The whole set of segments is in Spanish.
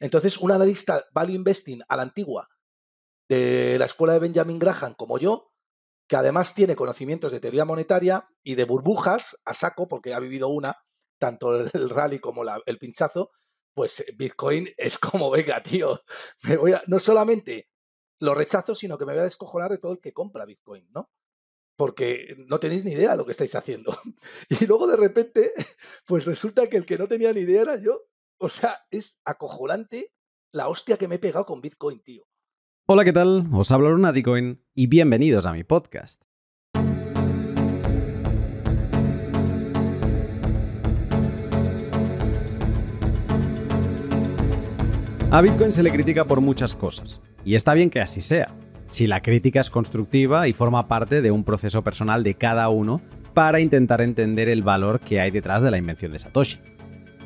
Entonces, un analista value investing a la antigua de la escuela de Benjamin Graham, como yo, que además tiene conocimientos de teoría monetaria y de burbujas a saco, porque ha vivido una, tanto el rally como el pinchazo, pues eh, Bitcoin es como, venga, tío, me voy a, no solamente lo rechazo, sino que me voy a descojonar de todo el que compra Bitcoin, ¿no? Porque no tenéis ni idea de lo que estáis haciendo. Y luego de repente, pues resulta que el que no tenía ni idea era yo. O sea, es acojonante la hostia que me he pegado con Bitcoin, tío. Hola, ¿qué tal? Os habla Bitcoin y bienvenidos a mi podcast. A Bitcoin se le critica por muchas cosas, y está bien que así sea, si la crítica es constructiva y forma parte de un proceso personal de cada uno para intentar entender el valor que hay detrás de la invención de Satoshi.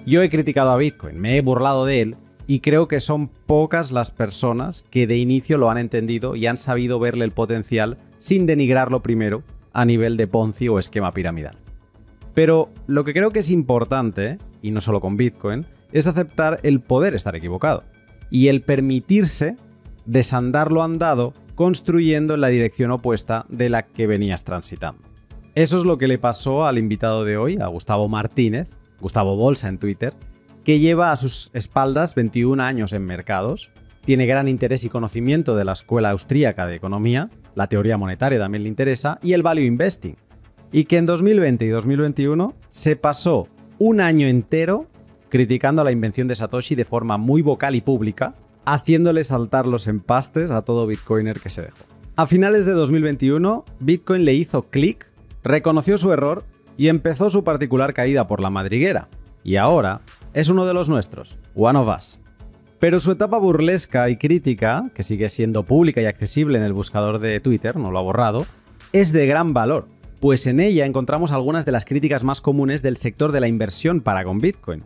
Yo he criticado a Bitcoin, me he burlado de él y creo que son pocas las personas que de inicio lo han entendido y han sabido verle el potencial sin denigrarlo primero a nivel de Ponzi o esquema piramidal. Pero lo que creo que es importante, y no solo con Bitcoin, es aceptar el poder estar equivocado y el permitirse desandar lo andado construyendo en la dirección opuesta de la que venías transitando. Eso es lo que le pasó al invitado de hoy, a Gustavo Martínez, Gustavo Bolsa en Twitter, que lleva a sus espaldas 21 años en mercados, tiene gran interés y conocimiento de la Escuela Austríaca de Economía, la teoría monetaria también le interesa, y el Value Investing, y que en 2020 y 2021 se pasó un año entero criticando la invención de Satoshi de forma muy vocal y pública, haciéndole saltar los empastes a todo bitcoiner que se dejó. A finales de 2021, Bitcoin le hizo clic, reconoció su error y empezó su particular caída por la madriguera, y ahora es uno de los nuestros, One of Us. Pero su etapa burlesca y crítica, que sigue siendo pública y accesible en el buscador de Twitter, no lo ha borrado, es de gran valor, pues en ella encontramos algunas de las críticas más comunes del sector de la inversión para con Bitcoin.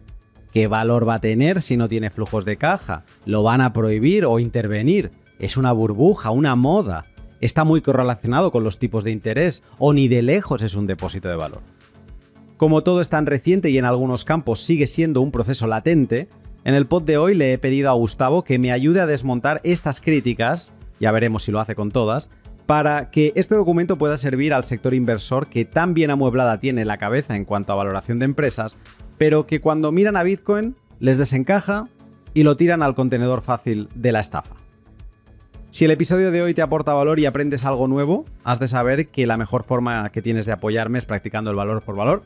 ¿Qué valor va a tener si no tiene flujos de caja? ¿Lo van a prohibir o intervenir? ¿Es una burbuja, una moda? ¿Está muy correlacionado con los tipos de interés o ni de lejos es un depósito de valor? Como todo es tan reciente y en algunos campos sigue siendo un proceso latente, en el pod de hoy le he pedido a Gustavo que me ayude a desmontar estas críticas, ya veremos si lo hace con todas, para que este documento pueda servir al sector inversor que tan bien amueblada tiene la cabeza en cuanto a valoración de empresas, pero que cuando miran a Bitcoin les desencaja y lo tiran al contenedor fácil de la estafa. Si el episodio de hoy te aporta valor y aprendes algo nuevo, has de saber que la mejor forma que tienes de apoyarme es practicando el valor por valor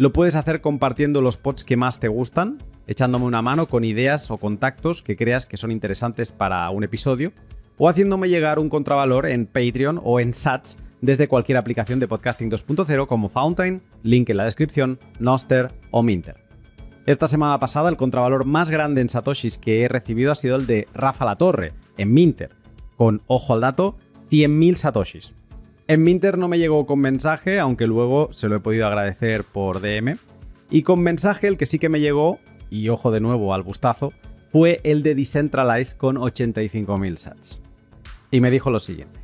lo puedes hacer compartiendo los pods que más te gustan, echándome una mano con ideas o contactos que creas que son interesantes para un episodio, o haciéndome llegar un contravalor en Patreon o en Sats desde cualquier aplicación de podcasting 2.0 como Fountain, link en la descripción, Noster o Minter. Esta semana pasada el contravalor más grande en Satoshis que he recibido ha sido el de Rafa La Torre en Minter, con, ojo al dato, 100.000 Satoshis. En Minter no me llegó con mensaje, aunque luego se lo he podido agradecer por DM. Y con mensaje el que sí que me llegó, y ojo de nuevo al gustazo, fue el de Decentralized con 85.000 sats. Y me dijo lo siguiente.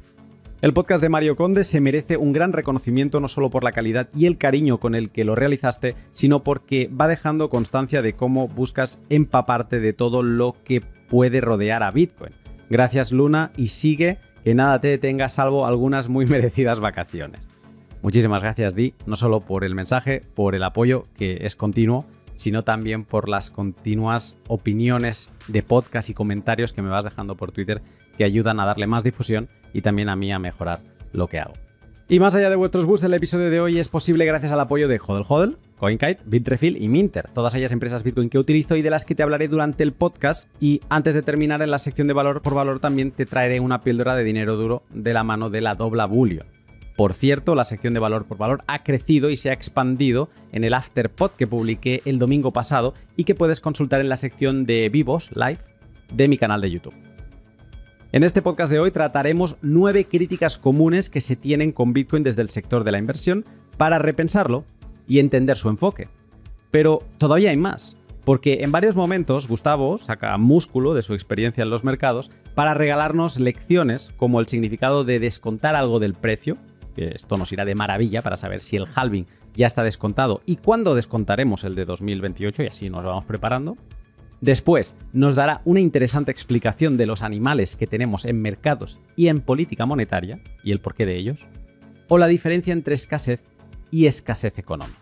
El podcast de Mario Conde se merece un gran reconocimiento no solo por la calidad y el cariño con el que lo realizaste, sino porque va dejando constancia de cómo buscas empaparte de todo lo que puede rodear a Bitcoin. Gracias Luna y sigue que nada te detenga salvo algunas muy merecidas vacaciones. Muchísimas gracias Di, no solo por el mensaje, por el apoyo que es continuo, sino también por las continuas opiniones de podcast y comentarios que me vas dejando por Twitter que ayudan a darle más difusión y también a mí a mejorar lo que hago. Y más allá de vuestros boosts, el episodio de hoy es posible gracias al apoyo de Hodel Hodel, CoinKite, Bitrefill y Minter, todas ellas empresas Bitcoin que utilizo y de las que te hablaré durante el podcast. Y antes de terminar, en la sección de valor por valor también te traeré una píldora de dinero duro de la mano de la Dobla Bulio. Por cierto, la sección de valor por valor ha crecido y se ha expandido en el Afterpod que publiqué el domingo pasado y que puedes consultar en la sección de vivos live de mi canal de YouTube. En este podcast de hoy trataremos nueve críticas comunes que se tienen con Bitcoin desde el sector de la inversión para repensarlo y entender su enfoque. Pero todavía hay más, porque en varios momentos Gustavo saca músculo de su experiencia en los mercados para regalarnos lecciones como el significado de descontar algo del precio, que esto nos irá de maravilla para saber si el halving ya está descontado y cuándo descontaremos el de 2028 y así nos vamos preparando. Después nos dará una interesante explicación de los animales que tenemos en mercados y en política monetaria y el porqué de ellos, o la diferencia entre escasez y escasez económica.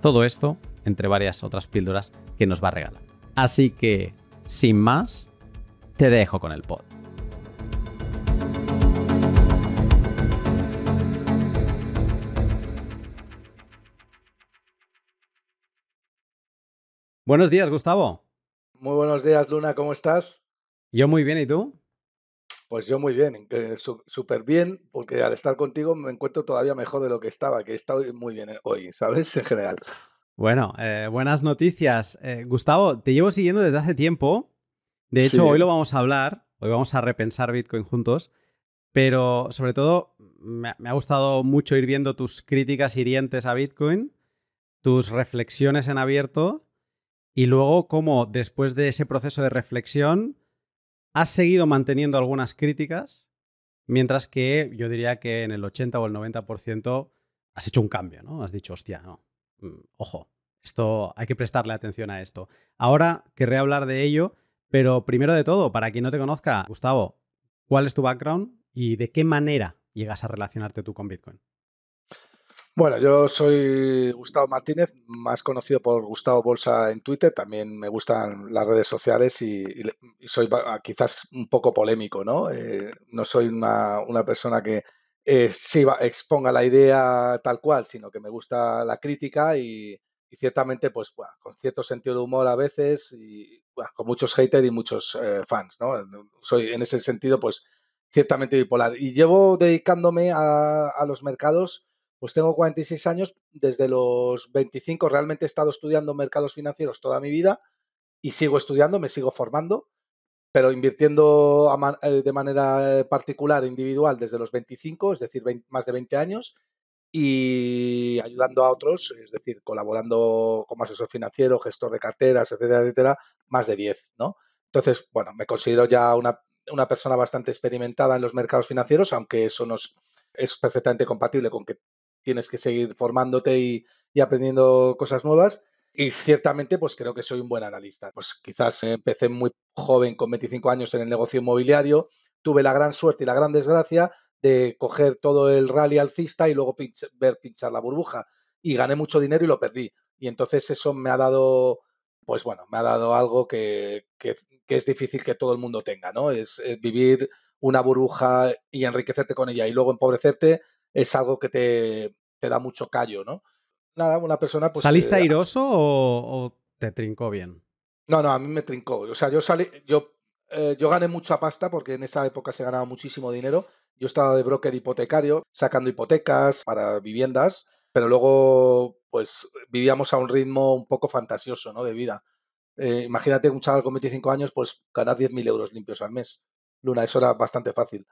Todo esto entre varias otras píldoras que nos va a regalar. Así que, sin más, te dejo con el pod. Buenos días, Gustavo. Muy buenos días, Luna, ¿cómo estás? Yo muy bien, ¿y tú? Pues yo muy bien, súper bien, porque al estar contigo me encuentro todavía mejor de lo que estaba, que he estado muy bien eh, hoy, ¿sabes? En general. Bueno, eh, buenas noticias. Eh, Gustavo, te llevo siguiendo desde hace tiempo. De hecho, hoy lo vamos a hablar, hoy vamos a repensar Bitcoin juntos, pero sobre todo me ha gustado mucho ir viendo tus críticas hirientes a Bitcoin, tus reflexiones en abierto y luego cómo después de ese proceso de reflexión has seguido manteniendo algunas críticas, mientras que yo diría que en el 80 o el 90% has hecho un cambio, ¿no? Has dicho, hostia, no, mm, ojo, esto hay que prestarle atención a esto. Ahora querré hablar de ello, pero primero de todo, para quien no te conozca, Gustavo, ¿cuál es tu background y de qué manera llegas a relacionarte tú con Bitcoin? Bueno, yo soy Gustavo Martínez, más conocido por Gustavo Bolsa en Twitter. También me gustan las redes sociales y, soy ah, quizás un poco polémico, ¿no? Eh, no soy una, persona que eh, exponga la idea tal cual, sino que me gusta la crítica y, ciertamente, pues, con cierto sentido de humor a veces y con muchos haters y muchos eh, fans, ¿no? Soy en ese sentido, pues, ciertamente bipolar. Y llevo dedicándome a, a los mercados pues tengo 46 años, desde los 25 realmente he estado estudiando mercados financieros toda mi vida y sigo estudiando, me sigo formando, pero invirtiendo eh, de manera eh, particular, e individual, desde los 25, es decir, más de 20 años, y ayudando a otros, es decir, colaborando como asesor financiero, gestor de carteras, etcétera, etcétera, más de 10, ¿no? Entonces, bueno, me considero ya una, una persona bastante experimentada en los mercados financieros, aunque eso nos es perfectamente compatible con que tienes que seguir formándote y, aprendiendo cosas nuevas. Y ciertamente, pues creo que soy un buen analista. Pues quizás empecé muy joven, con 25 años, en el negocio inmobiliario. Tuve la gran suerte y la gran desgracia de coger todo el rally alcista y luego ver pinchar la burbuja. Y gané mucho dinero y lo perdí. Y entonces eso me ha dado, pues bueno, me ha dado algo que, es difícil que todo el mundo tenga, ¿no? es eh, vivir una burbuja y enriquecerte con ella y luego empobrecerte es algo que te, da mucho callo, ¿no? Nada, una persona... Pues, eh, ¿Saliste airoso o, te trincó bien? No, no, a mí me trincó. O sea, yo salí, yo, eh, yo gané mucha pasta porque en esa época se ganaba muchísimo dinero. Yo estaba de broker hipotecario, sacando hipotecas para viviendas, pero luego pues vivíamos a un ritmo un poco fantasioso, ¿no? De vida. Eh, imagínate un chaval con 25 años, pues ganar 10.000 euros limpios al mes. Luna, eso era bastante fácil.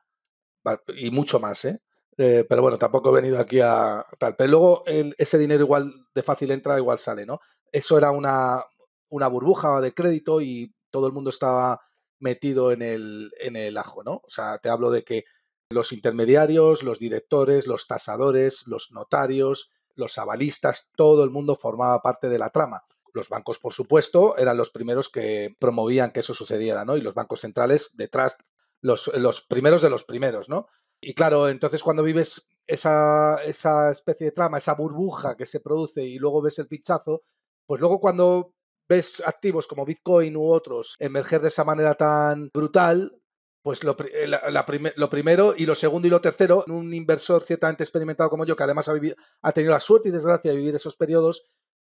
Y mucho más, ¿eh? Eh, pero bueno, tampoco he venido aquí a tal. Pero luego ese dinero igual de fácil entrada igual sale, ¿no? Eso era una, burbuja de crédito y todo el mundo estaba metido en el, en el ajo, ¿no? O sea, te hablo de que los intermediarios, los directores, los tasadores, los notarios, los avalistas, todo el mundo formaba parte de la trama. Los bancos, por supuesto, eran los primeros que promovían que eso sucediera, ¿no? Y los bancos centrales detrás, los, los primeros de los primeros, ¿no? Y claro, entonces cuando vives esa, especie de trama, esa burbuja que se produce y luego ves el pinchazo, pues luego cuando ves activos como Bitcoin u otros emerger de esa manera tan brutal, pues lo, eh, primero y lo segundo y lo tercero, un inversor ciertamente experimentado como yo, que además ha, vivido, ha tenido la suerte y desgracia de vivir esos periodos,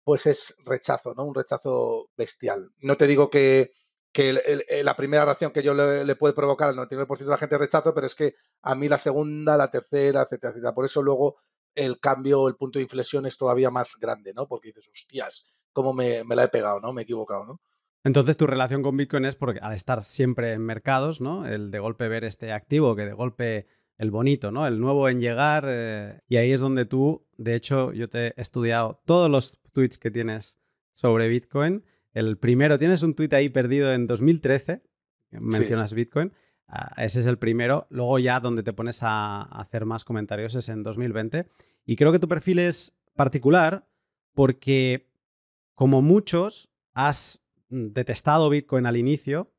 pues es rechazo, ¿no? Un rechazo bestial. No te digo que que eh, la primera reacción que yo le, puedo puede provocar al 99% de la gente rechazo, pero es que a mí la segunda, la tercera, etcétera, etcétera. Por eso luego el cambio, el punto de inflexión es todavía más grande, ¿no? Porque dices, hostias, cómo me, me la he pegado, ¿no? Me he equivocado, ¿no? Entonces tu relación con Bitcoin es porque al estar siempre en mercados, ¿no? El de golpe ver este activo, que de golpe el bonito, ¿no? El nuevo en llegar. Eh, y ahí es donde tú, de hecho, yo te he estudiado todos los tweets que tienes sobre Bitcoin el primero, tienes un tuit ahí perdido en 2013, mencionas Bitcoin. Ah, ese es el primero. Luego ya donde te pones a, hacer más comentarios es en 2020. Y creo que tu perfil es particular porque, como muchos, has mm, detestado Bitcoin al inicio,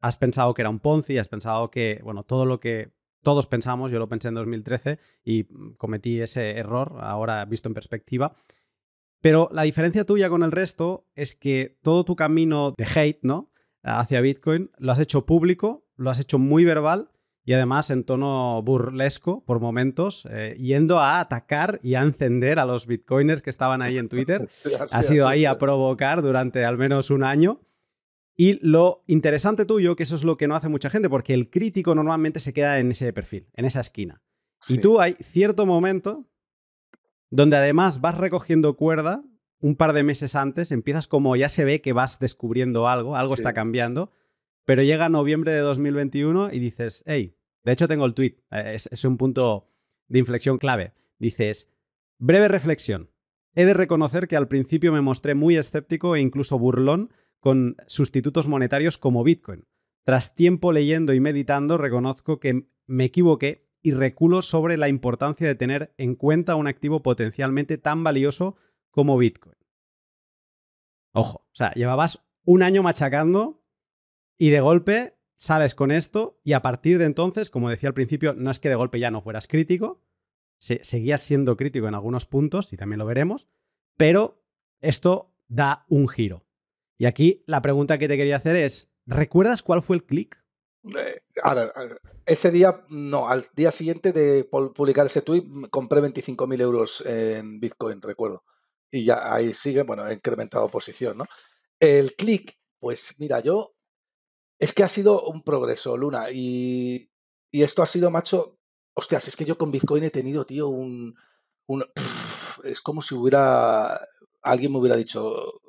has pensado que era un Ponzi, has pensado que, bueno, todo lo que todos pensamos, yo lo pensé en 2013 y mm, cometí ese error, ahora visto en perspectiva, pero la diferencia tuya con el resto es que todo tu camino de hate, ¿no? Hacia Bitcoin lo has hecho público, lo has hecho muy verbal y además en tono burlesco por momentos, eh, yendo a atacar y a encender a los bitcoiners que estaban ahí en Twitter. Has ha sido ahí a provocar durante al menos un año. Y lo interesante tuyo, que eso es lo que no hace mucha gente, porque el crítico normalmente se queda en ese perfil, en esa esquina. Y tú hay cierto momento donde además vas recogiendo cuerda un par de meses antes, empiezas como ya se ve que vas descubriendo algo, algo está cambiando, pero llega noviembre de 2021 y dices, hey, de hecho tengo el tweet, eh, es un punto de inflexión clave, dices, breve reflexión, he de reconocer que al principio me mostré muy escéptico e incluso burlón con sustitutos monetarios como Bitcoin. Tras tiempo leyendo y meditando, reconozco que me equivoqué y reculo sobre la importancia de tener en cuenta un activo potencialmente tan valioso como Bitcoin. Ojo, o sea, llevabas un año machacando y de golpe sales con esto y a partir de entonces, como decía al principio, no es que de golpe ya no fueras crítico, seguías siendo crítico en algunos puntos y también lo veremos, pero esto da un giro. Y aquí la pregunta que te quería hacer es, ¿recuerdas cuál fue el clic? Eh, ese día, no, al día siguiente de publicar ese tweet, mm, compré 25.000 euros en Bitcoin, recuerdo. Y ya ahí sigue, bueno, he incrementado posición, ¿no? El click, pues mira, yo. Es que ha sido un progreso, Luna. Y, esto ha sido, macho. Hostias, es que yo con Bitcoin he tenido, tío, un es como si hubiera. Alguien me hubiera dicho,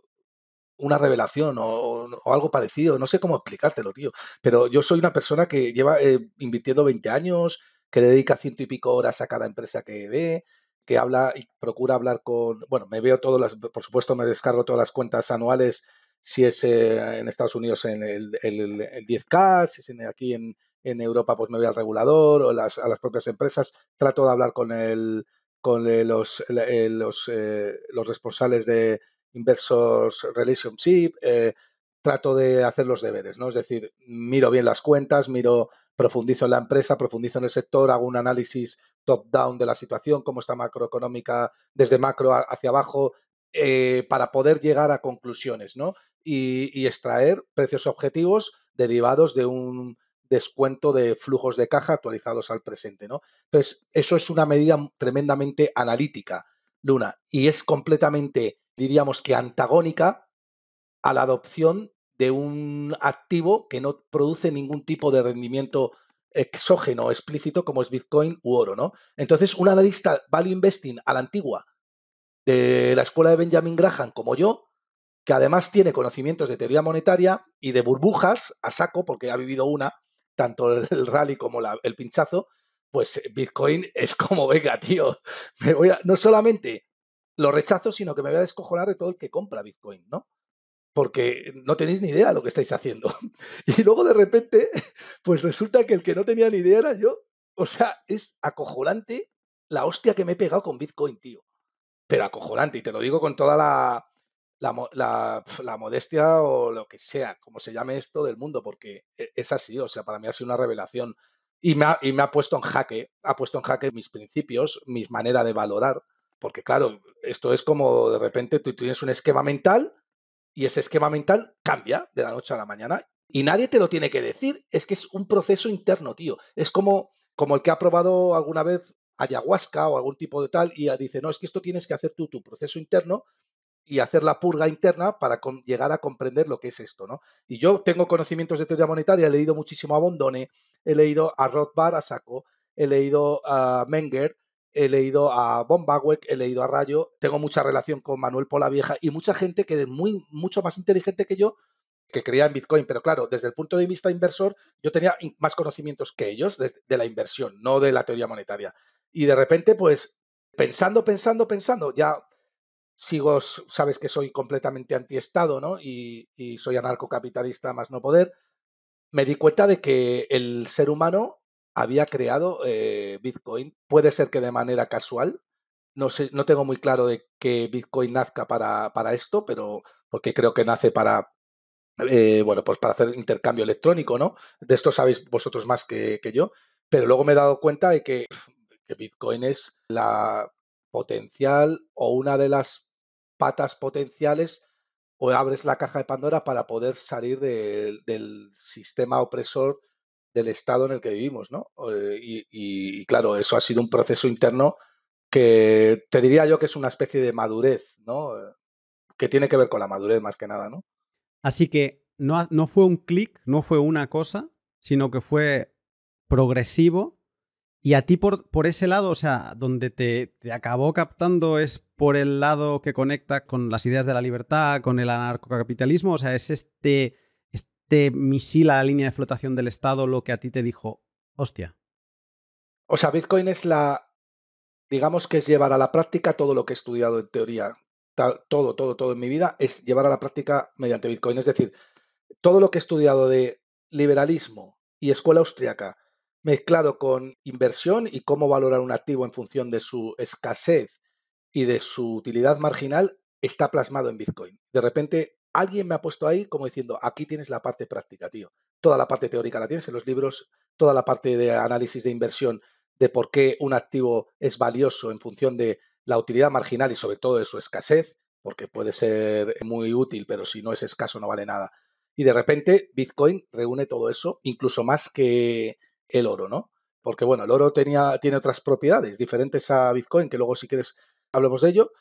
una revelación o, algo parecido. No sé cómo explicártelo, tío. Pero yo soy una persona que lleva eh, invirtiendo 20 años, que le dedica ciento y pico horas a cada empresa que ve, que habla y procura hablar con. Bueno, me veo todas las. Por supuesto, me descargo todas las cuentas anuales, si es eh, en Estados Unidos en el, 10K, si es aquí en, Europa, pues me voy al regulador o las, a las propias empresas. Trato de hablar con el con eh, los, los, los responsables de, inversos relationship, eh, trato de hacer los deberes, ¿no? Es decir, miro bien las cuentas, miro, profundizo en la empresa, profundizo en el sector, hago un análisis top-down de la situación, cómo está macroeconómica desde macro hacia abajo, eh, para poder llegar a conclusiones, ¿no? Y, y extraer precios objetivos derivados de un descuento de flujos de caja actualizados al presente, ¿no? Entonces, eso es una medida tremendamente analítica, Luna, y es completamente diríamos que antagónica a la adopción de un activo que no produce ningún tipo de rendimiento exógeno explícito como es Bitcoin u oro, ¿no? Entonces, un analista value investing a la antigua de la escuela de Benjamin Graham como yo, que además tiene conocimientos de teoría monetaria y de burbujas a saco porque ha vivido una, tanto el rally como el pinchazo, pues eh, Bitcoin es como, venga, tío, no solamente lo rechazo, sino que me voy a descojonar de todo el que compra Bitcoin, ¿no? Porque no tenéis ni idea de lo que estáis haciendo. Y luego de repente, pues resulta que el que no tenía ni idea era yo. O sea, es acojonante la hostia que me he pegado con Bitcoin, tío. Pero acojonante, y te lo digo con toda la, la, modestia o lo que sea, como se llame esto del mundo, porque e, es así, o sea, para mí ha sido una revelación. Y me ha, y me ha puesto en jaque, ha puesto en jaque mis principios, mis manera de valorar, porque claro, esto es como de repente tú tienes un esquema mental y ese esquema mental cambia de la noche a la mañana y nadie te lo tiene que decir. Es que es un proceso interno, tío. Es como, como el que ha probado alguna vez ayahuasca o algún tipo de tal y dice, no, es que esto tienes que hacer tú, tu proceso interno y hacer la purga interna para llegar a comprender lo que es esto, ¿no? Y yo tengo conocimientos de teoría monetaria, he leído muchísimo a Bondone, he leído a Rothbard, a saco he leído a Menger, he leído a Von he leído a Rayo, tengo mucha relación con Manuel Pola Vieja y mucha gente que es muy, mucho más inteligente que yo que creía en Bitcoin, pero claro, desde el punto de vista inversor, yo tenía más conocimientos que ellos de, la inversión, no de la teoría monetaria. Y de repente, pues, pensando, pensando, pensando, ya sigo, sabes que soy completamente antiestado, ¿no? Y, y soy anarcocapitalista más no poder, me di cuenta de que el ser humano había creado eh, Bitcoin. Puede ser que de manera casual. No, sé, no tengo muy claro de que Bitcoin nazca para, para esto, pero porque creo que nace para, eh, bueno, pues para hacer intercambio electrónico, ¿no? De esto sabéis vosotros más que, yo. Pero luego me he dado cuenta de que, Bitcoin es la potencial o una de las patas potenciales o abres la caja de Pandora para poder salir del sistema opresor del estado en el que vivimos, ¿no? Eh, y, claro, eso ha sido un proceso interno que te diría yo que es una especie de madurez, ¿no? Eh, que tiene que ver con la madurez más que nada, ¿no? Así que no, no fue un clic, no fue una cosa, sino que fue progresivo. Y a ti por, por ese lado, o sea, donde te, te acabó captando es por el lado que conecta con las ideas de la libertad, con el anarcocapitalismo, o sea, es este te misila la línea de flotación del Estado lo que a ti te dijo, hostia? O sea, Bitcoin es la, digamos que es llevar a la práctica todo lo que he estudiado en teoría, todo, todo, todo en mi vida, es llevar a la práctica mediante Bitcoin. Es decir, todo lo que he estudiado de liberalismo y escuela austriaca, mezclado con inversión y cómo valorar un activo en función de su escasez y de su utilidad marginal, está plasmado en Bitcoin. De repente alguien me ha puesto ahí como diciendo, aquí tienes la parte práctica, tío. Toda la parte teórica la tienes en los libros, toda la parte de análisis de inversión, de por qué un activo es valioso en función de la utilidad marginal y sobre todo de su escasez, porque puede ser muy útil, pero si no es escaso no vale nada. Y de repente Bitcoin reúne todo eso, incluso más que el oro, ¿no? Porque bueno, el oro tenía, tiene otras propiedades diferentes a Bitcoin, que luego si quieres hablemos de ello,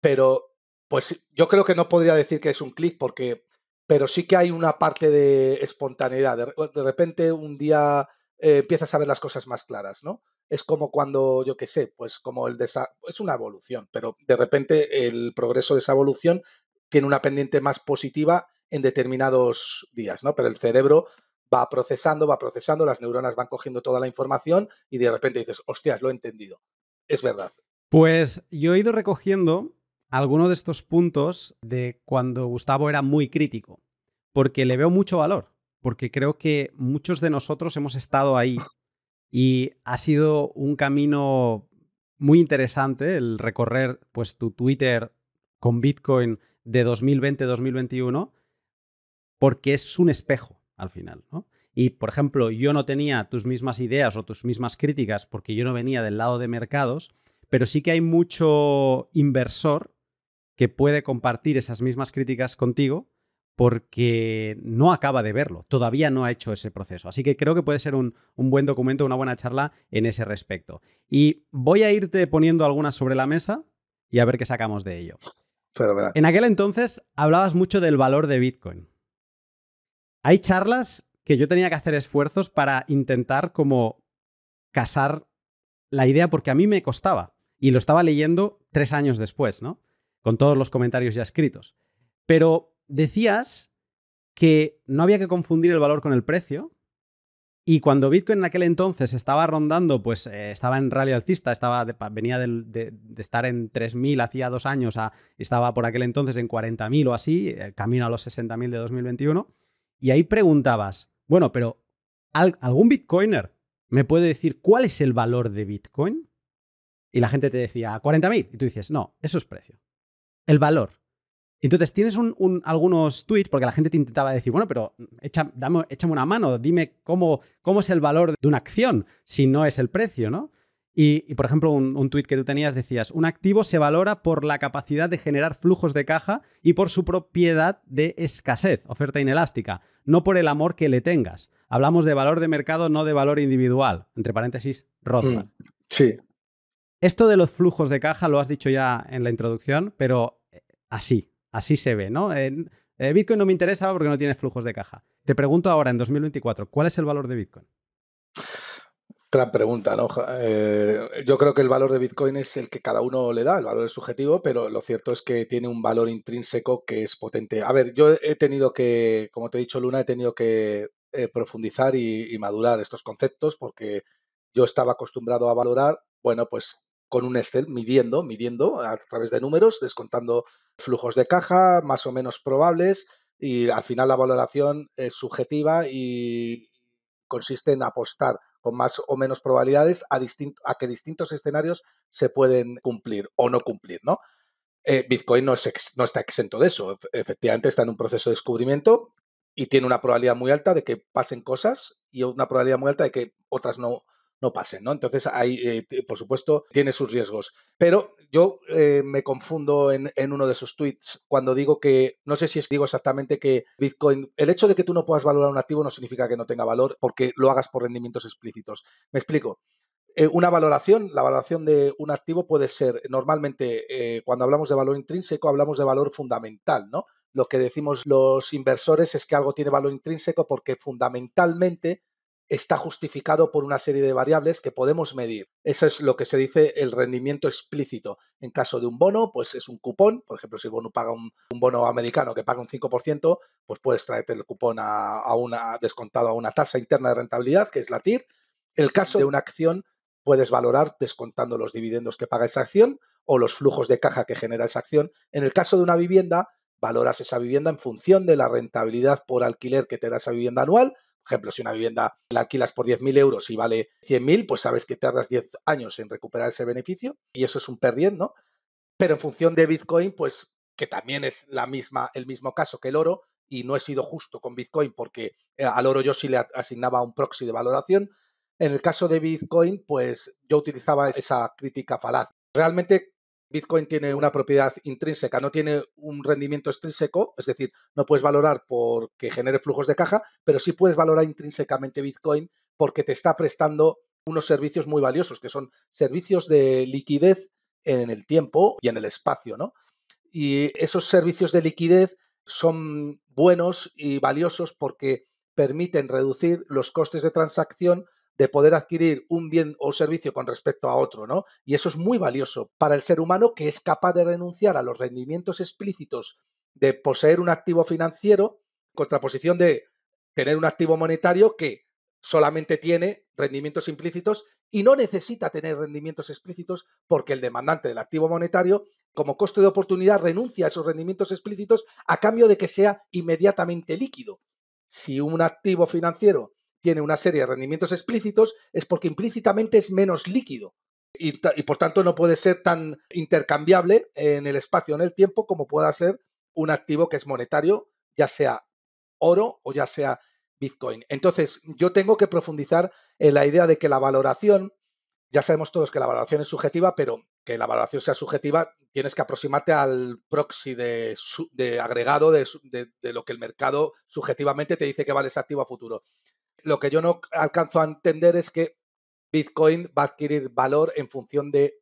pero pues yo creo que no podría decir que es un clic porque, pero sí que hay una parte de espontaneidad. De, repente un día eh, empiezas a ver las cosas más claras, ¿no? Es como cuando, yo qué sé, pues como el desa es una evolución, pero de repente el progreso de esa evolución tiene una pendiente más positiva en determinados días, ¿no? Pero el cerebro va procesando, va procesando, las neuronas van cogiendo toda la información y de repente dices, hostias, lo he entendido. Es verdad. Pues yo he ido recogiendo alguno de estos puntos de cuando Gustavo era muy crítico, porque le veo mucho valor, porque creo que muchos de nosotros hemos estado ahí y ha sido un camino muy interesante el recorrer pues tu Twitter con Bitcoin de 2020-2021 porque es un espejo al final, ¿no? Y por ejemplo, yo no tenía tus mismas ideas o tus mismas críticas porque yo no venía del lado de mercados, pero sí que hay mucho inversor que puede compartir esas mismas críticas contigo porque no acaba de verlo, todavía no ha hecho ese proceso. Así que creo que puede ser un, un, buen documento, una buena charla en ese respecto. Y voy a irte poniendo algunas sobre la mesa y a ver qué sacamos de ello. en aquel entonces hablabas mucho del valor de Bitcoin. Hay charlas que yo tenía que hacer esfuerzos para intentar como casar la idea porque a mí me costaba y lo estaba leyendo tres años después, ¿no? con todos los comentarios ya escritos. Pero decías que no había que confundir el valor con el precio. Y cuando Bitcoin en aquel entonces estaba rondando, pues eh, estaba en rally alcista, estaba venía de, estar en 3.000 hacía dos años, estaba por aquel entonces en 40.000 o así, eh, camino a los 60.000 de 2021. Y ahí preguntabas, bueno, pero ¿algún Bitcoiner me puede decir cuál es el valor de Bitcoin? Y la gente te decía, 40.000. Y tú dices, no, eso es precio el valor. Entonces tienes algunos tweets, porque la gente te intentaba decir, bueno, pero echa, échame una mano, dime cómo, cómo es el valor de una acción si no es el precio, ¿no? Y, por ejemplo, un, un tweet que tú tenías decías, un activo se valora por la capacidad de generar flujos de caja y por su propiedad de escasez, oferta inelástica, no por el amor que le tengas. Hablamos de valor de mercado, no de valor individual, entre paréntesis, Rothbard. Mm, sí. Esto de los flujos de caja lo has dicho ya en la introducción, pero así, así se ve, ¿no? Eh, Bitcoin no me interesa porque no tiene flujos de caja. Te pregunto ahora, en 2024, ¿cuál es el valor de Bitcoin? Gran pregunta, ¿no? Eh, yo creo que el valor de Bitcoin es el que cada uno le da, el valor es subjetivo, pero lo cierto es que tiene un valor intrínseco que es potente. A ver, yo he tenido que, como te he dicho, Luna, he tenido que eh, profundizar y, madurar estos conceptos porque yo estaba acostumbrado a valorar, bueno, pues con un Excel midiendo, midiendo a través de números, descontando flujos de caja más o menos probables y al final la valoración es subjetiva y consiste en apostar con más o menos probabilidades a, que distintos escenarios se pueden cumplir o no cumplir, ¿no? Eh, Bitcoin no, no está exento de eso. Efectivamente está en un proceso de descubrimiento y tiene una probabilidad muy alta de que pasen cosas y una probabilidad muy alta de que otras no, no pasen, ¿no? Entonces, ahí, eh, por supuesto, tiene sus riesgos. Pero yo eh, me confundo en, uno de sus tweets cuando digo que, no sé si digo exactamente que Bitcoin, el hecho de que tú no puedas valorar un activo no significa que no tenga valor porque lo hagas por rendimientos explícitos. Me explico. Eh, una valoración, la valoración de un activo puede ser, normalmente, cuando hablamos de valor intrínseco, hablamos de valor fundamental, ¿no? Lo que decimos los inversores es que algo tiene valor intrínseco porque fundamentalmente está justificado por una serie de variables que podemos medir. Eso es lo que se dice el rendimiento explícito. En caso de un bono, pues es un cupón. Por ejemplo, si el bono paga un, bono americano que paga un 5%, pues puedes traerte el cupón a, una descontado a una tasa interna de rentabilidad, que es la TIR. El caso de una acción, puedes valorar descontando los dividendos que paga esa acción o los flujos de caja que genera esa acción. En el caso de una vivienda, valoras esa vivienda en función de la rentabilidad por alquiler que te da esa vivienda anual ejemplo, si una vivienda la alquilas por 10.000 euros y vale 100.000, pues sabes que tardas 10 años en recuperar ese beneficio y eso es un perdiendo. Pero en función de Bitcoin, pues que también es la misma, el mismo caso que el oro, y no he sido justo con Bitcoin porque eh, al oro yo sí le asignaba un proxy de valoración. En el caso de Bitcoin, pues yo utilizaba esa crítica falaz. Realmente Bitcoin tiene una propiedad intrínseca, no tiene un rendimiento extrínseco, es decir, no puedes valorar porque genere flujos de caja, pero sí puedes valorar intrínsecamente Bitcoin porque te está prestando unos servicios muy valiosos, que son servicios de liquidez en el tiempo y en el espacio, ¿no? Y esos servicios de liquidez son buenos y valiosos porque permiten reducir los costes de transacción de poder adquirir un bien o servicio con respecto a otro, ¿no? Y eso es muy valioso para el ser humano que es capaz de renunciar a los rendimientos explícitos de poseer un activo financiero, contraposición de tener un activo monetario que solamente tiene rendimientos implícitos y no necesita tener rendimientos explícitos porque el demandante del activo monetario, como coste de oportunidad, renuncia a esos rendimientos explícitos a cambio de que sea inmediatamente líquido. Si un activo financiero tiene una serie de rendimientos explícitos es porque implícitamente es menos líquido y, por tanto no puede ser tan intercambiable en el espacio, en el tiempo, como pueda ser un activo que es monetario, ya sea oro o ya sea Bitcoin. Entonces, yo tengo que profundizar en la idea de que la valoración, ya sabemos todos que la valoración es subjetiva, pero que la valoración sea subjetiva, tienes que aproximarte al proxy de, agregado de, de lo que el mercado subjetivamente te dice que vale ese activo a futuro. Lo que yo no alcanzo a entender es que Bitcoin va a adquirir valor en función de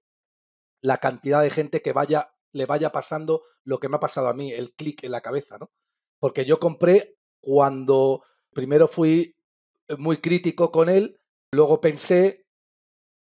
la cantidad de gente que vaya, le vaya pasando lo que me ha pasado a mí, el clic en la cabeza, ¿no? Porque yo compré cuando primero fui eh, muy crítico con él, luego pensé,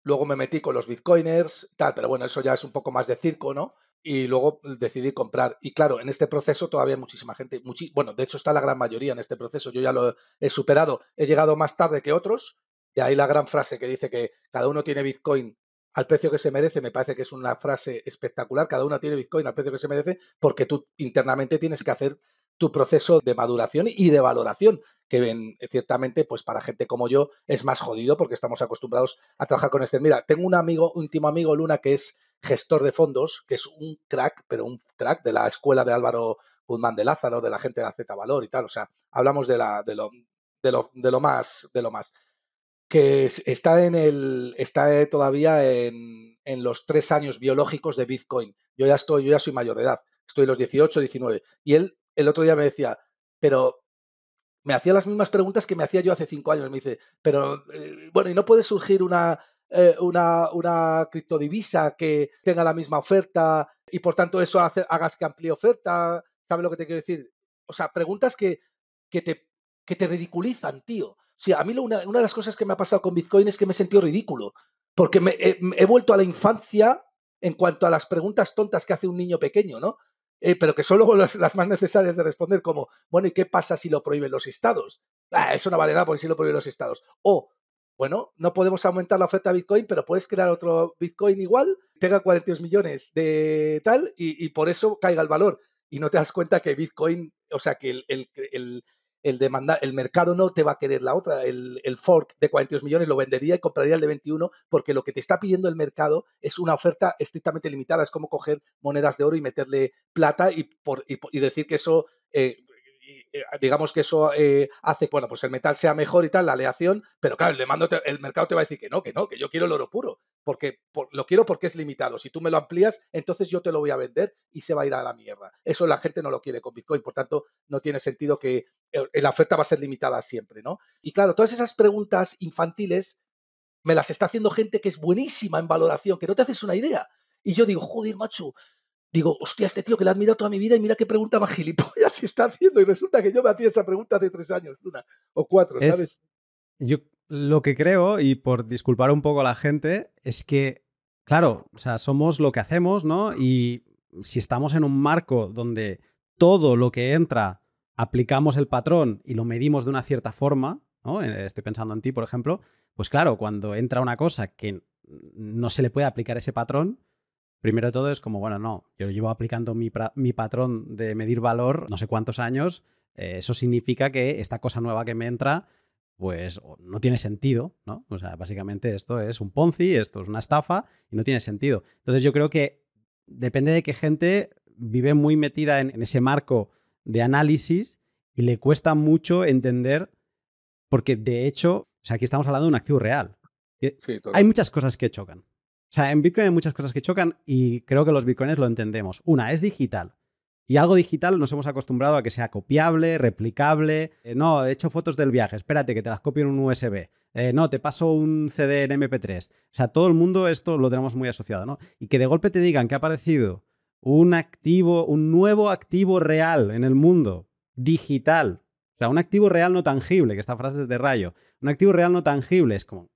luego me metí con los bitcoiners, tal, pero bueno, eso ya es un poco más de circo, ¿no? y luego pues, decidí comprar. Y claro, en este proceso todavía hay muchísima gente. bueno, de hecho está la gran mayoría en este proceso. Yo ya lo he superado. He llegado más tarde que otros. Y ahí la gran frase que dice que cada uno tiene Bitcoin al precio que se merece, me parece que es una frase espectacular. Cada uno tiene Bitcoin al precio que se merece porque tú internamente tienes que hacer tu proceso de maduración y de valoración, que eh, ciertamente, pues para gente como yo es más jodido porque estamos acostumbrados a trabajar con este. Mira, tengo un amigo, un último amigo, Luna, que es gestor de fondos, que es un crack, pero un crack de la escuela de Álvaro Guzmán de Lázaro, de la gente de Z Valor y tal. O sea, hablamos de, la, de, lo, de, lo, más, de lo más. Que está en el. está todavía en, en los tres años biológicos de Bitcoin. Yo ya estoy, yo ya soy mayor de edad. Estoy los 18, 19. Y él el otro día me decía, pero me hacía las mismas preguntas que me hacía yo hace cinco años. Me dice, pero eh, bueno, ¿y no puede surgir una eh, una, una criptodivisa que tenga la misma oferta y por tanto eso hagas que amplíe oferta. ¿Sabes lo que te quiero decir? O sea, preguntas que, que, te, que te ridiculizan, tío. Sí, a mí una, de las cosas que me ha pasado con Bitcoin es que me he sentido ridículo, porque me, eh, he, vuelto a la infancia en cuanto a las preguntas tontas que hace un niño pequeño, ¿no? Eh, pero que son luego las, más necesarias de responder, como, bueno, ¿y qué pasa si lo prohíben los estados? Ah, eso no vale nada porque si lo prohíben los estados. O, bueno, no podemos aumentar la oferta de Bitcoin, pero puedes crear otro Bitcoin igual, tenga 42 millones de tal y, por eso caiga el valor. Y no te das cuenta que Bitcoin, o sea, que el, el, demanda, el mercado no te va a querer la otra. El, fork de 42 millones lo vendería y compraría el de 21 porque lo que te está pidiendo el mercado es una oferta estrictamente limitada. Es como coger monedas de oro y meterle plata y, por, y, decir que eso eh, eh, digamos que eso eh, hace, bueno, pues el metal sea mejor y tal, la aleación, pero claro, el, el mercado te va a decir que no, que no, que yo quiero el oro puro, porque lo quiero porque es limitado. Si tú me lo amplías, entonces yo te lo voy a vender y se va a ir a la mierda. Eso la gente no lo quiere con Bitcoin, por tanto, no tiene sentido que eh, la oferta va a ser limitada siempre, ¿no? Y claro, todas esas preguntas infantiles me las está haciendo gente que es buenísima en valoración, que no te haces una idea. Y yo digo, joder, macho, digo, hostia, este tío que le ha admirado toda mi vida y mira qué pregunta más gilipollas está haciendo. Y resulta que yo me hacía esa pregunta hace tres años, una o cuatro, ¿sabes? yo lo que creo, y por disculpar un poco a la gente, es que, claro, o sea, somos lo que hacemos, ¿no? Y si estamos en un marco donde todo lo que entra aplicamos el patrón y lo medimos de una cierta forma, ¿no? Eh, estoy pensando en ti, por ejemplo, pues claro, cuando entra una cosa que no se le puede aplicar ese patrón, Primero de todo es como, bueno, no, yo llevo aplicando mi, patrón de medir valor no sé cuántos años, eh, eso significa que esta cosa nueva que me entra, pues no tiene sentido, ¿no? O sea, básicamente esto es un Ponzi, esto es una estafa y no tiene sentido. Entonces yo creo que depende de que gente vive muy metida en, ese marco de análisis y le cuesta mucho entender, porque de hecho, o sea, aquí estamos hablando de un activo real. hay muchas cosas que chocan. O sea, en Bitcoin hay muchas cosas que chocan y creo que los bitcoins lo entendemos. Una, es digital. Y algo digital nos hemos acostumbrado a que sea copiable, replicable. Eh, no, he hecho fotos del viaje, espérate que te las copio en un USB. Eh, no, te paso un CD en MP3. O sea, todo el mundo esto lo tenemos muy asociado, ¿no? Y que de golpe te digan que ha aparecido un activo, un nuevo activo real en el mundo, digital. O sea, un activo real no tangible, que esta frase es de rayo. Un activo real no tangible es como,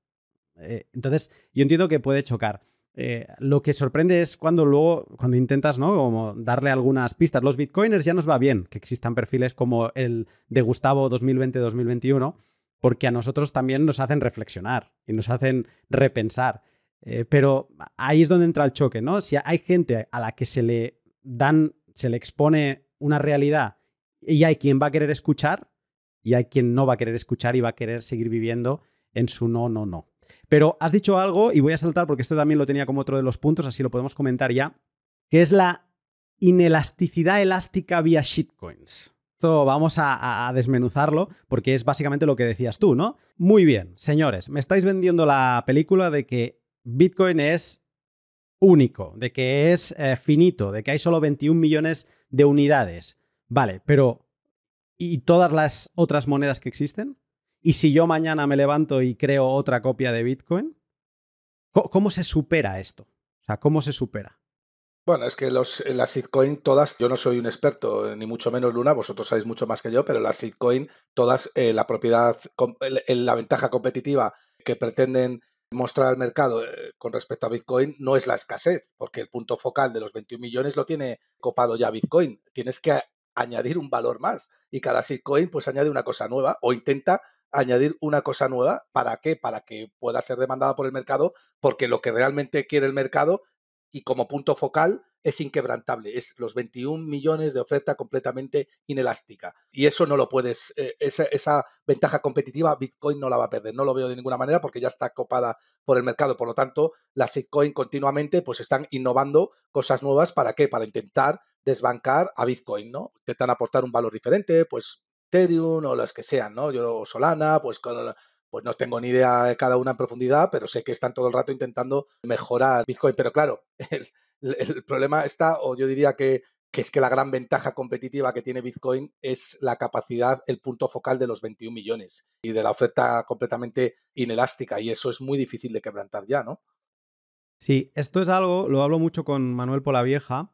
eh, entonces, yo entiendo que puede chocar. Eh, lo que sorprende es cuando luego, cuando intentas, ¿no? darle algunas pistas. Los bitcoiners ya nos va bien que existan perfiles como el de Gustavo 2020-2021, porque a nosotros también nos hacen reflexionar y nos hacen repensar. Eh, pero ahí es donde entra el choque, ¿no? Si hay gente a la que se le dan, se le expone una realidad y hay quien va a querer escuchar y hay quien no va a querer escuchar y va a querer seguir viviendo en su no, no, no. Pero has dicho algo, y voy a saltar porque esto también lo tenía como otro de los puntos, así lo podemos comentar ya, que es la inelasticidad elástica vía shitcoins. Esto vamos a, desmenuzarlo porque es básicamente lo que decías tú, ¿no? Muy bien, señores, me estáis vendiendo la película de que Bitcoin es único, de que es eh, finito, de que hay solo 21 millones de unidades. Vale, pero ¿y todas las otras monedas que existen? Y si yo mañana me levanto y creo otra copia de Bitcoin, ¿cómo se supera esto? O sea, ¿cómo se supera? Bueno, es que eh, las Bitcoin todas, yo no soy un experto, eh, ni mucho menos Luna, vosotros sabéis mucho más que yo, pero las Bitcoin todas, eh, la propiedad, la ventaja competitiva que pretenden mostrar al mercado con respecto a Bitcoin no es la escasez, porque el punto focal de los 21 millones lo tiene copado ya Bitcoin. Tienes que añadir un valor más y cada Bitcoin pues añade una cosa nueva o intenta añadir una cosa nueva. ¿Para qué? Para que pueda ser demandada por el mercado, porque lo que realmente quiere el mercado y como punto focal es inquebrantable, es los 21 millones de oferta completamente inelástica. Y eso no lo puedes, eh, esa, ventaja competitiva Bitcoin no la va a perder, no lo veo de ninguna manera porque ya está copada por el mercado. Por lo tanto, las Bitcoin continuamente pues están innovando cosas nuevas, ¿para qué? Para intentar desbancar a Bitcoin, ¿no? Intentan aportar un valor diferente, pues Ethereum o las que sean, ¿no? Yo Solana, pues pues no tengo ni idea de cada una en profundidad, pero sé que están todo el rato intentando mejorar Bitcoin. Pero claro, el, problema está, o yo diría que, que, es que la gran ventaja competitiva que tiene Bitcoin es la capacidad, el punto focal de los 21 millones y de la oferta completamente inelástica. Y eso es muy difícil de quebrantar ya, ¿no? Sí, esto es algo, lo hablo mucho con Manuel Polavieja,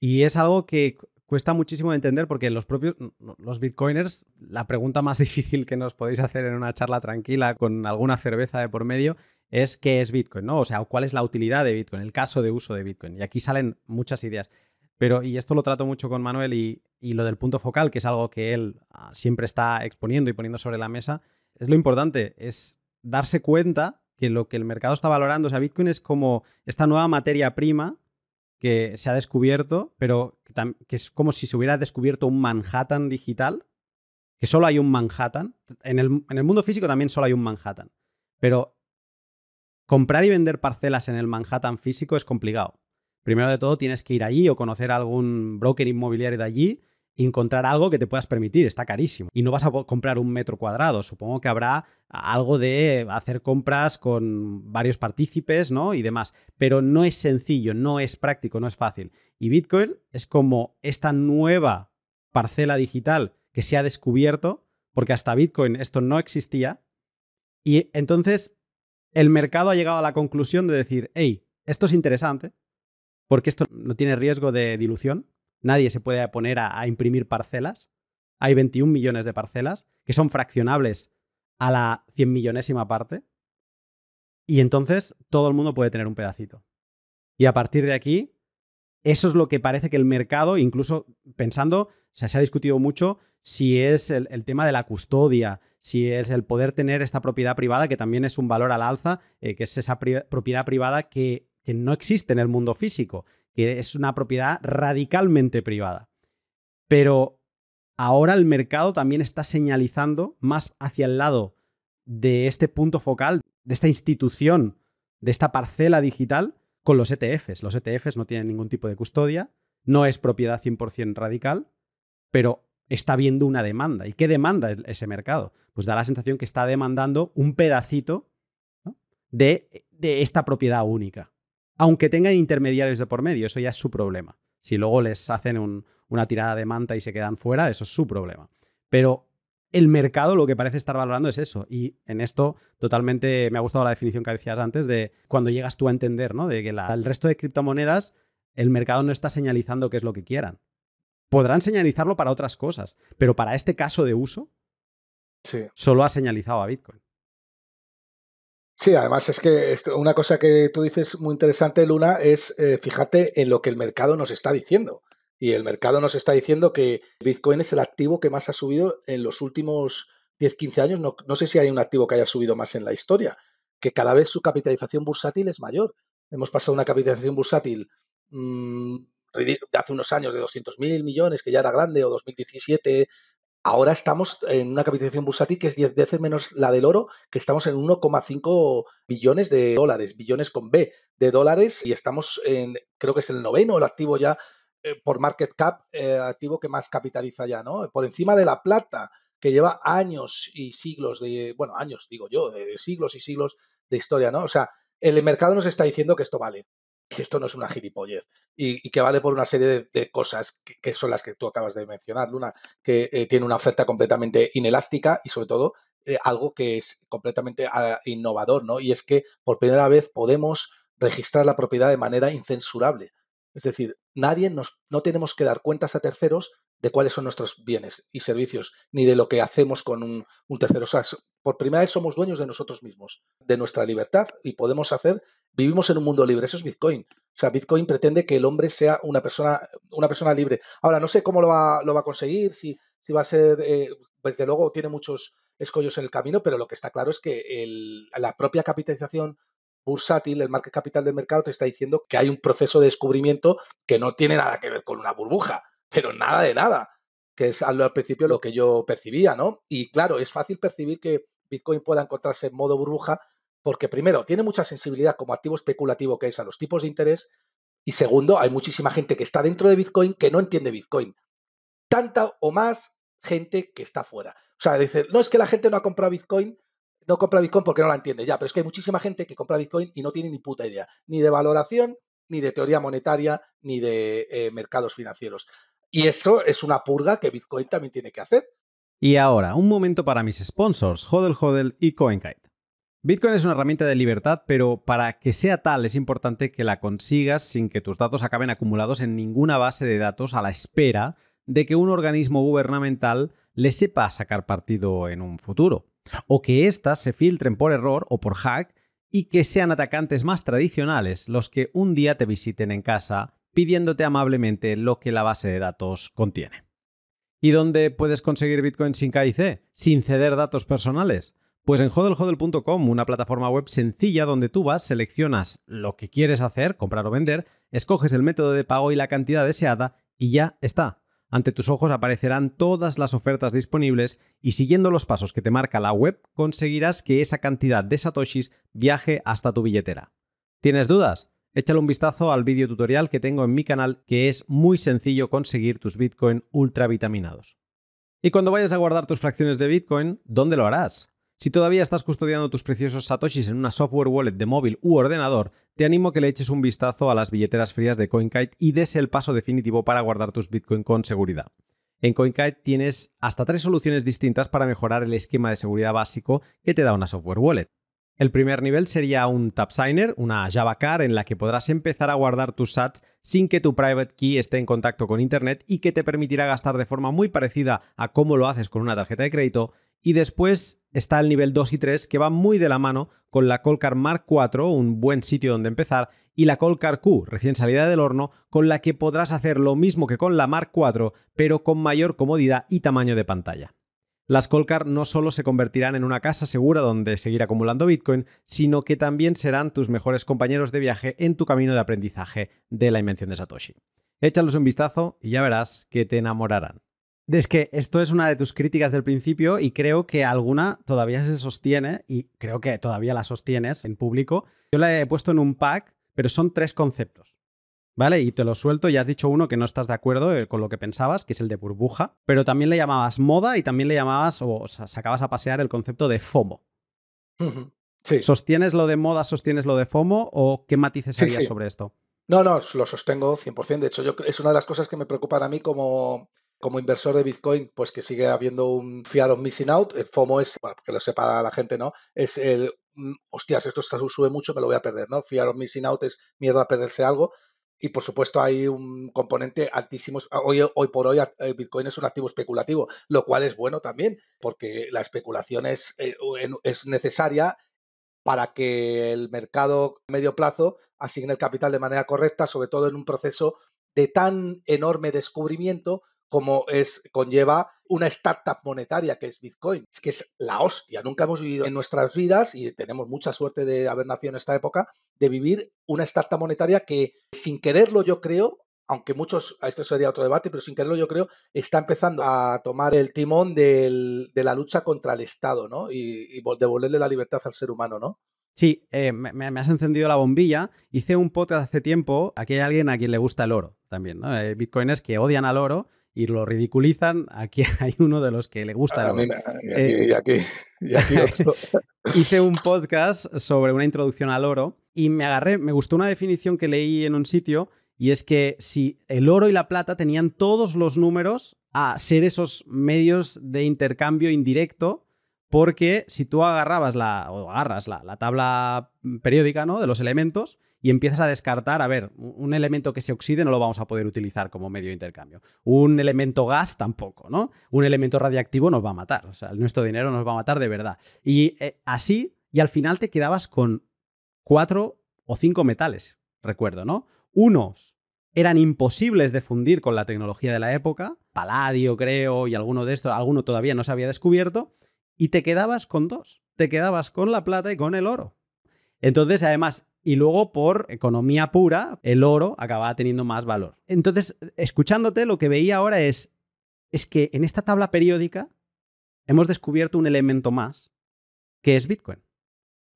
y es algo que cuesta muchísimo entender porque los propios, los bitcoiners, la pregunta más difícil que nos podéis hacer en una charla tranquila con alguna cerveza de por medio es qué es Bitcoin, ¿no? O sea, cuál es la utilidad de Bitcoin, el caso de uso de Bitcoin. Y aquí salen muchas ideas. Pero, y esto lo trato mucho con Manuel y, y lo del punto focal, que es algo que él ah, siempre está exponiendo y poniendo sobre la mesa, es lo importante, es darse cuenta que lo que el mercado está valorando, o sea, Bitcoin es como esta nueva materia prima que se ha descubierto, pero que, es como si se hubiera descubierto un Manhattan digital, que solo hay un Manhattan. En el, en el mundo físico también solo hay un Manhattan, pero comprar y vender parcelas en el Manhattan físico es complicado. Primero de todo, tienes que ir allí o conocer algún broker inmobiliario de allí encontrar algo que te puedas permitir, está carísimo. Y no vas a comprar un metro cuadrado, supongo que habrá algo de hacer compras con varios partícipes, ¿no? Y demás. Pero no es sencillo, no es práctico, no es fácil. Y Bitcoin es como esta nueva parcela digital que se ha descubierto, porque hasta Bitcoin esto no existía. Y entonces el mercado ha llegado a la conclusión de decir, hey, esto es interesante, porque esto no tiene riesgo de dilución nadie se puede poner a, imprimir parcelas. Hay 21 millones de parcelas que son fraccionables a la 100 millonésima parte. Y entonces todo el mundo puede tener un pedacito. Y a partir de aquí, eso es lo que parece que el mercado, incluso pensando, se ha discutido mucho si es el, tema de la custodia, si es el poder tener esta propiedad privada, que también es un valor al alza, eh, que es esa propiedad privada que, no existe en el mundo físico, que es una propiedad radicalmente privada. Pero ahora el mercado también está señalizando más hacia el lado de este punto focal, de esta institución, de esta parcela digital con los ETFs. Los ETFs no tienen ningún tipo de custodia, no es propiedad 100% radical, pero está viendo una demanda. ¿Y qué demanda ese mercado? Pues da la sensación que está demandando un pedacito de esta propiedad única aunque tengan intermediarios de por medio, eso ya es su problema. Si luego les hacen una tirada de manta y se quedan fuera, eso es su problema. Pero el mercado lo que parece estar valorando es eso. Y en esto totalmente me ha gustado la definición que decías antes de cuando llegas tú a entender, ¿no? De que el resto de criptomonedas, el mercado no está señalizando qué es lo que quieran. Podrán señalizarlo para otras cosas, pero para este caso de uso, sí. solo ha señalizado a Bitcoin. Sí, además es que una cosa que tú dices muy interesante, Luna, es eh, fíjate en lo que el mercado nos está diciendo. Y el mercado nos está diciendo que Bitcoin es el activo que más ha subido en los últimos 10, 15 años. No, sé si hay un activo que haya subido más en la historia, que cada vez su capitalización bursátil es mayor. Hemos pasado una capitalización bursátil mm, de hace unos años de 200.000 millones, que ya era grande, o 2017 Ahora estamos en una capitalización bursátil que es 10 veces menos la del oro, que estamos en 1,5 billones de dólares, billones con B de dólares, y estamos en, creo que es el noveno, el activo ya eh, por market cap, el eh, activo que más capitaliza ya, ¿no? Por encima de la plata, que lleva años y siglos de, bueno, años digo yo, de siglos y siglos de historia, ¿no? O sea, el mercado nos está diciendo que esto vale que esto no es una gilipollez y, que vale por una serie de, cosas que, son las que tú acabas de mencionar, Luna, que eh, tiene una oferta completamente inelástica y sobre todo eh, algo que es completamente ah, innovador, ¿no? Y es que por primera vez podemos registrar la propiedad de manera incensurable. Es decir, nadie nos, no tenemos que dar cuentas a terceros de cuáles son nuestros bienes y servicios, ni de lo que hacemos con un, tercero. O sea, por primera vez somos dueños de nosotros mismos, de nuestra libertad y podemos hacer, vivimos en un mundo libre, eso es Bitcoin. O sea, Bitcoin pretende que el hombre sea una persona, una persona libre. Ahora, no sé cómo lo va, lo va a conseguir, si, si va a ser, pues desde luego tiene muchos escollos en el camino, pero lo que está claro es que la propia capitalización bursátil, el market capital del mercado, te está diciendo que hay un proceso de descubrimiento que no tiene nada que ver con una burbuja pero nada de nada, que es al principio lo que yo percibía, ¿no? Y claro, es fácil percibir que Bitcoin pueda encontrarse en modo burbuja porque primero, tiene mucha sensibilidad como activo especulativo que es a los tipos de interés y segundo, hay muchísima gente que está dentro de Bitcoin que no entiende Bitcoin. Tanta o más gente que está fuera. O sea, dice, no es que la gente no ha comprado Bitcoin, no compra Bitcoin porque no la entiende ya, pero es que hay muchísima gente que compra Bitcoin y no tiene ni puta idea, ni de valoración, ni de teoría monetaria, ni de eh, mercados financieros. Y eso es una purga que Bitcoin también tiene que hacer. Y ahora, un momento para mis sponsors, Hodel Hodel y CoinKite. Bitcoin es una herramienta de libertad, pero para que sea tal es importante que la consigas sin que tus datos acaben acumulados en ninguna base de datos a la espera de que un organismo gubernamental le sepa sacar partido en un futuro, o que éstas se filtren por error o por hack y que sean atacantes más tradicionales los que un día te visiten en casa pidiéndote amablemente lo que la base de datos contiene. ¿Y dónde puedes conseguir Bitcoin sin KIC? Sin ceder datos personales. Pues en hodlhodl.com, una plataforma web sencilla donde tú vas, seleccionas lo que quieres hacer, comprar o vender, escoges el método de pago y la cantidad deseada y ya está. Ante tus ojos aparecerán todas las ofertas disponibles y siguiendo los pasos que te marca la web conseguirás que esa cantidad de satoshis viaje hasta tu billetera. ¿Tienes dudas? Échale un vistazo al vídeo tutorial que tengo en mi canal que es muy sencillo conseguir tus Bitcoin ultravitaminados. Y cuando vayas a guardar tus fracciones de Bitcoin, ¿dónde lo harás? Si todavía estás custodiando tus preciosos satoshis en una software wallet de móvil u ordenador, te animo a que le eches un vistazo a las billeteras frías de CoinKite y des el paso definitivo para guardar tus Bitcoin con seguridad. En CoinKite tienes hasta tres soluciones distintas para mejorar el esquema de seguridad básico que te da una software wallet. El primer nivel sería un TabSigner, una Car en la que podrás empezar a guardar tus sats sin que tu private key esté en contacto con Internet y que te permitirá gastar de forma muy parecida a cómo lo haces con una tarjeta de crédito. Y después está el nivel 2 y 3 que va muy de la mano con la Colcar Mark 4, un buen sitio donde empezar, y la Colcar Q, recién salida del horno, con la que podrás hacer lo mismo que con la Mark 4, pero con mayor comodidad y tamaño de pantalla. Las Colcar no solo se convertirán en una casa segura donde seguir acumulando Bitcoin, sino que también serán tus mejores compañeros de viaje en tu camino de aprendizaje de la invención de Satoshi. Échalos un vistazo y ya verás que te enamorarán. Es que esto es una de tus críticas del principio y creo que alguna todavía se sostiene y creo que todavía la sostienes en público. Yo la he puesto en un pack, pero son tres conceptos. ¿vale? Y te lo suelto, ya has dicho uno que no estás de acuerdo eh, con lo que pensabas, que es el de burbuja, pero también le llamabas moda y también le llamabas o, o sea, sacabas a pasear el concepto de FOMO. Sí. ¿Sostienes lo de moda, sostienes lo de FOMO o qué matices harías sobre esto? No, no, lo sostengo 100%. De hecho, yo, es una de las cosas que me preocupan a mí como, como inversor de Bitcoin, pues que sigue habiendo un fear of missing out. El FOMO es, bueno, que lo sepa la gente, ¿no? Es el, mm, hostias, esto sube mucho, me lo voy a perder, ¿no? Fear of missing out es mierda perderse algo. Y por supuesto hay un componente altísimo. Hoy, por hoy eh, Bitcoin es un activo especulativo, lo cual es bueno también, porque la especulación es, eh, es necesaria para que el mercado a medio plazo asigne el capital de manera correcta, sobre todo en un proceso de tan enorme descubrimiento como es, conlleva una startup monetaria que es Bitcoin. Es que es la hostia. Nunca hemos vivido en nuestras vidas, y tenemos mucha suerte de haber nacido en esta época, de vivir una startup monetaria que, sin quererlo, yo creo, aunque muchos, a esto sería otro debate, pero sin quererlo yo creo, está empezando a tomar el timón de la lucha contra el Estado, ¿no? Y, devolverle la libertad al ser humano, ¿no? Sí, eh, me, has encendido la bombilla. Hice un podcast hace tiempo, aquí hay alguien a quien le gusta el oro también, ¿no? Eh, bitcoiners que odian al oro y lo ridiculizan, aquí hay uno de los que le gusta. hice un podcast sobre una introducción al oro y me agarré, me gustó una definición que leí en un sitio y es que si el oro y la plata tenían todos los números a ser esos medios de intercambio indirecto porque si tú agarrabas la, o agarras la, tabla mm, periódica ¿no? de los elementos y empiezas a descartar, a ver, un elemento que se oxide no lo vamos a poder utilizar como medio de intercambio. Un elemento gas tampoco, ¿no? Un elemento radiactivo nos va a matar, o sea, nuestro dinero nos va a matar de verdad. Y eh, así, y al final te quedabas con cuatro o cinco metales, recuerdo, ¿no? Unos eran imposibles de fundir con la tecnología de la época, paladio creo y alguno de estos, alguno todavía no se había descubierto, y te quedabas con dos, te quedabas con la plata y con el oro. Entonces, además, y luego por economía pura, el oro acababa teniendo más valor. Entonces, escuchándote, lo que veía ahora es, que en esta tabla periódica hemos descubierto un elemento más, que es Bitcoin.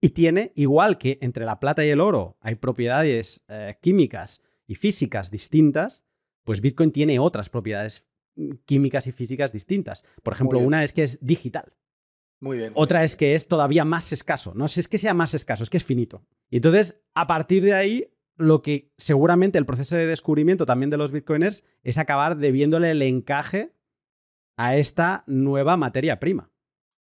Y tiene, igual que entre la plata y el oro hay propiedades eh, químicas y físicas distintas, pues Bitcoin tiene otras propiedades mm, químicas y físicas distintas. Por ejemplo, una es que es digital bien. Otra es que es todavía más escaso. No es que sea más escaso, es que es finito. Y entonces, a partir de ahí, lo que seguramente el proceso de descubrimiento también de los bitcoiners es acabar debiéndole el encaje a esta nueva materia prima.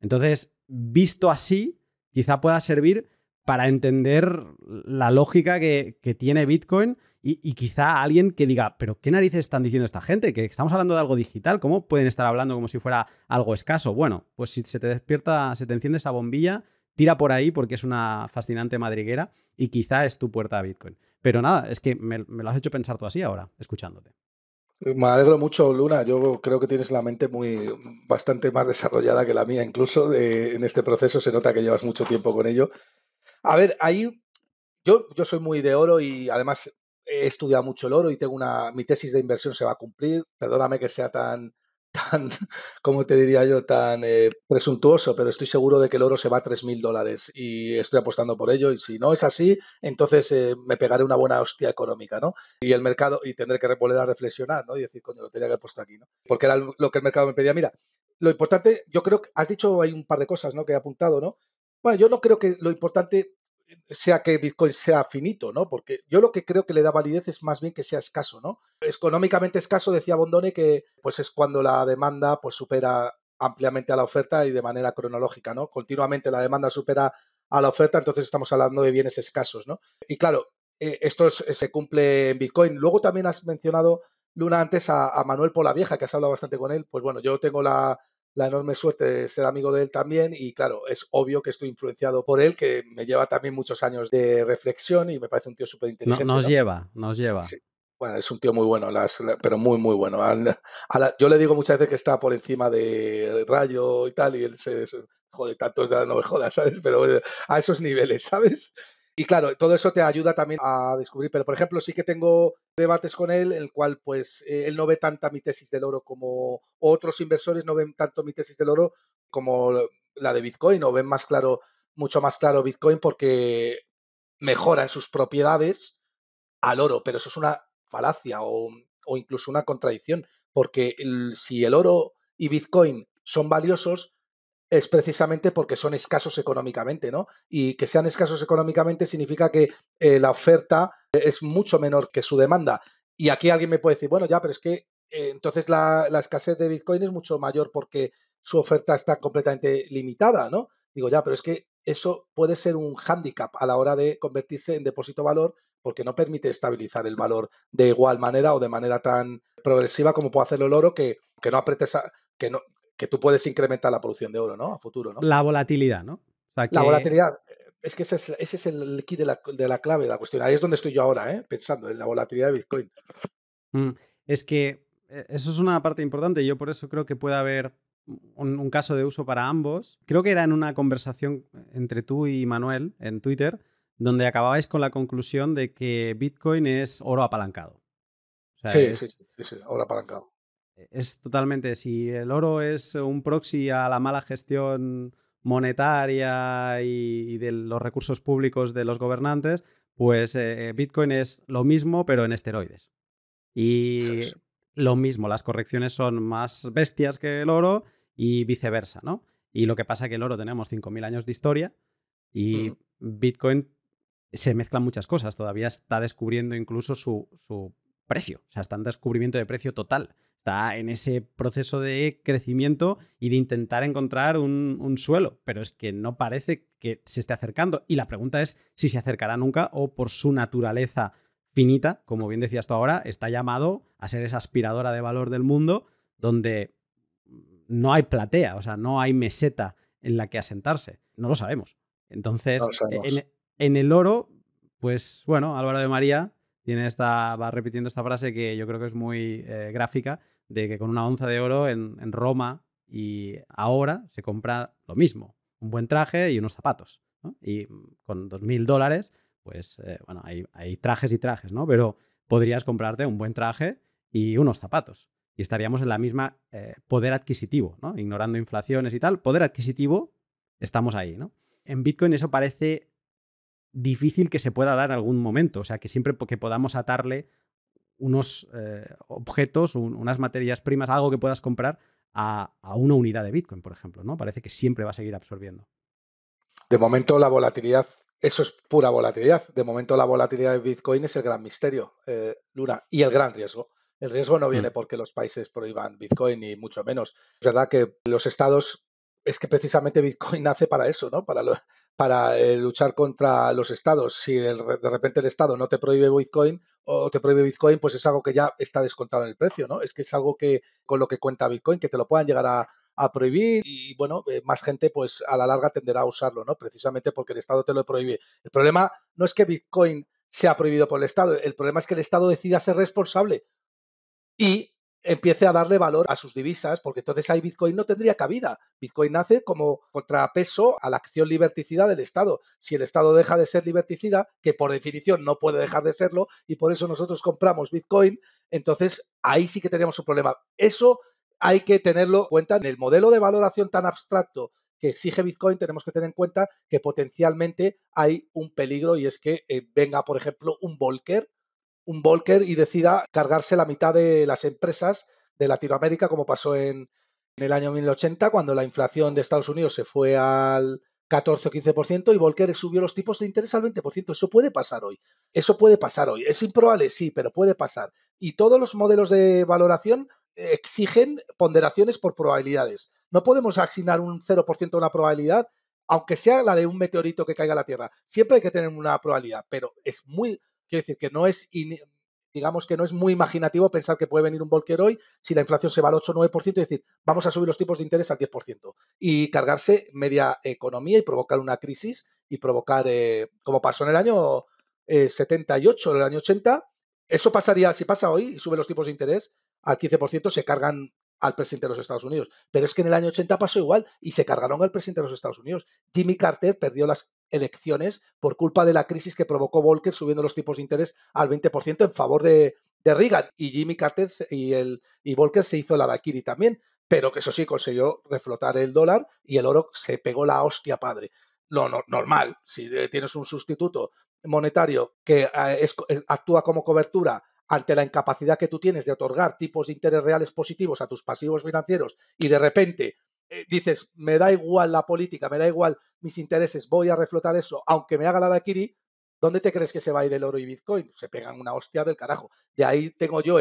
Entonces, visto así, quizá pueda servir para entender la lógica que tiene Bitcoin y, quizá alguien que diga, pero ¿qué narices están diciendo esta gente? Que estamos hablando de algo digital, ¿cómo pueden estar hablando como si fuera algo escaso? Bueno, pues si se te despierta, se te enciende esa bombilla, tira por ahí porque es una fascinante madriguera y quizá es tu puerta a Bitcoin. Pero nada, es que me, lo has hecho pensar tú así ahora, escuchándote. Eh, me alegro mucho, Luna. Yo creo que tienes la mente muy bastante más desarrollada que la mía, incluso en este proceso se nota que llevas mucho tiempo con ello. A ver, ahí yo, yo soy muy de oro y además he estudiado mucho el oro y tengo una, mi tesis de inversión se va a cumplir. Perdóname que sea tan, tan, como te diría yo, tan eh, presuntuoso, pero estoy seguro de que el oro se va a 3.000 dólares y estoy apostando por ello. Y si no es así, entonces eh, me pegaré una buena hostia económica, ¿no? Y el mercado, y tendré que volver a reflexionar, ¿no? Y decir, coño, lo tenía que haber puesto aquí, ¿no? Porque era lo que el mercado me pedía. Mira, lo importante, yo creo que has dicho, hay un par de cosas, ¿no? Que he apuntado, ¿no? Bueno, yo no creo que lo importante sea que Bitcoin sea finito, ¿no? Porque yo lo que creo que le da validez es más bien que sea escaso, ¿no? Económicamente escaso, decía Bondone, que pues es cuando la demanda pues supera ampliamente a la oferta y de manera cronológica, ¿no? Continuamente la demanda supera a la oferta, entonces estamos hablando de bienes escasos, ¿no? Y claro, e, esto se cumple en Bitcoin. Luego también has mencionado, Luna, antes a, a Manuel Polavieja, que has hablado bastante con él. Pues bueno, yo tengo la, la enorme suerte de ser amigo de él también y claro, es obvio que estoy influenciado por él, que me lleva también muchos años de reflexión y me parece un tío súper interesante. nos lleva, nos lleva. Bueno, es un tío muy bueno, las, pero muy, muy bueno. yo le digo muchas veces que está por encima de Rayo y tal, y él se... jode tanto no me jodas, ¿sabes? Pero eh, a esos niveles, ¿sabes? Y claro, todo eso te ayuda también a descubrir. Pero, por ejemplo, sí que tengo debates con él en el cual, pues, eh, él no ve tanta mi tesis del oro como otros inversores no ven tanto mi tesis del oro como la de Bitcoin o ven más claro, mucho más claro Bitcoin porque mejora en sus propiedades al oro. Pero eso es una falacia o, o incluso una contradicción porque si el oro y Bitcoin son valiosos, es precisamente porque son escasos económicamente, ¿no? Y que sean escasos económicamente significa que eh, la oferta eh, es mucho menor que su demanda. Y aquí alguien me puede decir, bueno, ya, pero es que eh, entonces la, escasez de Bitcoin es mucho mayor porque su oferta está completamente limitada, ¿no? Digo, ya, pero es que eso puede ser un hándicap a la hora de convertirse en depósito valor porque no permite estabilizar el valor de igual manera o de manera tan progresiva como puede hacerlo el oro que, que no apretes a. que no, que tú puedes incrementar la producción de oro, ¿no? A futuro, ¿no? La volatilidad, ¿no? La volatilidad, es que ese es, el key de la, clave de la cuestión. Ahí es donde estoy yo ahora, ¿eh? pensando en la volatilidad de Bitcoin. Mm, es que eh, eso es una parte importante. Yo por eso creo que puede haber un, caso de uso para ambos. Creo que era en una conversación entre tú y Manuel en Twitter, donde acababais con la conclusión de que Bitcoin es oro apalancado. sí, sí, sí, oro apalancado. Eh, es totalmente, si el oro es un proxy a la mala gestión monetaria y, de los recursos públicos de los gobernantes, pues eh, eh, Bitcoin es lo mismo, pero en esteroides. Y lo mismo, las correcciones son más bestias que el oro y viceversa, ¿no? Y lo que pasa es que el oro tenemos 5.000 años de historia y mm. Bitcoin se mezclan muchas cosas, todavía está descubriendo incluso su, su precio, o sea, está en descubrimiento de precio total está en ese proceso de crecimiento y de intentar encontrar un, suelo, pero es que no parece que se esté acercando. Y la pregunta es si se acercará nunca o por su naturaleza finita, como bien decías tú ahora, está llamado a ser esa aspiradora de valor del mundo donde no hay platea, o sea, no hay meseta en la que asentarse. No lo sabemos. Entonces, En, el oro, pues bueno, Álvaro de María tiene esta, va repitiendo esta frase que yo creo que es muy eh, gráfica, de que con una onza de oro en, Roma y ahora se compra lo mismo, un buen traje y unos zapatos. Y con 2.000 dólares, pues eh, bueno, hay, trajes y trajes, ¿no? Pero podrías comprarte un buen traje y unos zapatos. Y estaríamos en la misma eh, poder adquisitivo, ¿no? Ignorando inflaciones y tal, poder adquisitivo, estamos ahí, ¿no? En Bitcoin eso parece difícil que se pueda dar en algún momento, o sea, que siempre que podamos atarle unos eh, objetos, unas materias primas, algo que puedas comprar a, una unidad de Bitcoin, por ejemplo, ¿no? Parece que siempre va a seguir absorbiendo. De momento la volatilidad, eso es pura volatilidad. De momento la volatilidad de Bitcoin es el gran misterio, eh, Luna, y el gran riesgo. El riesgo no viene mm. porque los países prohíban Bitcoin, ni mucho menos. Es verdad que los estados, es que precisamente Bitcoin nace para eso, ¿no? Para lo, para eh, luchar contra los estados. Si de repente el estado no te prohíbe Bitcoin o te prohíbe Bitcoin, pues es algo que ya está descontado en el precio, ¿no? Es que es algo que con lo que cuenta Bitcoin, que te lo puedan llegar a, a prohibir y bueno, eh, más gente pues a la larga tenderá a usarlo, ¿no? Precisamente porque el Estado te lo prohíbe. El problema no es que Bitcoin sea prohibido por el Estado, el problema es que el Estado decida ser responsable y empiece a darle valor a sus divisas, porque entonces ahí Bitcoin no tendría cabida. Bitcoin nace como contrapeso a la acción liberticida del Estado. Si el Estado deja de ser liberticida, que por definición no puede dejar de serlo, y por eso nosotros compramos Bitcoin, entonces ahí sí que tenemos un problema. Eso hay que tenerlo en cuenta en el modelo de valoración tan abstracto que exige Bitcoin, tenemos que tener en cuenta que potencialmente hay un peligro y es que eh, venga, por ejemplo, un Volcker un Volker y decida cargarse la mitad de las empresas de Latinoamérica, como pasó en, el año 1080, cuando la inflación de Estados Unidos se fue al 14 o 15% y Volker subió los tipos de interés al 20%. Eso puede pasar hoy. Eso puede pasar hoy. Es improbable, sí, pero puede pasar. Y todos los modelos de valoración exigen ponderaciones por probabilidades. No podemos asignar un 0% a una probabilidad, aunque sea la de un meteorito que caiga a la Tierra. Siempre hay que tener una probabilidad, pero es muy Quiero decir que no es, digamos que no es muy imaginativo pensar que puede venir un Volcker hoy si la inflación se va al 8 o 9% y decir, vamos a subir los tipos de interés al 10% y cargarse media economía y provocar una crisis y provocar, eh, como pasó en el año 78, eh, en el año 80, eso pasaría, si pasa hoy y sube los tipos de interés al 15%, se cargan al presidente de los Estados Unidos. Pero es que en el año 80 pasó igual y se cargaron al presidente de los Estados Unidos. Jimmy Carter perdió las elecciones por culpa de la crisis que provocó Volcker subiendo los tipos de interés al 20% en favor de, de Reagan. Y Jimmy Carter y, el, y Volcker se hizo la daquiri también, pero que eso sí consiguió reflotar el dólar y el oro se pegó la hostia padre. Lo normal, si eh, tienes un sustituto monetario que eh, eh, actúa como cobertura ante la incapacidad que tú tienes de otorgar tipos de interés reales positivos a tus pasivos financieros y de repente eh, dices, me da igual la política, me da igual mis intereses, voy a reflotar eso, aunque me haga la daquiri, ¿dónde te crees que se va a ir el oro y Bitcoin? Se pegan una hostia del carajo. De ahí tengo yo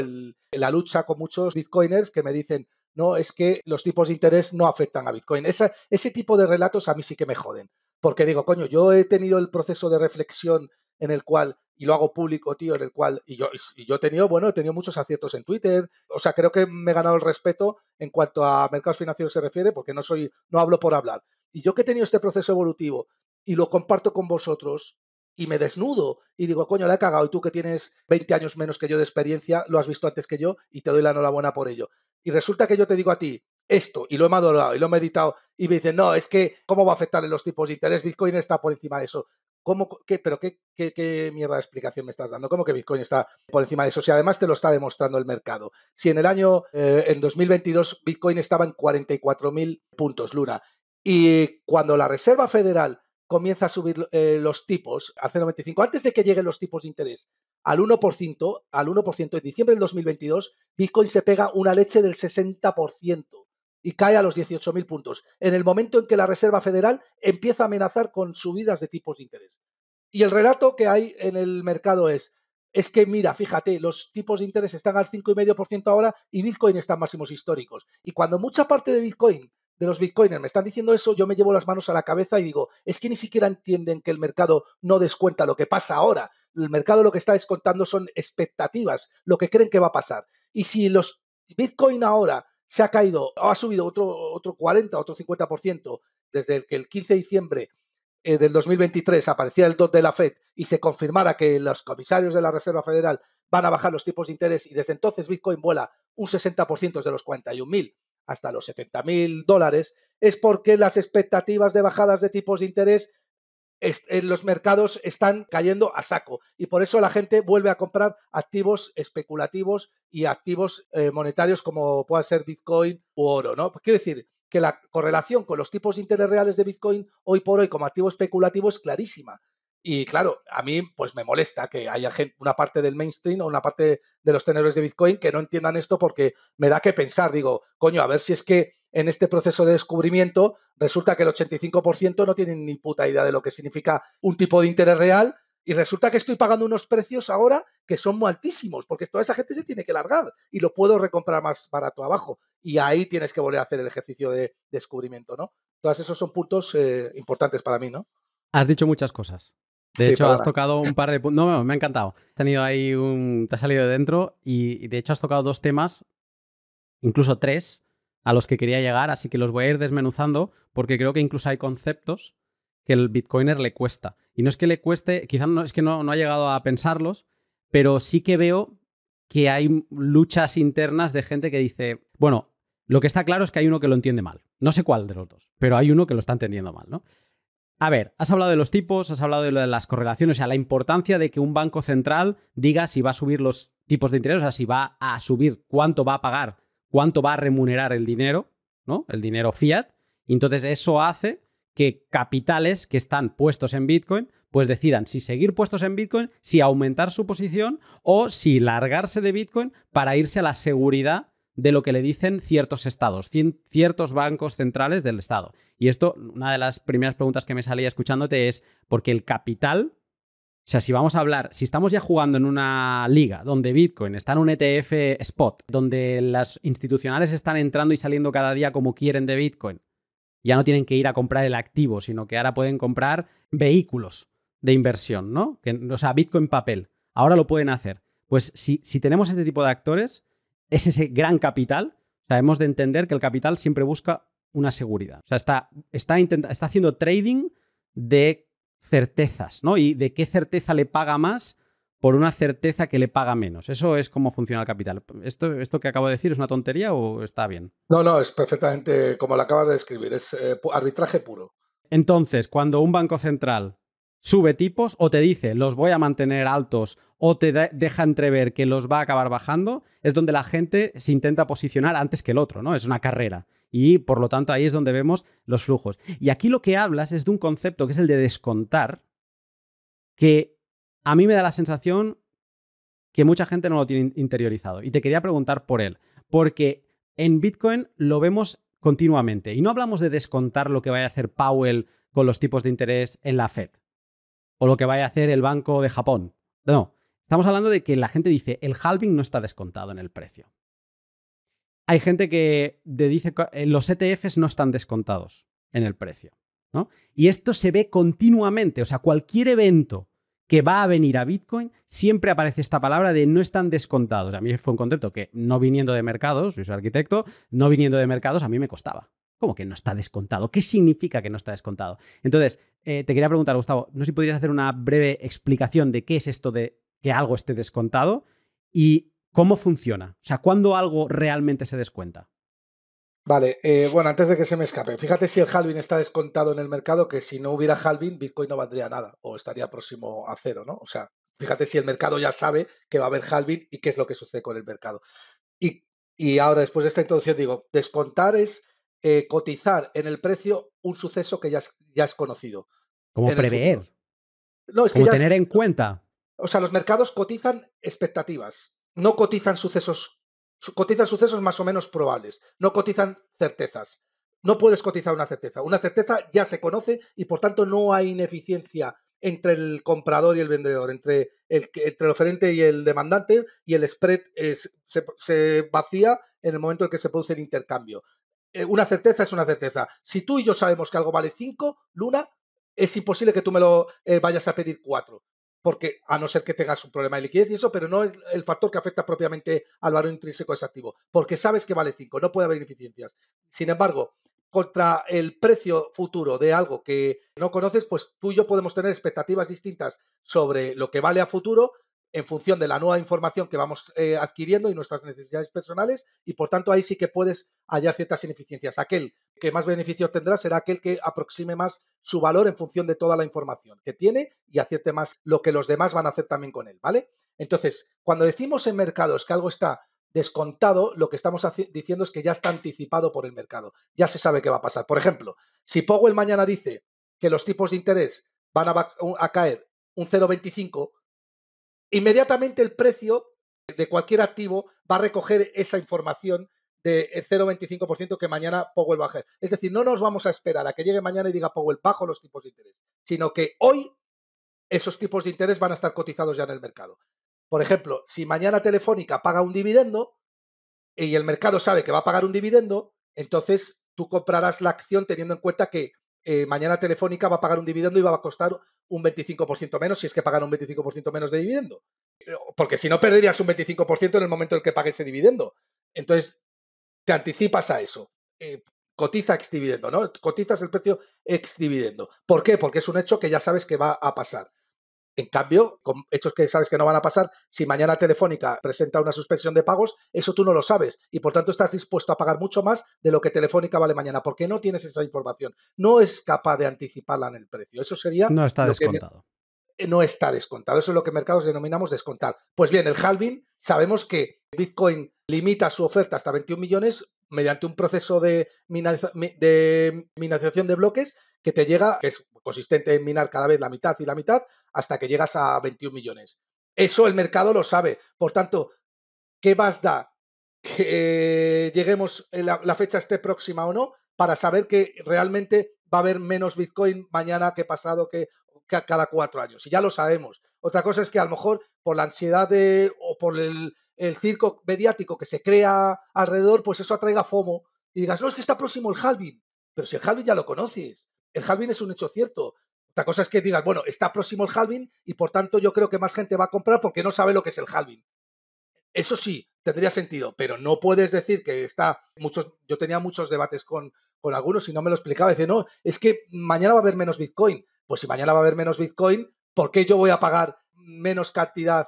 la lucha con muchos Bitcoiners que me dicen, no, es que los tipos de interés no afectan a Bitcoin. ese tipo de relatos a mí sí que me joden. Porque digo, coño, yo he tenido el proceso de reflexión en el cual, y lo hago público, tío, en el cual, y yo, y yo he tenido, bueno, he tenido muchos aciertos en Twitter, o sea, creo que me he ganado el respeto en cuanto a mercados financieros se refiere, porque no soy, no hablo por hablar. Y yo que he tenido este proceso evolutivo y lo comparto con vosotros, y me desnudo y digo, coño, la he cagado y tú que tienes 20 años menos que yo de experiencia, lo has visto antes que yo y te doy la enhorabuena por ello. Y resulta que yo te digo a ti esto y lo he madurado y lo he meditado y me dicen, no, es que cómo va a afectarle los tipos de interés, Bitcoin está por encima de eso qué, pero qué, qué, mierda de explicación me estás dando? ¿Cómo que Bitcoin está por encima de eso? Si además te lo está demostrando el mercado. Si en el año, eh, en 2022, Bitcoin estaba en 44.000 puntos, Luna, y cuando la Reserva Federal comienza a subir eh, los tipos hace 95 antes de que lleguen los tipos de interés al 1%, al 1% en diciembre del 2022, Bitcoin se pega una leche del 60% y cae a los 18.000 puntos, en el momento en que la Reserva Federal empieza a amenazar con subidas de tipos de interés. Y el relato que hay en el mercado es, es que mira, fíjate, los tipos de interés están al 5,5% ahora y Bitcoin está en máximos históricos. Y cuando mucha parte de Bitcoin, de los Bitcoiners, me están diciendo eso, yo me llevo las manos a la cabeza y digo, es que ni siquiera entienden que el mercado no descuenta lo que pasa ahora. El mercado lo que está descontando son expectativas, lo que creen que va a pasar. Y si los Bitcoin ahora se ha caído, o ha subido otro, otro 40, otro 50% desde el que el 15 de diciembre eh, del 2023 aparecía el DOT de la Fed y se confirmara que los comisarios de la Reserva Federal van a bajar los tipos de interés y desde entonces Bitcoin vuela un 60% de los 41.000 hasta los 70.000 dólares, es porque las expectativas de bajadas de tipos de interés eh, los mercados están cayendo a saco y por eso la gente vuelve a comprar activos especulativos y activos eh, monetarios como pueda ser Bitcoin u oro, ¿no? Quiero decir que la correlación con los tipos de interés reales de Bitcoin hoy por hoy como activo especulativo es clarísima. Y claro, a mí pues me molesta que haya una parte del mainstream o una parte de los tenedores de Bitcoin que no entiendan esto porque me da que pensar, digo, coño, a ver si es que en este proceso de descubrimiento, resulta que el 85% no tienen ni puta idea de lo que significa un tipo de interés real y resulta que estoy pagando unos precios ahora que son muy altísimos, porque toda esa gente se tiene que largar y lo puedo recomprar más barato abajo. Y ahí tienes que volver a hacer el ejercicio de descubrimiento, ¿no? Todos esos son puntos eh, importantes para mí, ¿no? Has dicho muchas cosas. De hecho, has tocado un par de puntos. No, me ha encantado. tenido ahí un. Te ha salido de dentro y de hecho has tocado dos temas, incluso tres, a los que quería llegar, así que los voy a ir desmenuzando porque creo que incluso hay conceptos que el bitcoiner le cuesta. Y no es que le cueste, quizás no, es que no, no ha llegado a pensarlos, pero sí que veo que hay luchas internas de gente que dice, bueno, lo que está claro es que hay uno que lo entiende mal. No sé cuál de los dos, pero hay uno que lo está entendiendo mal, ¿no? A ver, has hablado de los tipos, has hablado de, de las correlaciones, o sea, la importancia de que un banco central diga si va a subir los tipos de interés, o sea, si va a subir, cuánto va a pagar cuánto va a remunerar el dinero, ¿no? El dinero fiat. Y entonces eso hace que capitales que están puestos en Bitcoin, pues decidan si seguir puestos en Bitcoin, si aumentar su posición o si largarse de Bitcoin para irse a la seguridad de lo que le dicen ciertos estados, ciertos bancos centrales del estado. Y esto, una de las primeras preguntas que me salía escuchándote es, porque el capital o sea, si vamos a hablar, si estamos ya jugando en una liga donde Bitcoin está en un ETF spot, donde las institucionales están entrando y saliendo cada día como quieren de Bitcoin, ya no tienen que ir a comprar el activo, sino que ahora pueden comprar vehículos de inversión, ¿no? Que, o sea, Bitcoin papel. Ahora lo pueden hacer. Pues si, tenemos este tipo de actores, es ese gran capital. Sabemos de entender que el capital siempre busca una seguridad. O sea, está, está haciendo trading de certezas, ¿no? Y de qué certeza le paga más por una certeza que le paga menos. Eso es cómo funciona el capital. ¿Esto, esto que acabo de decir es una tontería o está bien? No, no, es perfectamente como lo acabas de describir, es eh, arbitraje puro. Entonces, cuando un banco central sube tipos o te dice los voy a mantener altos o te deja entrever que los va a acabar bajando, es donde la gente se intenta posicionar antes que el otro, ¿no? Es una carrera y por lo tanto ahí es donde vemos los flujos. Y aquí lo que hablas es de un concepto que es el de descontar, que a mí me da la sensación que mucha gente no lo tiene interiorizado. Y te quería preguntar por él, porque en Bitcoin lo vemos continuamente y no hablamos de descontar lo que vaya a hacer Powell con los tipos de interés en la Fed o lo que vaya a hacer el Banco de Japón. No, estamos hablando de que la gente dice el halving no está descontado en el precio hay gente que dice que eh, los ETFs no están descontados en el precio. ¿no? Y esto se ve continuamente, o sea, cualquier evento que va a venir a Bitcoin, siempre aparece esta palabra de no están descontados. A mí fue un concepto que no viniendo de mercados, soy arquitecto, no viniendo de mercados a mí me costaba. ¿Cómo que no está descontado? ¿Qué significa que no está descontado? Entonces, eh, te quería preguntar, Gustavo, no sé si podrías hacer una breve explicación de qué es esto de que algo esté descontado y ¿Cómo funciona? O sea, ¿cuándo algo realmente se descuenta? Vale, eh, bueno, antes de que se me escape, fíjate si el halving está descontado en el mercado, que si no hubiera halving, Bitcoin no valdría nada o estaría próximo a cero, ¿no? O sea, fíjate si el mercado ya sabe que va a haber halving y qué es lo que sucede con el mercado. Y, y ahora, después de esta introducción, digo, descontar es eh, cotizar en el precio un suceso que ya es, ya es conocido. Como prever. No, es que tener en cuenta. O sea, los mercados cotizan expectativas no cotizan sucesos, cotizan sucesos más o menos probables, no cotizan certezas. No puedes cotizar una certeza. Una certeza ya se conoce y por tanto no hay ineficiencia entre el comprador y el vendedor, entre el, entre el oferente y el demandante, y el spread se, vacía en el momento en que se produce el intercambio. Eh, una certeza es una certeza. Si tú y yo sabemos que algo vale 5, Luna, es imposible que tú me lo eh, vayas a pedir 4 porque a no ser que tengas un problema de liquidez y eso, pero no es el factor que afecta propiamente al valor intrínseco de ese activo, porque sabes que vale 5, no puede haber ineficiencias. Sin embargo, contra el precio futuro de algo que no conoces, pues tú y yo podemos tener expectativas distintas sobre lo que vale a futuro en función de la nueva información que vamos eh, adquiriendo y nuestras necesidades personales, y por tanto ahí sí que puedes hallar ciertas ineficiencias. Aquel que más beneficio tendrá será aquel que aproxime más su valor en función de toda la información que tiene y acierte más lo que los demás van a hacer también con él, ¿vale? Entonces, cuando decimos en mercados que algo está descontado, lo que estamos diciendo es que ya está anticipado por el mercado, ya se sabe qué va a pasar. Por ejemplo, si Powell mañana dice que los tipos de interés van a caer un 0,25, inmediatamente el precio de cualquier activo va a recoger esa información de 0,25% eh, que mañana Powell baje. Es decir, no nos vamos a esperar a que llegue mañana y diga Powell bajo los tipos de interés, sino que hoy esos tipos de interés van a estar cotizados ya en el mercado. Por ejemplo, si mañana Telefónica paga un dividendo y el mercado sabe que va a pagar un dividendo, entonces tú comprarás la acción teniendo en cuenta que eh, mañana Telefónica va a pagar un dividendo y va a costar un 25% menos, si es que pagan un 25% menos de dividendo. Eh, porque si no, perderías un 25% en el momento en el que pague ese dividendo. Entonces, te anticipas a eso. Eh, cotiza ex dividendo, ¿no? Cotizas el precio ex dividendo. ¿Por qué? Porque es un hecho que ya sabes que va a pasar. En cambio, con hechos que sabes que no van a pasar, si mañana Telefónica presenta una suspensión de pagos, eso tú no lo sabes y por tanto estás dispuesto a pagar mucho más de lo que Telefónica vale mañana, porque no tienes esa información. No es capaz de anticiparla en el precio. Eso sería. No está descontado. Eh, no está descontado. Eso es lo que en mercados denominamos descontar. Pues bien, el halving, sabemos que Bitcoin limita su oferta hasta 21 millones mediante un proceso de, minación de de bloques que te llega, que es consistente en minar cada vez la mitad y la mitad, hasta que llegas a 21 millones. Eso el mercado lo sabe. Por tanto, ¿qué más da que lleguemos, la, fecha esté próxima o no, para saber que realmente va a haber menos Bitcoin mañana que pasado que, cada cuatro años? Y ya lo sabemos. Otra cosa es que a lo mejor por la ansiedad de, o por el, el circo mediático que se crea alrededor, pues eso atraiga FOMO y digas, no, es que está próximo el halving. Pero si el halving ya lo conoces, el halving es un hecho cierto. Otra cosa es que digas, bueno, está próximo el halving y por tanto yo creo que más gente va a comprar porque no sabe lo que es el halving. Eso sí, tendría sentido, pero no puedes decir que está muchos, yo tenía muchos debates con, con algunos y no me lo explicaba, Decía, no, es que mañana va a haber menos Bitcoin. Pues si mañana va a haber menos Bitcoin, ¿por qué yo voy a pagar menos cantidad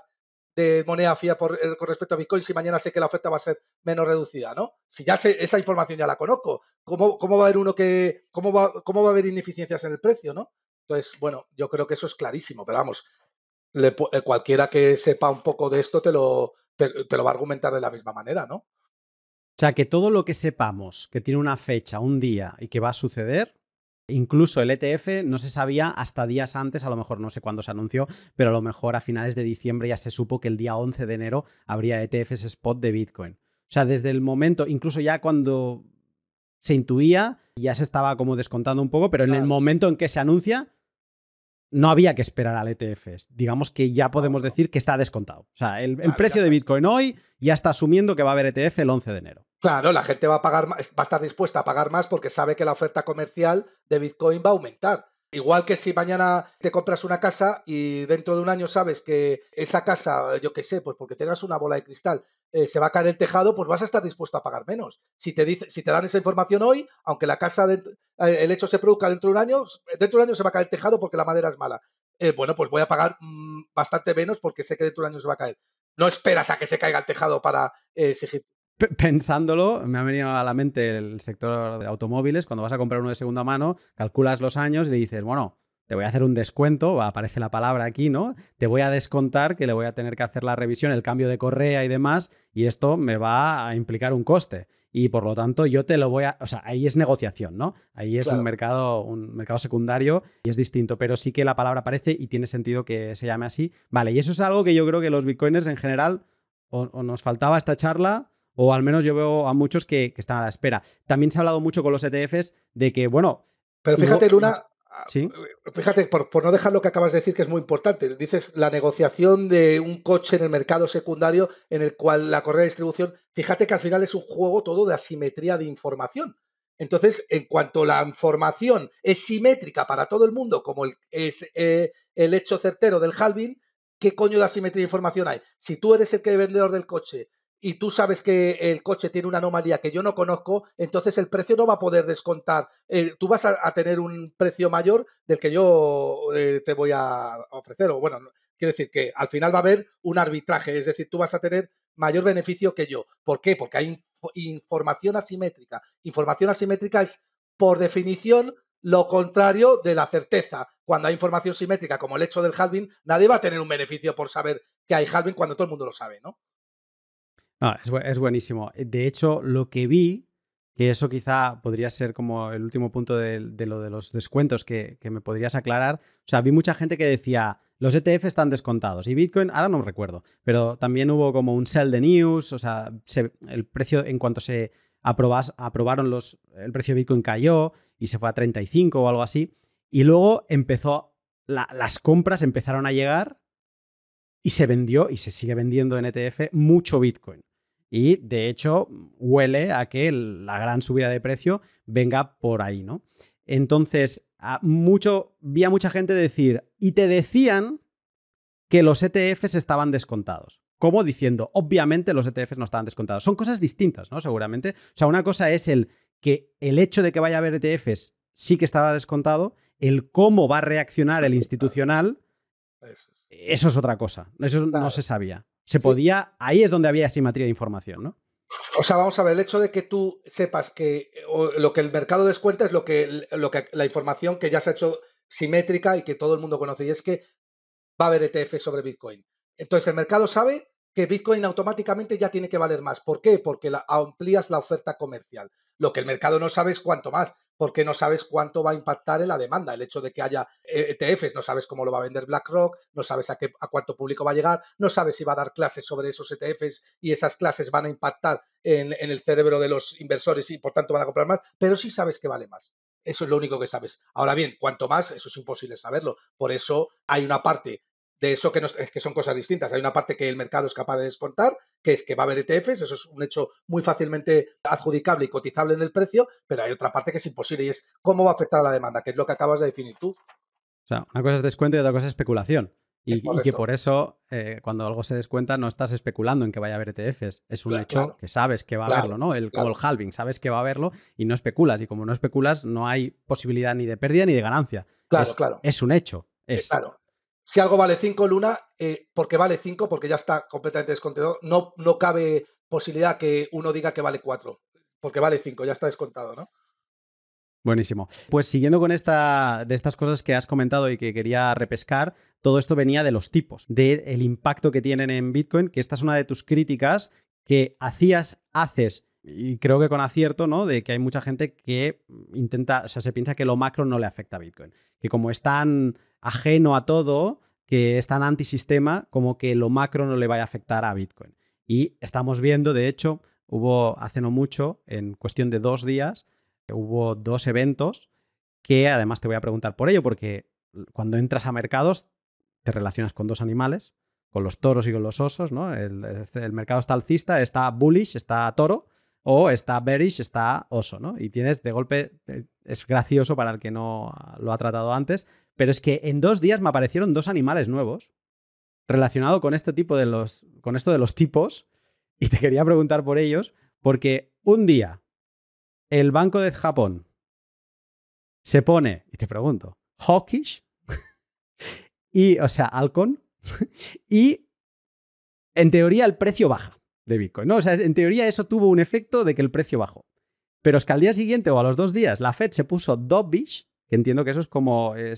de moneda fía por, eh, con respecto a Bitcoin si mañana sé que la oferta va a ser menos reducida, ¿no? Si ya sé, esa información ya la conozco, ¿cómo, cómo va a haber uno que, cómo va, cómo va a haber ineficiencias en el precio, ¿no? Entonces, bueno, yo creo que eso es clarísimo, pero vamos, eh, cualquiera que sepa un poco de esto te lo, te lo va a argumentar de la misma manera, ¿no? O sea, que todo lo que sepamos que tiene una fecha, un día y que va a suceder, Incluso el ETF no se sabía hasta días antes, a lo mejor no sé cuándo se anunció, pero a lo mejor a finales de diciembre ya se supo que el día 11 de enero habría ETFs spot de Bitcoin. O sea, desde el momento, incluso ya cuando se intuía, ya se estaba como descontando un poco, pero en el momento en que se anuncia, no había que esperar al ETF. Digamos que ya podemos decir que está descontado. O sea, el, el precio de Bitcoin hoy ya está asumiendo que va a haber ETF el 11 de enero. Claro, la gente va a pagar, va a estar dispuesta a pagar más porque sabe que la oferta comercial de Bitcoin va a aumentar. Igual que si mañana te compras una casa y dentro de un año sabes que esa casa, yo qué sé, pues porque tengas una bola de cristal, eh, se va a caer el tejado, pues vas a estar dispuesto a pagar menos. Si te, si te dan esa información hoy, aunque la casa, eh, el hecho se produzca dentro de un año, dentro de un año se va a caer el tejado porque la madera es mala. Eh, bueno, pues voy a pagar mm, bastante menos porque sé que dentro de un año se va a caer. No esperas a que se caiga el tejado para exigir pensándolo, me ha venido a la mente el sector de automóviles. Cuando vas a comprar uno de segunda mano, calculas los años y le dices, bueno, te voy a hacer un descuento, aparece la palabra aquí, ¿no? Te voy a descontar que le voy a tener que hacer la revisión, el cambio de correa y demás, y esto me va a implicar un coste. Y por lo tanto, yo te lo voy a. O sea, ahí es negociación, ¿no? Ahí es un mercado, un mercado secundario y es distinto. Pero sí que la palabra aparece y tiene sentido que se llame así. Vale, y eso es algo que yo creo que los bitcoiners en general, o nos faltaba esta charla, o al menos yo veo a muchos que, están a la espera. También se ha hablado mucho con los ETFs de que, bueno... Pero fíjate, Luna, ah, Fíjate, por, no dejar lo que acabas de decir, que es muy importante. Dices la negociación de un coche en el mercado secundario en el cual la correa de distribución, fíjate que al final es un juego todo de asimetría de información. Entonces, en cuanto la información es simétrica para todo el mundo, como el, es eh, el hecho certero del Halvin, ¿qué coño de asimetría de información hay? Si tú eres el que vendedor del coche y tú sabes que el coche tiene una anomalía que yo no conozco, entonces el precio no va a poder descontar. Eh, tú vas a, tener un precio mayor del que yo eh, te voy a ofrecer. O bueno, quiero decir que al final va a haber un arbitraje, es decir, tú vas a tener mayor beneficio que yo. ¿Por qué? Porque hay información asimétrica. Información asimétrica es, por definición, lo contrario de la certeza. Cuando hay información simétrica, como el hecho del halving, nadie va a tener un beneficio por saber que hay halving cuando todo el mundo lo sabe, ¿no? es, buenísimo. Eh, de hecho, lo que vi, que eso quizá podría ser como el último punto de, lo de los descuentos que, me podrías aclarar. O sea, vi mucha gente que decía, los ETF están descontados y Bitcoin, ahora no recuerdo, pero también hubo como un sell de news, o sea, el precio en cuanto se aprobaron los, el precio de Bitcoin cayó y se fue a 35 o algo así. Y luego empezó, las compras empezaron a llegar y se vendió y se sigue vendiendo en ETF mucho Bitcoin y de hecho huele a que la gran subida de precio venga por ahí, ¿no? Entonces, mucho, vi a mucha gente decir, y te decían que los ETFs estaban descontados. Como diciendo, obviamente los ETFs no estaban descontados. Son cosas distintas, ¿no? Seguramente. O sea, una cosa es el que el hecho de que vaya a haber ETFs sí que estaba descontado, el cómo va a reaccionar el institucional, eso es otra cosa. Eso no se sabía. Se podía, ahí es donde había asimetría de información, ¿no? O sea, vamos a ver, el hecho de que tú sepas que lo que el mercado descuenta es lo que la información que ya se ha hecho simétrica y que todo el mundo conoce, y es que va a haber ETF sobre Bitcoin. Entonces, el mercado sabe que Bitcoin automáticamente ya tiene que valer más. ¿Por qué? Porque la, amplías la oferta comercial. Lo que el mercado no sabe es cuánto más, porque no sabes cuánto va a impactar en la demanda. El hecho de que haya ETFs, eh, e no sabes cómo lo va a vender BlackRock, no sabes a, qué, a cuánto público va a llegar, no sabes si va a dar clases sobre esos ETFs y esas clases van a impactar en, en el cerebro de los inversores y por tanto van a comprar más, pero sí sabes que vale más. Eso es lo único que sabes. Ahora bien, cuánto más, eso es imposible saberlo. Por eso hay una parte de eso que, que son cosas distintas. Hay una parte que el mercado es capaz de descontar, que es que va a haber ETFs, eso es un hecho muy fácilmente adjudicable y cotizable en el precio, pero hay otra parte que es imposible y es cómo va a afectar a la demanda, que es lo que acabas de definir tú. O sea, una cosa es descuento y otra cosa es especulación. Y, que por eso, eh, cuando algo se descuenta, no estás especulando en que vaya a haber ETFs. Es un hecho que sabes que va a haberlo, ¿no? El, Como halving, sabes que va a haberlo y no especulas. Y como no especulas, no hay posibilidad ni de pérdida ni de ganancia. Claro, es, claro. Es un hecho. claro si algo vale 5 Luna, eh, porque vale 5, porque ya está completamente descontado, no, no cabe posibilidad que uno diga que vale 4, porque vale 5, ya está descontado, ¿no? Buenísimo. Pues siguiendo con esta de estas cosas que has comentado y que quería repescar, todo esto venía de los tipos, del el impacto que tienen en Bitcoin, que esta es una de tus críticas que hacías, haces y creo que con acierto, ¿no? De que hay mucha gente que intenta, o sea, se piensa que lo macro no le afecta a Bitcoin, que como están ajeno a todo, que es tan antisistema como que lo macro no le vaya a afectar a Bitcoin. Y estamos viendo, de hecho, hubo hace no mucho, en cuestión de dos días, hubo dos eventos que además te voy a preguntar por ello, porque cuando entras a mercados te relacionas con dos animales, con los toros y con los osos, ¿no? El, mercado está alcista, está bullish, está toro, o está bearish, está oso, ¿no? Y tienes de golpe, eh, es gracioso para el que no lo ha tratado antes, pero es que en dos días me aparecieron dos animales nuevos relacionados con este tipo de los, con esto de los tipos y te quería preguntar por ellos porque un día el Banco de Japón se pone, y te pregunto, hawkish, y, o sea, halcón, y en teoría el precio baja de Bitcoin. ¿no? O sea, en teoría eso tuvo un efecto de que el precio bajó. Pero es que al día siguiente o a los dos días la Fed se puso dovish entiendo que eso es como... Em,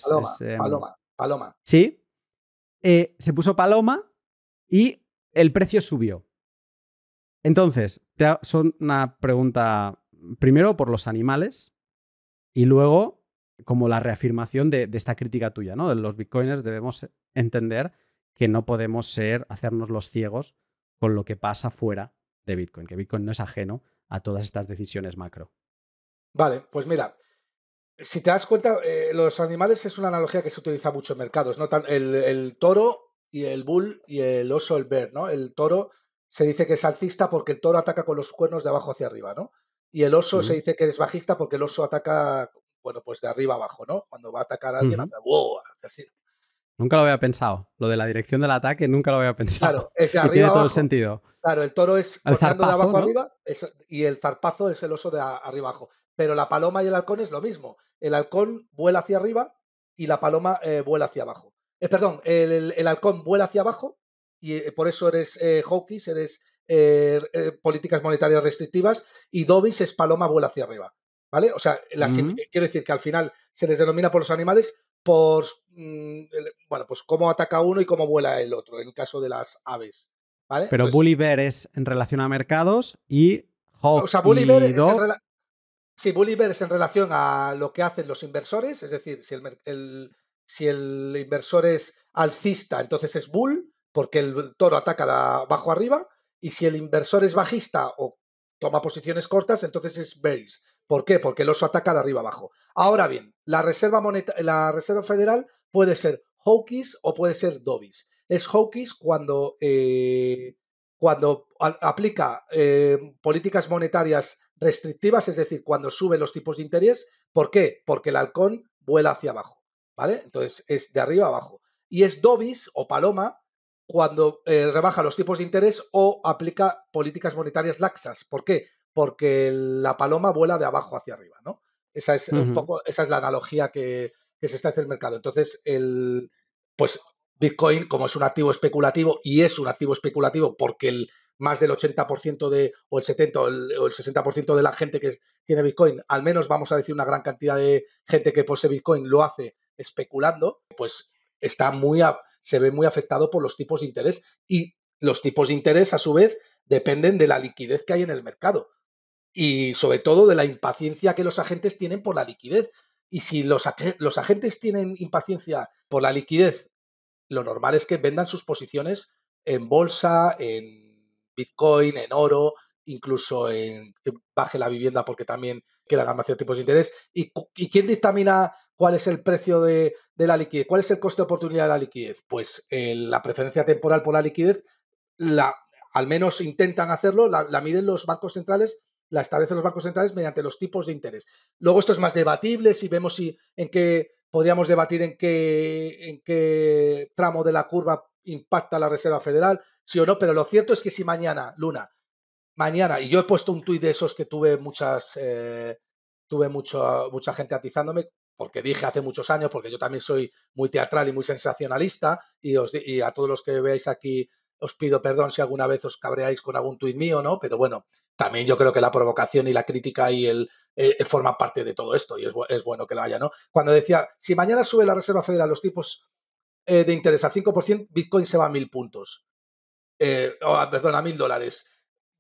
paloma, paloma, Sí. Eh, se puso paloma y el precio subió. Entonces, son una pregunta primero por los animales y luego como la reafirmación de, esta crítica tuya, ¿no? De Los bitcoiners debemos entender que no podemos ser, hacernos los ciegos con lo que pasa fuera de Bitcoin, que Bitcoin no es ajeno a todas estas decisiones macro. Vale, pues mira, si te das cuenta, eh, los animales es una analogía que se utiliza mucho en mercados, ¿no? el, toro y el bull y el oso, el bear, ¿no? El toro se dice que es alcista porque el toro ataca con los cuernos de abajo hacia arriba, ¿no? Y el oso se dice que es bajista porque el oso ataca, bueno, pues de arriba abajo, ¿no? Cuando va a atacar a alguien, Nunca lo había pensado. Lo de la dirección del ataque nunca lo había pensado. Claro, es tiene todo el sentido. Claro, el toro es el de abajo arriba y el zarpazo es el oso de arriba abajo. Pero la paloma y el halcón es lo mismo el halcón vuela hacia arriba y la paloma eh, vuela hacia abajo. Eh, perdón, el, halcón vuela hacia abajo y eh, por eso eres Hawkins, eres políticas monetarias restrictivas y dovish es paloma vuela hacia arriba. ¿Vale? O sea, mm. quiero decir que al final se les denomina por los animales por, mm, bueno, pues cómo ataca uno y cómo vuela el otro, en el caso de las aves. ¿Vale? Pero pues bullybear es en relación a mercados y Hawk o sea, Bully Bear y Sí, Bulliver es en relación a lo que hacen los inversores, es decir, si el, si el inversor es alcista, entonces es bull, porque el toro ataca de abajo arriba, y si el inversor es bajista o toma posiciones cortas, entonces es bearish. ¿Por qué? Porque el oso ataca de arriba abajo. Ahora bien, la Reserva, la Reserva Federal puede ser hawkish o puede ser dovish. Es hawkish cuando, eh, cuando aplica eh, políticas monetarias restrictivas, es decir, cuando suben los tipos de interés. ¿Por qué? Porque el halcón vuela hacia abajo, ¿vale? Entonces es de arriba abajo. Y es Dovis o Paloma cuando eh, rebaja los tipos de interés o aplica políticas monetarias laxas. ¿Por qué? Porque la paloma vuela de abajo hacia arriba, ¿no? Esa es un poco, esa es la analogía que, se está haciendo el mercado. Entonces, el, pues Bitcoin, como es un activo especulativo, y es un activo especulativo porque el, más del 80% de, o el 70 o el, 60% de la gente que tiene Bitcoin, al menos vamos a decir una gran cantidad de gente que posee Bitcoin lo hace especulando, pues está muy se ve muy afectado por los tipos de interés y los tipos de interés a su vez dependen de la liquidez que hay en el mercado y sobre todo de la impaciencia que los agentes tienen por la liquidez. Y si los, los agentes tienen impaciencia por la liquidez, lo normal es que vendan sus posiciones en bolsa, en Bitcoin, en oro, incluso en que baje la vivienda porque también quieran hacer tipos de interés. ¿Y, quién dictamina cuál es el precio de, la liquidez? ¿Cuál es el coste de oportunidad de la liquidez? Pues la preferencia temporal por la liquidez, al menos intentan hacerlo, la, la miden los bancos centrales la establecen los bancos centrales mediante los tipos de interés. Luego esto es más debatible, si vemos si, en qué podríamos debatir en qué, en qué tramo de la curva impacta la Reserva Federal, sí o no, pero lo cierto es que si mañana, Luna, mañana, y yo he puesto un tuit de esos que tuve muchas, eh, tuve mucho, mucha gente atizándome, porque dije hace muchos años, porque yo también soy muy teatral y muy sensacionalista, y, os, a todos los que veáis aquí os pido perdón si alguna vez os cabreáis con algún tuit mío, ¿no? Pero bueno, también yo creo que la provocación y la crítica y el eh, eh, forman parte de todo esto, y es, bueno que lo haya, ¿no? Cuando decía, si mañana sube la Reserva Federal los tipos de interés al 5%, Bitcoin se va a mil puntos eh, oh, perdón, a mil dólares.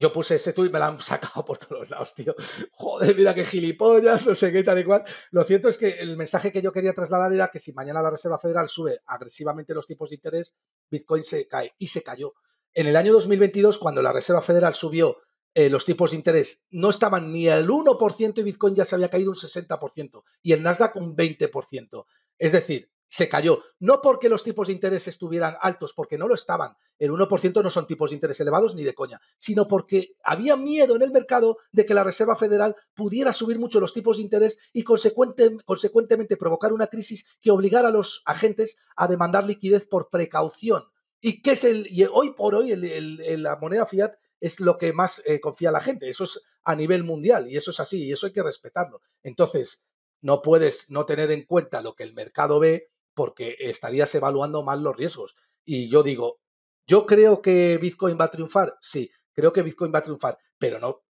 Yo puse ese y me lo han sacado por todos lados, tío. Joder, mira qué gilipollas, no sé qué, tal y cual. Lo cierto es que el mensaje que yo quería trasladar era que si mañana la Reserva Federal sube agresivamente los tipos de interés, Bitcoin se cae y se cayó. En el año 2022, cuando la Reserva Federal subió eh, los tipos de interés, no estaban ni el 1% y Bitcoin ya se había caído un 60% y el Nasdaq un 20%. Es decir, se cayó. No porque los tipos de interés estuvieran altos, porque no lo estaban. El 1% no son tipos de interés elevados ni de coña, sino porque había miedo en el mercado de que la Reserva Federal pudiera subir mucho los tipos de interés y consecuentemente provocar una crisis que obligara a los agentes a demandar liquidez por precaución. Y qué es el y hoy por hoy la moneda fiat es lo que más eh, confía la gente. Eso es a nivel mundial y eso es así y eso hay que respetarlo. Entonces, no puedes no tener en cuenta lo que el mercado ve porque estarías evaluando mal los riesgos. Y yo digo, yo creo que Bitcoin va a triunfar, sí, creo que Bitcoin va a triunfar, pero no,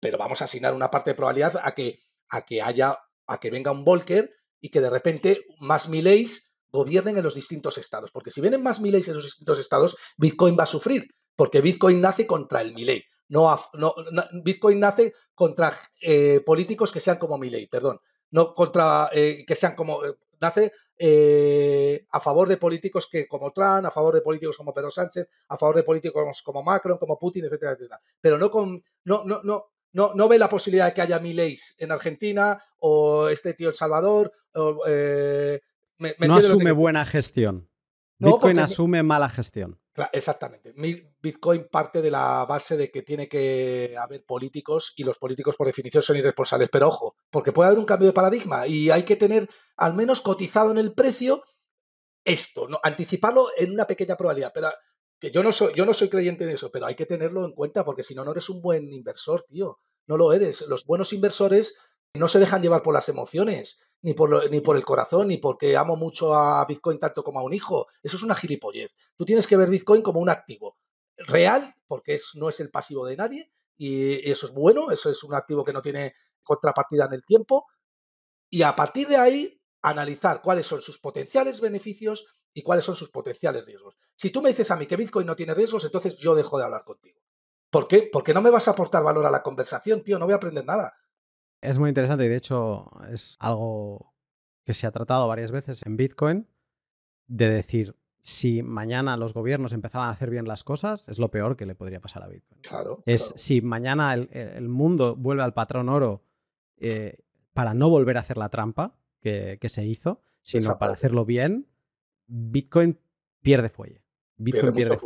pero vamos a asignar una parte de probabilidad a que, a que haya, a que venga un Volcker y que de repente más miléis gobiernen en los distintos estados. Porque si vienen más mileys en los distintos estados, Bitcoin va a sufrir, porque Bitcoin nace contra el miley No, no, Bitcoin nace contra eh, políticos que sean como milei, perdón. No contra eh, que sean como. Eh, nace eh, a favor de políticos que, como Trump, a favor de políticos como Pedro Sánchez, a favor de políticos como Macron, como Putin, etcétera, etcétera. Pero no con, no, no, no, no, no ve la posibilidad de que haya Mileis en Argentina o este tío El Salvador. Eh, no asume buena gestión. Bitcoin asume mala gestión. Exactamente. Bitcoin parte de la base de que tiene que haber políticos y los políticos por definición son irresponsables. Pero ojo, porque puede haber un cambio de paradigma y hay que tener al menos cotizado en el precio esto, ¿no? anticiparlo en una pequeña probabilidad. Pero que yo no soy, yo no soy creyente de eso, pero hay que tenerlo en cuenta porque si no, no eres un buen inversor, tío. No lo eres. Los buenos inversores no se dejan llevar por las emociones, ni por, ni por el corazón, ni porque amo mucho a Bitcoin tanto como a un hijo. Eso es una gilipollez. Tú tienes que ver Bitcoin como un activo real, porque es, no es el pasivo de nadie, y, y eso es bueno, eso es un activo que no tiene contrapartida en el tiempo, y a partir de ahí analizar cuáles son sus potenciales beneficios y cuáles son sus potenciales riesgos. Si tú me dices a mí que Bitcoin no tiene riesgos, entonces yo dejo de hablar contigo. ¿Por qué? Porque no me vas a aportar valor a la conversación, tío, no voy a aprender nada. Es muy interesante y de hecho es algo que se ha tratado varias veces en Bitcoin, de decir, si mañana los gobiernos empezaran a hacer bien las cosas, es lo peor que le podría pasar a Bitcoin. Claro. Es si mañana el, mundo vuelve al patrón oro eh, para no volver a hacer la trampa que, se hizo, sino para hacerlo bien, Bitcoin pierde fuelle. Bitcoin pierde,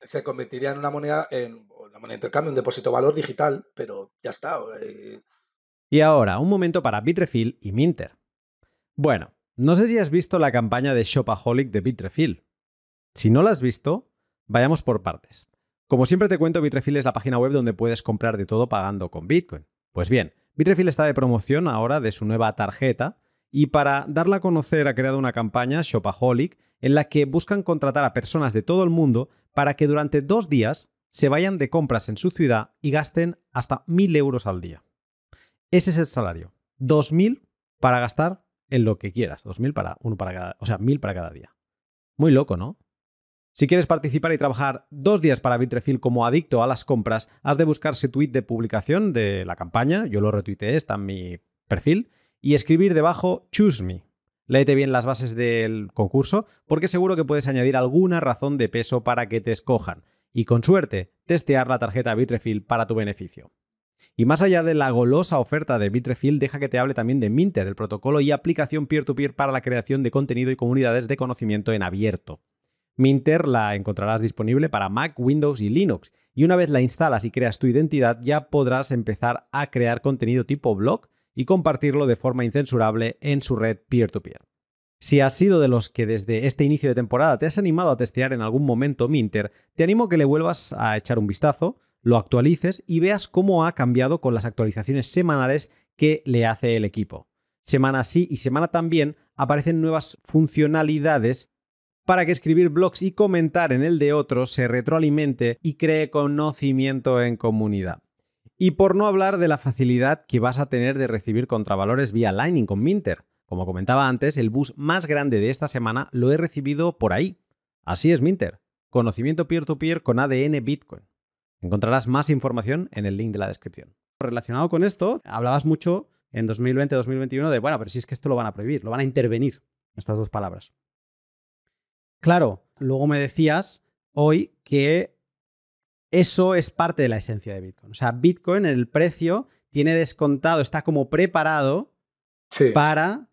Se convertiría en una moneda, en la moneda de intercambio, un depósito de valor digital, pero ya está. Eh, y ahora, un momento para Bitrefill y Minter. Bueno, no sé si has visto la campaña de Shopaholic de Bitrefill. Si no la has visto, vayamos por partes. Como siempre te cuento, Bitrefill es la página web donde puedes comprar de todo pagando con Bitcoin. Pues bien, Bitrefill está de promoción ahora de su nueva tarjeta y para darla a conocer ha creado una campaña, Shopaholic, en la que buscan contratar a personas de todo el mundo para que durante dos días se vayan de compras en su ciudad y gasten hasta 1.000 euros al día. Ese es el salario. 2.000 para gastar en lo que quieras. 2.000 para uno para cada, o sea, 1.000 para cada día. Muy loco, ¿no? Si quieres participar y trabajar dos días para Bitrefill como adicto a las compras, has de buscar ese tweet de publicación de la campaña, yo lo retuiteé, está en mi perfil, y escribir debajo Choose Me. Léete bien las bases del concurso, porque seguro que puedes añadir alguna razón de peso para que te escojan. Y con suerte, testear la tarjeta Bitrefill para tu beneficio. Y más allá de la golosa oferta de Bitrefill, deja que te hable también de Minter, el protocolo y aplicación peer-to-peer para la creación de contenido y comunidades de conocimiento en abierto. Minter la encontrarás disponible para Mac, Windows y Linux, y una vez la instalas y creas tu identidad ya podrás empezar a crear contenido tipo blog y compartirlo de forma incensurable en su red peer-to-peer. Si has sido de los que desde este inicio de temporada te has animado a testear en algún momento Minter, te animo que le vuelvas a echar un vistazo lo actualices y veas cómo ha cambiado con las actualizaciones semanales que le hace el equipo. Semana sí y semana también aparecen nuevas funcionalidades para que escribir blogs y comentar en el de otros se retroalimente y cree conocimiento en comunidad. Y por no hablar de la facilidad que vas a tener de recibir contravalores vía Lightning con Minter. Como comentaba antes, el bus más grande de esta semana lo he recibido por ahí. Así es Minter. Conocimiento peer-to-peer -peer con ADN Bitcoin. Encontrarás más información en el link de la descripción. Relacionado con esto, hablabas mucho en 2020-2021 de, bueno, pero si es que esto lo van a prohibir, lo van a intervenir, estas dos palabras. Claro, luego me decías hoy que eso es parte de la esencia de Bitcoin. O sea, Bitcoin, el precio, tiene descontado, está como preparado para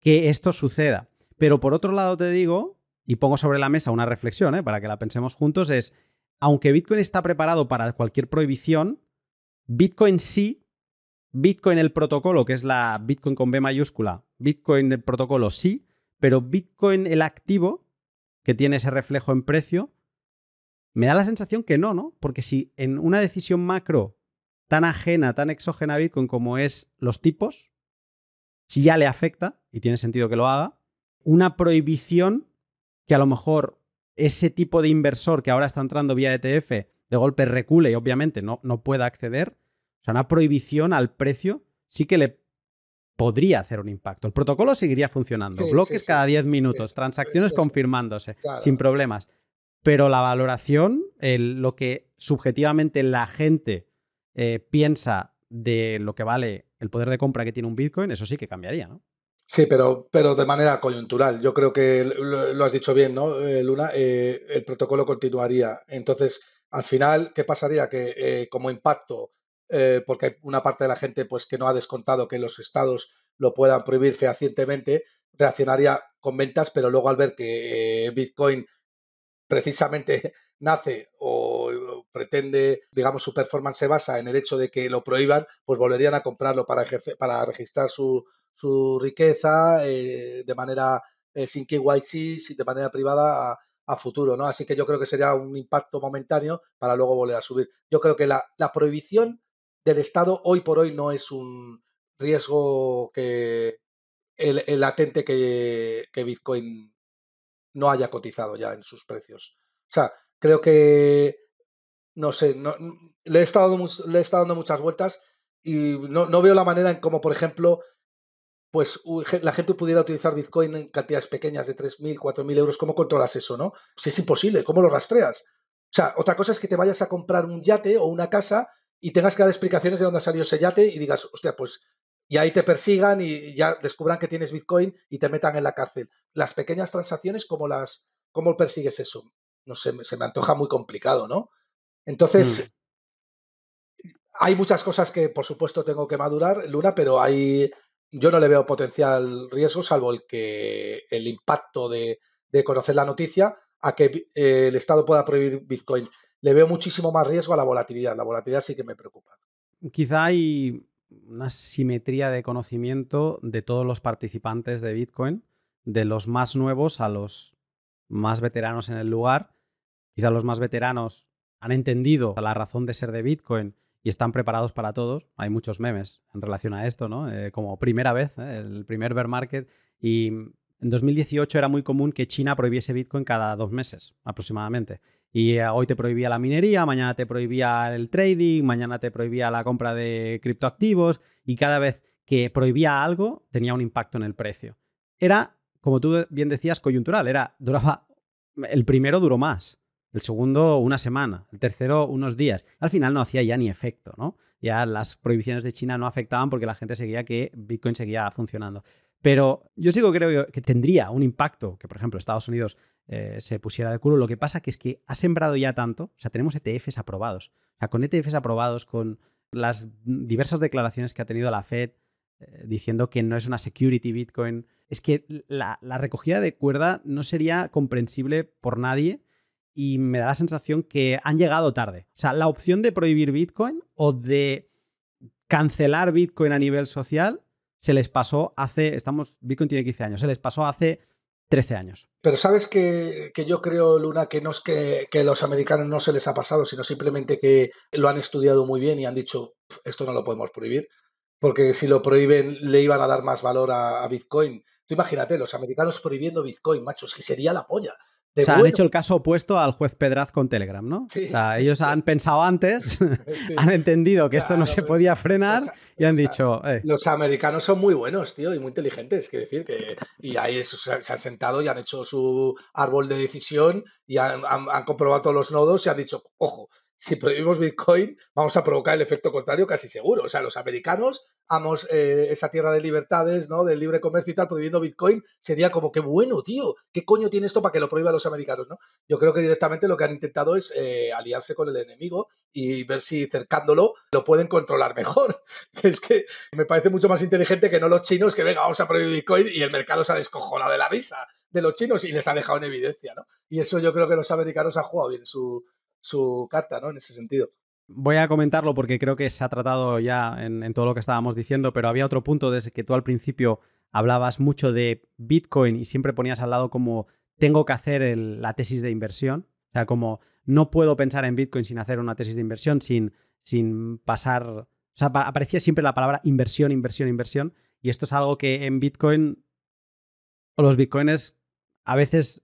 que esto suceda. Pero por otro lado te digo, y pongo sobre la mesa una reflexión ¿eh? para que la pensemos juntos, es aunque Bitcoin está preparado para cualquier prohibición, Bitcoin sí, Bitcoin el protocolo, que es la Bitcoin con B mayúscula, Bitcoin el protocolo sí, pero Bitcoin el activo, que tiene ese reflejo en precio, me da la sensación que no, ¿no? Porque si en una decisión macro tan ajena, tan exógena a Bitcoin como es los tipos, si ya le afecta, y tiene sentido que lo haga, una prohibición que a lo mejor ese tipo de inversor que ahora está entrando vía ETF de golpe recule y obviamente no, no pueda acceder, o sea, una prohibición al precio sí que le podría hacer un impacto. El protocolo seguiría funcionando, bloques cada 10 minutos, transacciones confirmándose, sin problemas. Pero la valoración, lo que subjetivamente la gente eh, piensa de lo que vale el poder de compra que tiene un Bitcoin, eso sí que cambiaría, ¿no? Sí, pero, pero de manera coyuntural. Yo creo que lo, has dicho bien, ¿no, eh, Luna? Eh, el protocolo continuaría. Entonces, al final, ¿qué pasaría? Que eh, como impacto, porque hay una parte de la gente pues, que no ha descontado que los estados lo puedan prohibir fehacientemente, reaccionaría con ventas, pero luego al ver que Bitcoin precisamente nace o pretende, digamos, su performance se basa en el hecho de que lo prohíban, pues volverían a comprarlo para, ejercer, para registrar su, su riqueza eh, de manera eh, sin KYC, de manera privada a, futuro, ¿no? Así que yo creo que sería un impacto momentáneo para luego volver a subir. Yo creo que la, la prohibición del Estado hoy por hoy no es un riesgo que el, latente que, Bitcoin no haya cotizado ya en sus precios. O sea, creo que no sé, le, he estado, le he estado dando muchas vueltas y no, no, veo la manera en cómo, por ejemplo, pues la gente pudiera utilizar Bitcoin en cantidades pequeñas de 3.000, 4.000 euros, ¿cómo controlas eso, no? Si es imposible, ¿cómo lo rastreas? O sea, otra cosa es que te vayas a comprar un yate o una casa y tengas que dar explicaciones de dónde ha salido ese yate y digas, hostia, pues, y ahí te persigan y ya descubran que tienes Bitcoin y te metan en la cárcel. Las pequeñas transacciones, ¿cómo las, cómo persigues eso? No sé, se me antoja muy complicado, ¿no? Entonces, mm. hay muchas cosas que, por supuesto, tengo que madurar, Luna, pero hay yo no le veo potencial riesgo, salvo el que el impacto de, conocer la noticia a que eh, el Estado pueda prohibir Bitcoin. Le veo muchísimo más riesgo a la volatilidad. La volatilidad sí que me preocupa. Quizá hay una simetría de conocimiento de todos los participantes de Bitcoin, de los más nuevos a los más veteranos en el lugar. Quizá los más veteranos han entendido la razón de ser de Bitcoin y están preparados para todos. Hay muchos memes en relación a esto, ¿no? Eh, como primera vez, ¿eh? el primer bear market. Y en 2018 era muy común que China prohibiese Bitcoin cada dos meses aproximadamente. Y eh, hoy te prohibía la minería, mañana te prohibía el trading, mañana te prohibía la compra de criptoactivos y cada vez que prohibía algo tenía un impacto en el precio. Era, como tú bien decías, coyuntural, era duraba el primero duró más, el segundo una semana, el tercero unos días. Al final no hacía ya ni efecto, ¿no? Ya las prohibiciones de China no afectaban porque la gente seguía que Bitcoin seguía funcionando. Pero yo sigo creo que tendría un impacto que, por ejemplo, Estados Unidos eh, se pusiera de culo. Lo que pasa que es que ha sembrado ya tanto, o sea, tenemos ETFs aprobados. O sea, con ETFs aprobados, con las diversas declaraciones que ha tenido la Fed eh, diciendo que no es una security Bitcoin, es que la recogida de cuerda no sería comprensible por nadie y me da la sensación que han llegado tarde. O sea, la opción de prohibir Bitcoin o de cancelar Bitcoin a nivel social se les pasó hace, estamos, Bitcoin tiene 15 años, se les pasó hace 13 años. Pero sabes que, yo creo, Luna, que no es que, a los americanos no se les ha pasado, sino simplemente que lo han estudiado muy bien y han dicho, esto no lo podemos prohibir, porque si lo prohíben le iban a dar más valor a, a Bitcoin. Tú imagínate, los americanos prohibiendo Bitcoin, macho, es que sería la polla o sea, han hecho el caso opuesto al juez Pedraz con Telegram, ¿no? Sí. O sea, ellos han pensado antes, han entendido que esto no se podía frenar y han dicho... Eh". Los americanos son muy buenos, tío, y muy inteligentes, quiero decir, que y ahí se han sentado y han hecho su árbol de decisión y han, han comprobado todos los nodos y han dicho, ojo, si prohibimos Bitcoin, vamos a provocar el efecto contrario casi seguro. O sea, los americanos, amos eh, esa tierra de libertades, ¿no? Del libre comercio y tal, prohibiendo Bitcoin, sería como qué bueno, tío, ¿qué coño tiene esto para que lo prohíban los americanos, no? Yo creo que directamente lo que han intentado es eh, aliarse con el enemigo y ver si cercándolo lo pueden controlar mejor. es que me parece mucho más inteligente que no los chinos que venga, vamos a prohibir Bitcoin y el mercado se ha descojonado de la risa de los chinos y les ha dejado en evidencia, ¿no? Y eso yo creo que los americanos han jugado bien su, su carta, ¿no? En ese sentido. Voy a comentarlo porque creo que se ha tratado ya en, todo lo que estábamos diciendo, pero había otro punto desde que tú al principio hablabas mucho de Bitcoin y siempre ponías al lado como tengo que hacer la tesis de inversión. O sea, como no puedo pensar en Bitcoin sin hacer una tesis de inversión, sin, sin pasar. O sea, aparecía siempre la palabra inversión, inversión, inversión. Y esto es algo que en Bitcoin, o los Bitcoins a veces,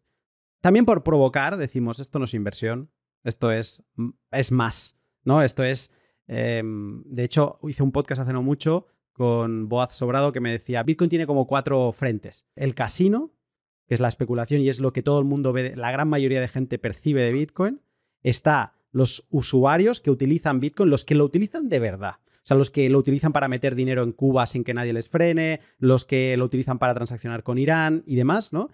también por provocar, decimos, esto no es inversión, esto es, mm, es más, ¿no? Esto es, em, de hecho, hice un podcast hace no mucho con Boaz Sobrado que me decía, Bitcoin tiene como cuatro frentes. El casino, que es la especulación y es lo que todo el mundo ve, la gran mayoría de gente percibe de Bitcoin. Está los usuarios que utilizan Bitcoin, los que lo utilizan de verdad. O sea, los que lo utilizan para meter dinero en Cuba sin que nadie les frene, los que lo utilizan para transaccionar con Irán y demás, ¿no?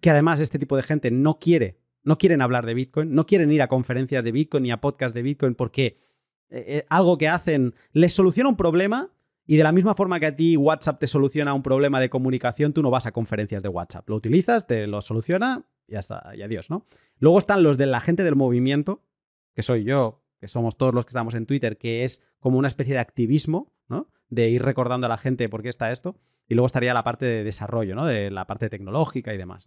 que además este tipo de gente no quiere no quieren hablar de Bitcoin, no quieren ir a conferencias de Bitcoin ni a podcasts de Bitcoin porque eh, eh, algo que hacen les soluciona un problema y de la misma forma que a ti WhatsApp te soluciona un problema de comunicación, tú no vas a conferencias de WhatsApp. Lo utilizas, te lo soluciona y hasta y adiós, ¿no? Luego están los de la gente del movimiento, que soy yo, que somos todos los que estamos en Twitter, que es como una especie de activismo, ¿no? De ir recordando a la gente por qué está esto. Y luego estaría la parte de desarrollo, ¿no? De la parte tecnológica y demás,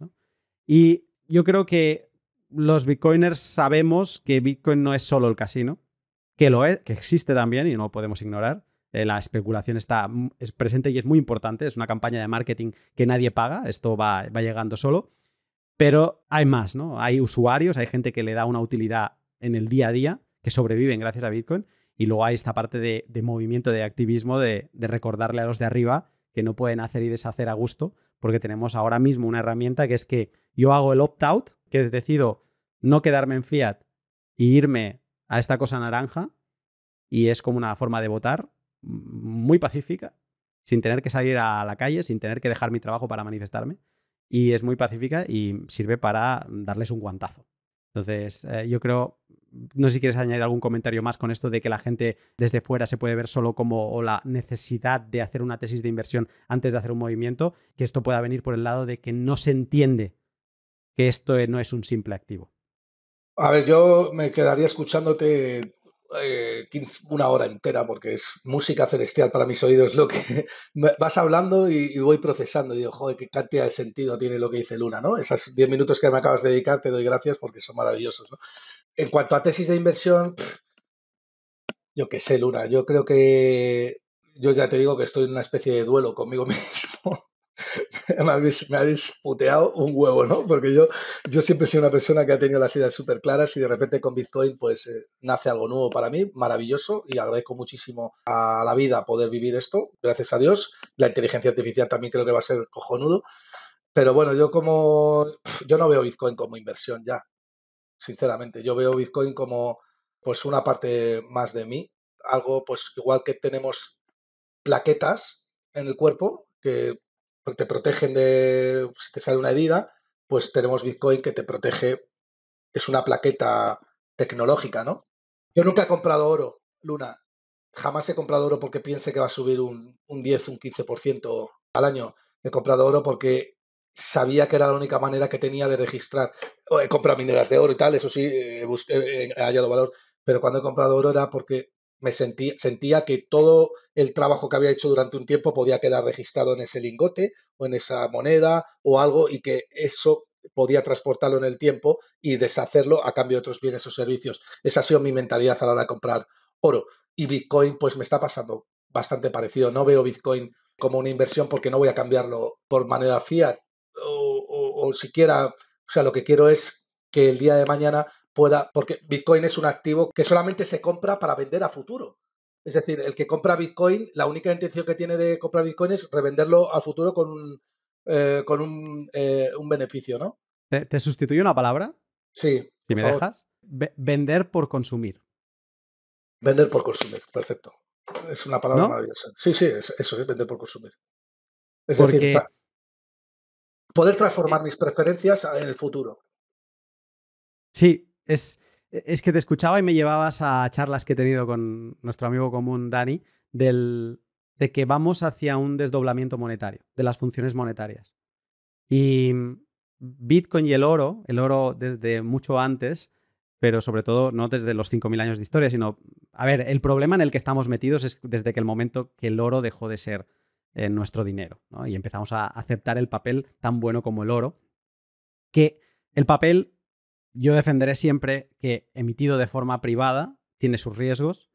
Y yo creo que los bitcoiners sabemos que Bitcoin no es solo el casino, que lo es, que existe también y no lo podemos ignorar. Eh, la especulación está es presente y es muy importante. Es una campaña de marketing que nadie paga. Esto va, llegando solo. Pero hay más, ¿no? Hay usuarios, hay gente que le da una utilidad en el día a día, que sobreviven gracias a Bitcoin. Y luego hay esta parte de, movimiento, de activismo, de, de recordarle a los de arriba que no pueden hacer y deshacer a gusto, porque tenemos ahora mismo una herramienta que es que yo hago el opt-out, que decido no quedarme en fiat y irme a esta cosa naranja, y es como una forma de votar mm, muy pacífica, sin tener que salir a la calle, sin tener que dejar mi trabajo para manifestarme, y es muy pacífica y sirve para darles un guantazo. Entonces, eh, yo creo, no sé si quieres añadir algún comentario más con esto de que la gente desde fuera se puede ver solo como la necesidad de hacer una tesis de inversión antes de hacer un movimiento, que esto pueda venir por el lado de que no se entiende que esto eh, no es un simple activo. A ver, yo me quedaría escuchándote eh, una hora entera porque es música celestial para mis oídos lo que vas hablando y, voy procesando y digo, joder, qué cantidad de sentido tiene lo que dice Luna, ¿no? Esas 10 minutos que me acabas de dedicar te doy gracias porque son maravillosos, ¿no? En cuanto a tesis de inversión, yo qué sé, Luna, yo creo que yo ya te digo que estoy en una especie de duelo conmigo mismo me, habéis, me habéis puteado un huevo, ¿no? Porque yo, yo siempre he sido una persona que ha tenido las ideas súper claras y de repente con Bitcoin pues eh, nace algo nuevo para mí, maravilloso y agradezco muchísimo a la vida poder vivir esto, gracias a Dios. La inteligencia artificial también creo que va a ser cojonudo. Pero bueno, yo como yo no veo Bitcoin como inversión ya, sinceramente. Yo veo Bitcoin como pues una parte más de mí, algo pues igual que tenemos plaquetas en el cuerpo que pues, te protegen de, si te sale una herida, pues tenemos Bitcoin que te protege, es una plaqueta tecnológica, ¿no? Yo nunca he comprado oro, Luna, jamás he comprado oro porque piense que va a subir un, un 10, un 15% al año. He comprado oro porque sabía que era la única manera que tenía de registrar. He comprado mineras de oro y tal, eso sí, he hallado valor, pero cuando he comprado oro era porque me sentí, sentía que todo el trabajo que había hecho durante un tiempo podía quedar registrado en ese lingote o en esa moneda o algo y que eso podía transportarlo en el tiempo y deshacerlo a cambio de otros bienes o servicios. Esa ha sido mi mentalidad a la hora de comprar oro. Y Bitcoin pues me está pasando bastante parecido. No veo Bitcoin como una inversión porque no voy a cambiarlo por manera fiat o, o siquiera, o sea, lo que quiero es que el día de mañana pueda, porque Bitcoin es un activo que solamente se compra para vender a futuro. Es decir, el que compra Bitcoin, la única intención que tiene de comprar Bitcoin es revenderlo al futuro con un, eh, con eh, un, beneficio, ¿no? ¿Te, sustituye sustituyo una palabra? Sí. Si me dejas. vender por consumir. Vender por consumir, perfecto. Es una palabra maravillosa. Sí, sí, eso es vender por consumir. Es decir, poder transformar eh mis preferencias en el futuro. Sí, es, que te escuchaba y me llevabas a charlas que he tenido con nuestro amigo común Dani del, de que vamos hacia un desdoblamiento monetario, de las funciones monetarias. Y mm, Bitcoin y el oro, el oro desde mucho antes, pero sobre todo no desde los 5.000 años de historia, sino, a ver, el problema en el que estamos metidos es desde que el momento que el oro dejó de ser eh, nuestro dinero, ¿no? Y empezamos a aceptar el papel tan bueno como el oro, que el papel yo defenderé siempre que emitido de forma privada tiene sus riesgos,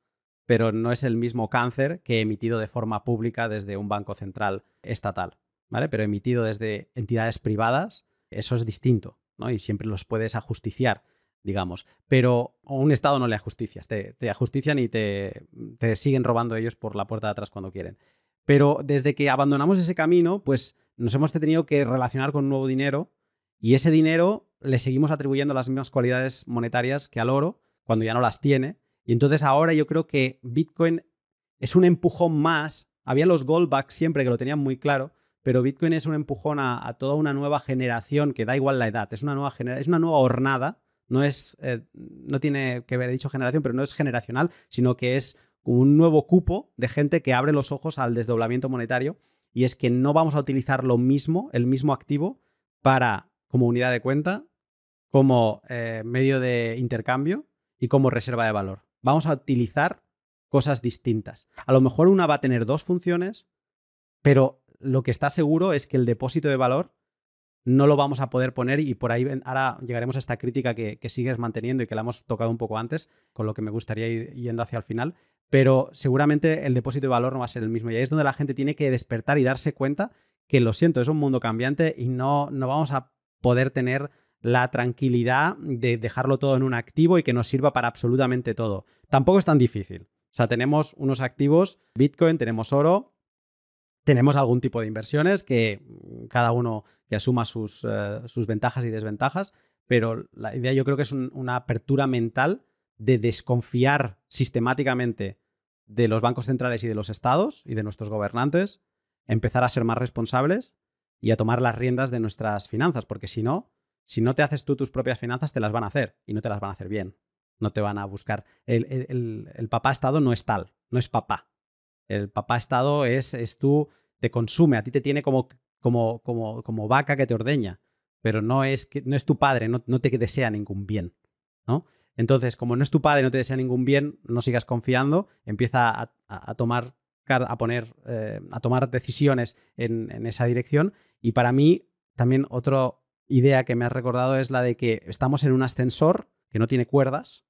pero no es el mismo cáncer que emitido de forma pública desde un banco central estatal, ¿vale? Pero emitido desde entidades privadas, eso es distinto, ¿no? Y siempre los puedes ajusticiar, digamos. Pero un Estado no le ajusticias, te, ajustician y te, te siguen robando ellos por la puerta de atrás cuando quieren. Pero desde que abandonamos ese camino, pues nos hemos tenido que relacionar con nuevo dinero y ese dinero le seguimos atribuyendo las mismas cualidades monetarias que al oro cuando ya no las tiene. Y entonces ahora yo creo que Bitcoin es un empujón más. Había los goldbacks siempre que lo tenían muy claro, pero Bitcoin es un empujón a, toda una nueva generación que da igual la edad, es una nueva, es una nueva hornada. No, es, eh, no tiene que ver dicho generación, pero no es generacional, sino que es como un nuevo cupo de gente que abre los ojos al desdoblamiento monetario y es que no vamos a utilizar lo mismo, el mismo activo, para como unidad de cuenta, como eh, medio de intercambio y como reserva de valor. Vamos a utilizar cosas distintas. A lo mejor una va a tener dos funciones, pero lo que está seguro es que el depósito de valor no lo vamos a poder poner y por ahí ahora llegaremos a esta crítica que, sigues manteniendo y que la hemos tocado un poco antes, con lo que me gustaría ir yendo hacia el final, pero seguramente el depósito de valor no va a ser el mismo y ahí es donde la gente tiene que despertar y darse cuenta que lo siento, es un mundo cambiante y no, no vamos a poder tener la tranquilidad de dejarlo todo en un activo y que nos sirva para absolutamente todo. Tampoco es tan difícil. O sea, tenemos unos activos, Bitcoin, tenemos oro, tenemos algún tipo de inversiones que mm, cada uno que asuma eh, sus, ventajas y desventajas, pero la idea yo creo que es una apertura mental de desconfiar sistemáticamente de los bancos centrales y de los estados y de nuestros gobernantes, empezar a ser más responsables y a tomar las riendas de nuestras finanzas, porque si no, si no te haces tú tus propias finanzas, te las van a hacer y no te las van a hacer bien. No te van a buscar. El, el, papá Estado no es tal, no es papá. El papá Estado es, es tú, te consume, a ti te tiene como, como, como, como vaca que te ordeña, pero no es, que, no es tu padre, no, no te desea ningún bien. ¿no? Entonces, como no es tu padre, no te desea ningún bien, no sigas confiando, empieza a tomar a poner, eh, a tomar decisiones en, esa dirección. Y para mí, también otra idea que me ha recordado es la de que estamos en un ascensor que no tiene cuerdas,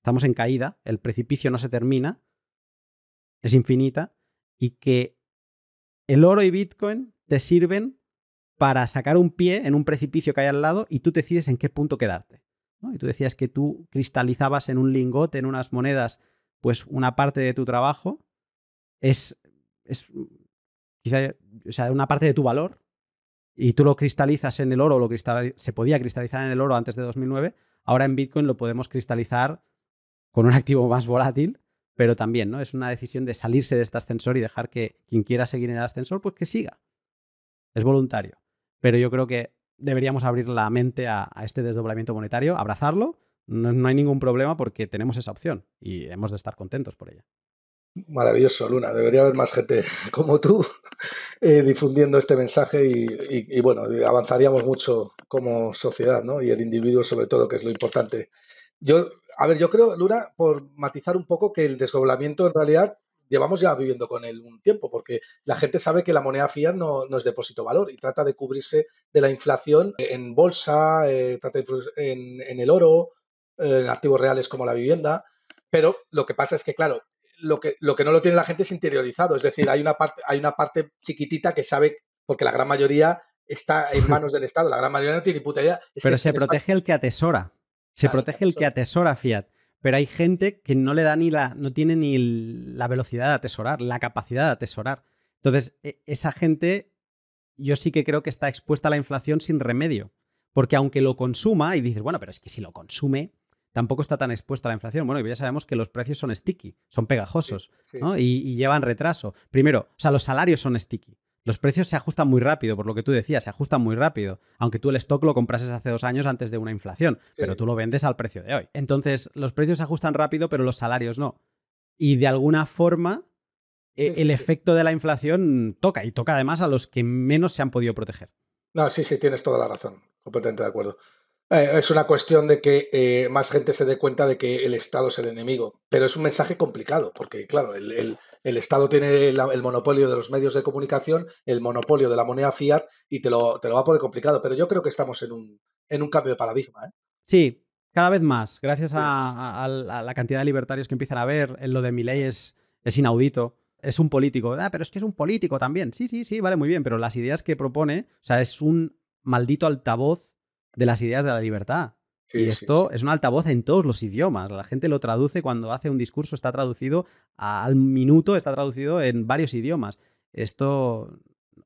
estamos en caída, el precipicio no se termina, es infinita, y que el oro y Bitcoin te sirven para sacar un pie en un precipicio que hay al lado y tú decides en qué punto quedarte. Y tú decías que tú cristalizabas en un lingote, en unas monedas, pues una parte de tu trabajo es, mm, quizá, eh, sea, una parte de tu valor y tú lo cristalizas en el oro, lo se podía cristalizar en el oro antes de 2009, ahora en Bitcoin lo podemos cristalizar con un activo más volátil, pero también, ¿no? Es una decisión de salirse de este ascensor y dejar que quien quiera seguir en el ascensor, pues que siga. Es voluntario. Pero yo creo que deberíamos abrir la mente a, este desdoblamiento monetario, abrazarlo. no hay ningún problema porque tenemos esa opción y hemos de estar contentos por ella. Maravilloso, Luna. Debería haber más gente como tú eh, difundiendo este mensaje y, bueno, avanzaríamos mucho como sociedad, ¿no? Y el individuo sobre todo, que es lo importante. Yo, a ver, yo creo, Luna, por matizar un poco que el desdoblamiento en realidad llevamos ya viviendo con él un tiempo, porque la gente sabe que la moneda fiat no, es depósito valor y trata de cubrirse de la inflación en bolsa, eh, trata en el oro, eh, en activos reales como la vivienda. Pero lo que pasa es que, claro, lo que, lo que no lo tiene la gente es interiorizado. Es decir, hay una parte, hay una parte chiquitita que sabe, porque la gran mayoría está en manos del Estado, la gran mayoría no tiene ni puta idea. Pero se protege el que atesora. Se protege el que atesora Fiat. Pero hay gente que no le da ni la, no tiene ni la velocidad de atesorar, la capacidad de atesorar. Entonces, e, esa gente, yo sí que creo que está expuesta a la inflación sin remedio. Porque aunque lo consuma, y dices, bueno, pero es que si lo consume, tampoco está tan expuesta a la inflación. Bueno, ya sabemos que los precios son sticky, son pegajosos Y, y, llevan retraso. Primero, o sea, los salarios son sticky. Los precios se ajustan muy rápido, por lo que tú decías, se ajustan muy rápido, aunque tú el stock lo comprases hace dos años antes de una inflación, pero tú lo vendes al precio de hoy. Entonces, los precios se ajustan rápido, pero los salarios no. Y de alguna forma, e, el efecto de la inflación toca, y toca además a los que menos se han podido proteger. No, sí, sí, tienes toda la razón, completamente de acuerdo. Eh, es una cuestión de que eh, más gente se dé cuenta de que el Estado es el enemigo. Pero es un mensaje complicado, porque claro, el, Estado tiene el, monopolio de los medios de comunicación, el monopolio de la moneda fiat, y te lo, te lo va a poner complicado. Pero yo creo que estamos en un, en un cambio de paradigma. ¿eh? Sí, cada vez más. Gracias a, la cantidad de libertarios que empiezan a ver, en lo de mi ley es, es inaudito es un político. Ah, pero es que es un político también. Sí, sí, sí, vale, muy bien, pero las ideas que propone, o sea, es un maldito altavoz de las ideas de la libertad. y esto es un altavoz en todos los idiomas. La gente lo traduce cuando hace un discurso, está traducido al minuto, está traducido en varios idiomas. Esto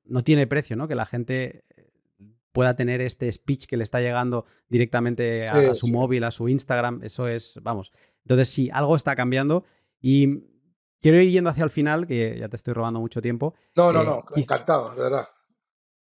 no tiene precio, ¿no? Que la gente eh, pueda tener este speech que le está llegando directamente a, su móvil, a su Instagram. Eso es, vamos. Entonces, sí, algo está cambiando. Y quiero ir yendo hacia el final, que ya te estoy robando mucho tiempo. No, no, eh, no, encantado, de verdad.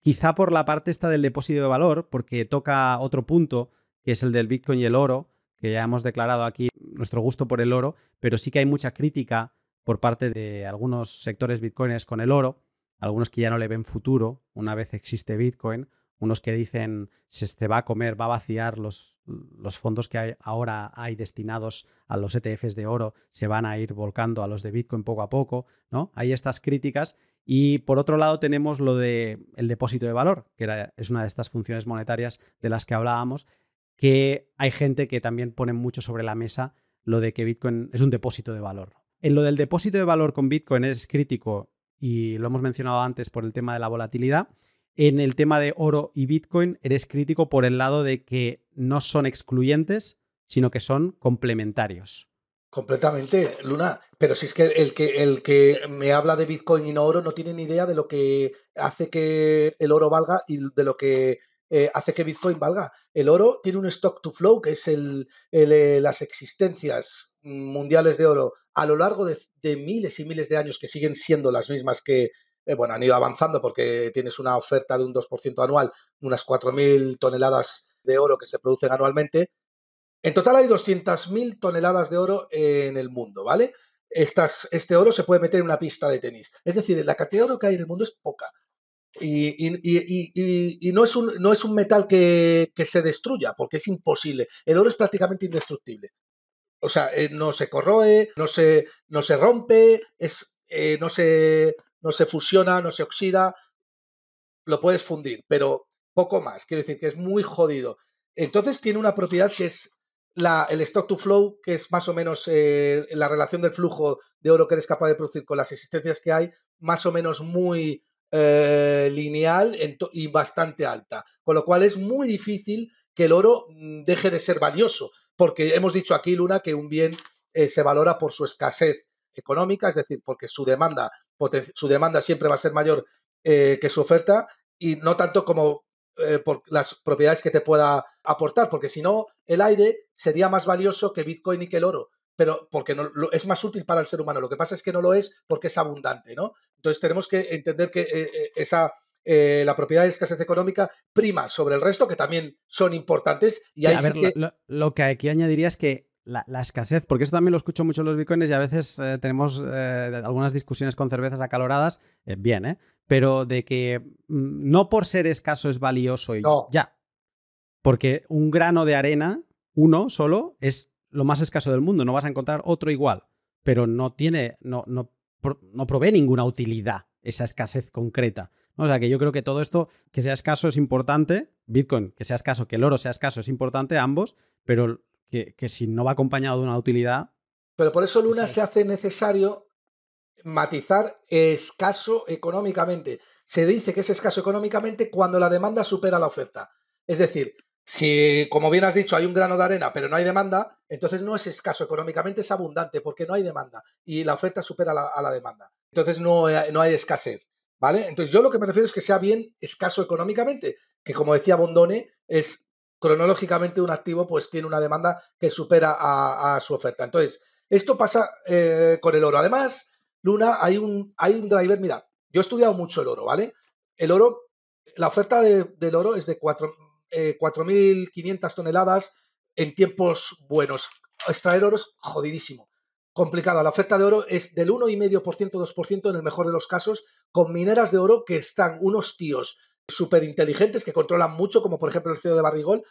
Quizá por la parte esta del depósito de valor, porque toca otro punto, que es el del Bitcoin y el oro, que ya hemos declarado aquí nuestro gusto por el oro, pero sí que hay mucha crítica por parte de algunos sectores bitcoins con el oro, algunos que ya no le ven futuro una vez existe Bitcoin, unos que dicen se va a comer, va a vaciar los, fondos que ahora hay destinados a los ETFs de oro, se van a ir volcando a los de Bitcoin poco a poco, ¿no? Hay estas críticas y por otro lado tenemos lo de el depósito de valor, que es una de estas funciones monetarias de las que hablábamos, que hay gente que también pone mucho sobre la mesa lo de que Bitcoin es un depósito de valor. En lo del depósito de valor con Bitcoin es crítico y lo hemos mencionado antes por el tema de la volatilidad. En el tema de oro y Bitcoin eres crítico por el lado de que no son excluyentes, sino que son complementarios. Completamente, Luna. Pero si es que el que el que me habla de Bitcoin y no oro no tiene ni idea de lo que hace que el oro valga y de lo que eh, hace que Bitcoin valga. El oro tiene un stock to flow, que es el, eh, las existencias mundiales de oro a lo largo de, miles y miles de años que siguen siendo las mismas que, eh, bueno, han ido avanzando porque tienes una oferta de un 2% anual, unas 4.000 toneladas de oro que se producen anualmente, en total hay 200.000 toneladas de oro en el mundo, ¿vale? este oro se puede meter en una pista de tenis. Es decir, la cantidad de oro que hay en el mundo es poca. Y, no, es un, no es un metal que, se destruya, porque es imposible. El oro es prácticamente indestructible. O sea, eh, no se corroe, no se, no se rompe, es, eh, no, se, no se fusiona, no se oxida. Lo puedes fundir, pero poco más. Quiero decir que es muy jodido. Entonces tiene una propiedad que es el stock to flow, que es más o menos eh, la relación del flujo de oro que eres capaz de producir con las existencias que hay, más o menos muy eh, lineal y bastante alta. Con lo cual es muy difícil que el oro mm, deje de ser valioso, porque hemos dicho aquí, Luna, que un bien eh, se valora por su escasez económica, es decir, porque su demanda, su demanda siempre va a ser mayor que su oferta, y no tanto como eh, por las propiedades que te pueda aportar, porque si no, el aire sería más valioso que Bitcoin y que el oro, pero porque es más útil para el ser humano. Lo que pasa es que no lo es porque es abundante, ¿no? Entonces tenemos que entender que eh, eh, esa... la propiedad de escasez económica prima sobre el resto, que también son importantes. Y a ver, Lo, lo, que aquí añadiría es que la, escasez, porque eso también lo escucho mucho en los bitcoins y a veces eh, tenemos eh, algunas discusiones con cervezas acaloradas, eh, bien, ¿eh? Pero de que mm, no por ser escaso es valioso no. ya. Porque un grano de arena, uno solo, es lo más escaso del mundo, no vas a encontrar otro igual, pero no tiene, no, no, no provee ninguna utilidad esa escasez concreta. O sea, que yo creo que todo esto, que sea escaso es importante, Bitcoin, que sea escaso, que el oro sea escaso es importante, ambos, pero que, si no va acompañado de una utilidad. Pero por eso Luna pues se hace necesario matizar escaso económicamente. Se dice que es escaso económicamente cuando la demanda supera la oferta. Es decir, si, como bien has dicho, hay un grano de arena, pero no hay demanda, entonces no es escaso económicamente, es abundante porque no hay demanda y la oferta supera a la demanda. Entonces no, eh, no hay escasez. ¿Vale? Entonces yo lo que me refiero es que sea bien escaso económicamente, que como decía Bondone, es cronológicamente un activo pues tiene una demanda que supera a, su oferta. Entonces, esto pasa eh, con el oro. Además, Luna, hay un, hay un driver, mirad, yo he estudiado mucho el oro, ¿vale? El oro, la oferta de, del oro es de 4.500 eh, toneladas en tiempos buenos. Extraer oro es jodidísimo, complicado. La oferta de oro es del 1,5%, 2% en el mejor de los casos, con mineras de oro que están unos tíos súper inteligentes que controlan mucho, como por ejemplo el CEO de Barrigol,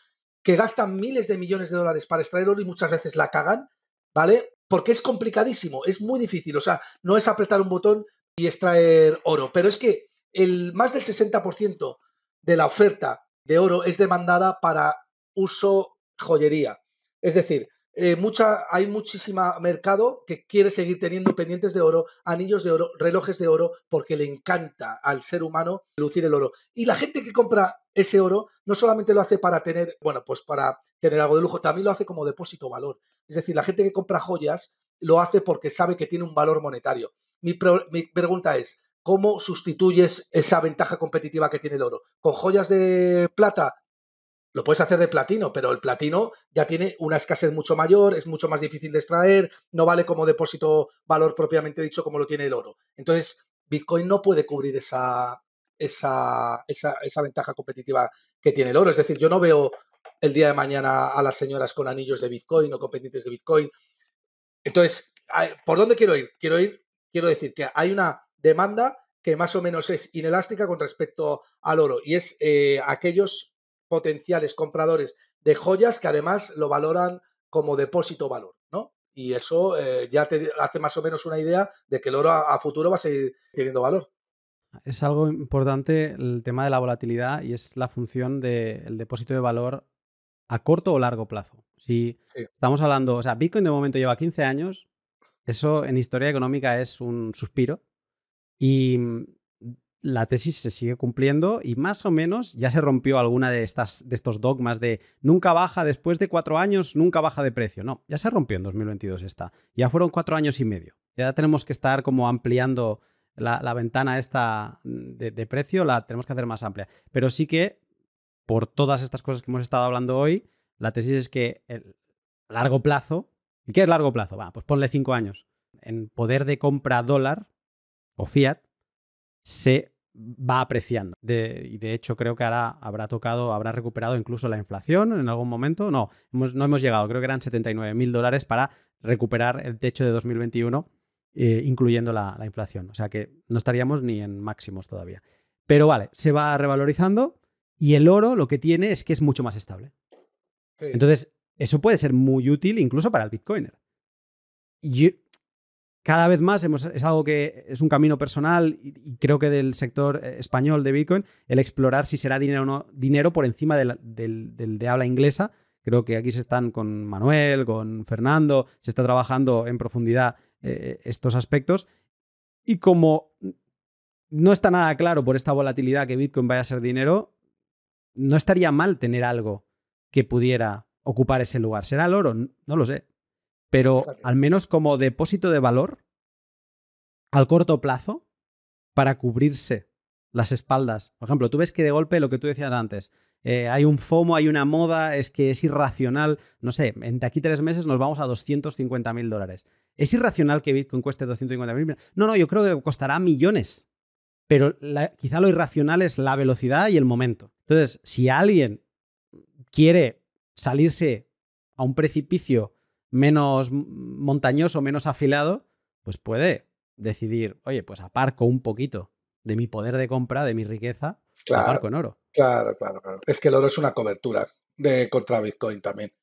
que gastan miles de millones de dólares para extraer oro y muchas veces la cagan, ¿vale? Porque es complicadísimo, es muy difícil, o sea, no es apretar un botón y extraer oro, pero es que el más del 60% de la oferta de oro es demandada para uso joyería. Es decir, eh, mucha, hay muchísimo mercado que quiere seguir teniendo pendientes de oro, anillos de oro, relojes de oro, porque le encanta al ser humano lucir el oro. Y la gente que compra ese oro no solamente lo hace para tener, bueno, pues para tener algo de lujo, también lo hace como depósito valor. Es decir, la gente que compra joyas lo hace porque sabe que tiene un valor monetario. mi pregunta es, ¿cómo sustituyes esa ventaja competitiva que tiene el oro? ¿Con joyas de plata? Lo puedes hacer de platino, pero el platino ya tiene una escasez mucho mayor, es mucho más difícil de extraer, no vale como depósito valor propiamente dicho como lo tiene el oro. Entonces, Bitcoin no puede cubrir esa, esa, esa, esa ventaja competitiva que tiene el oro. Es decir, yo no veo el día de mañana a las señoras con anillos de Bitcoin o competentes de Bitcoin. Entonces, ¿por dónde quiero ir? Quiero ir, quiero decir que hay una demanda que más o menos es inelástica con respecto al oro y es eh, aquellos potenciales compradores de joyas que además lo valoran como depósito valor, ¿no? Y eso eh, ya te hace más o menos una idea de que el oro a, futuro va a seguir teniendo valor. Es algo importante el tema de la volatilidad y es la función del depósito de valor a corto o largo plazo. Si estamos hablando, o sea, Bitcoin de momento lleva 15 años, eso en historia económica es un suspiro. Y la tesis se sigue cumpliendo y más o menos ya se rompió alguna de, estas, de estos dogmas de nunca baja después de cuatro años, nunca baja de precio. No, ya se rompió en 2022 esta. Ya fueron cuatro años y medio. Ya tenemos que estar como ampliando la, ventana esta mm, de, precio, la tenemos que hacer más amplia. Pero sí que, por todas estas cosas que hemos estado hablando hoy, la tesis es que el largo plazo, ¿y qué es largo plazo? Va, pues ponle cinco años. En poder de compra dólar o fiat, se va apreciando. y de hecho creo que ahora habrá tocado, habrá recuperado incluso la inflación en algún momento. No, no hemos llegado, creo que eran 79 mil dólares para recuperar el techo de 2021, eh, incluyendo la, inflación. O sea que no estaríamos ni en máximos todavía. Pero vale, se va revalorizando y el oro lo que tiene es que es mucho más estable. Entonces, eso puede ser muy útil incluso para el Bitcoiner cada vez más es algo que es un camino personal y, creo que del sector eh, español de Bitcoin, el explorar si será dinero o no dinero por encima del, de habla inglesa. Creo que aquí se están con Manuel, con Fernando, se está trabajando en profundidad eh, eh, estos aspectos. Y como no está nada claro por esta volatilidad que Bitcoin vaya a ser dinero, no estaría mal tener algo que pudiera ocupar ese lugar. ¿Será el oro? No lo sé. Pero al menos como depósito de valor al corto plazo para cubrirse las espaldas. Por ejemplo, tú ves que de golpe lo que tú decías antes, eh, hay un FOMO, hay una moda, es que es irracional. No sé, en de aquí tres meses nos vamos a 250 mil dólares. ¿Es irracional que Bitcoin cueste 250 mil? No, no, yo creo que costará millones. Pero quizá lo irracional es la velocidad y el momento. Entonces, si alguien quiere salirse a un precipicio menos montañoso, menos afilado, pues puede decidir, oye, pues aparco un poquito de mi poder de compra, de mi riqueza, aparco en oro. Claro, claro, claro. Es que el oro es una cobertura de contra Bitcoin también.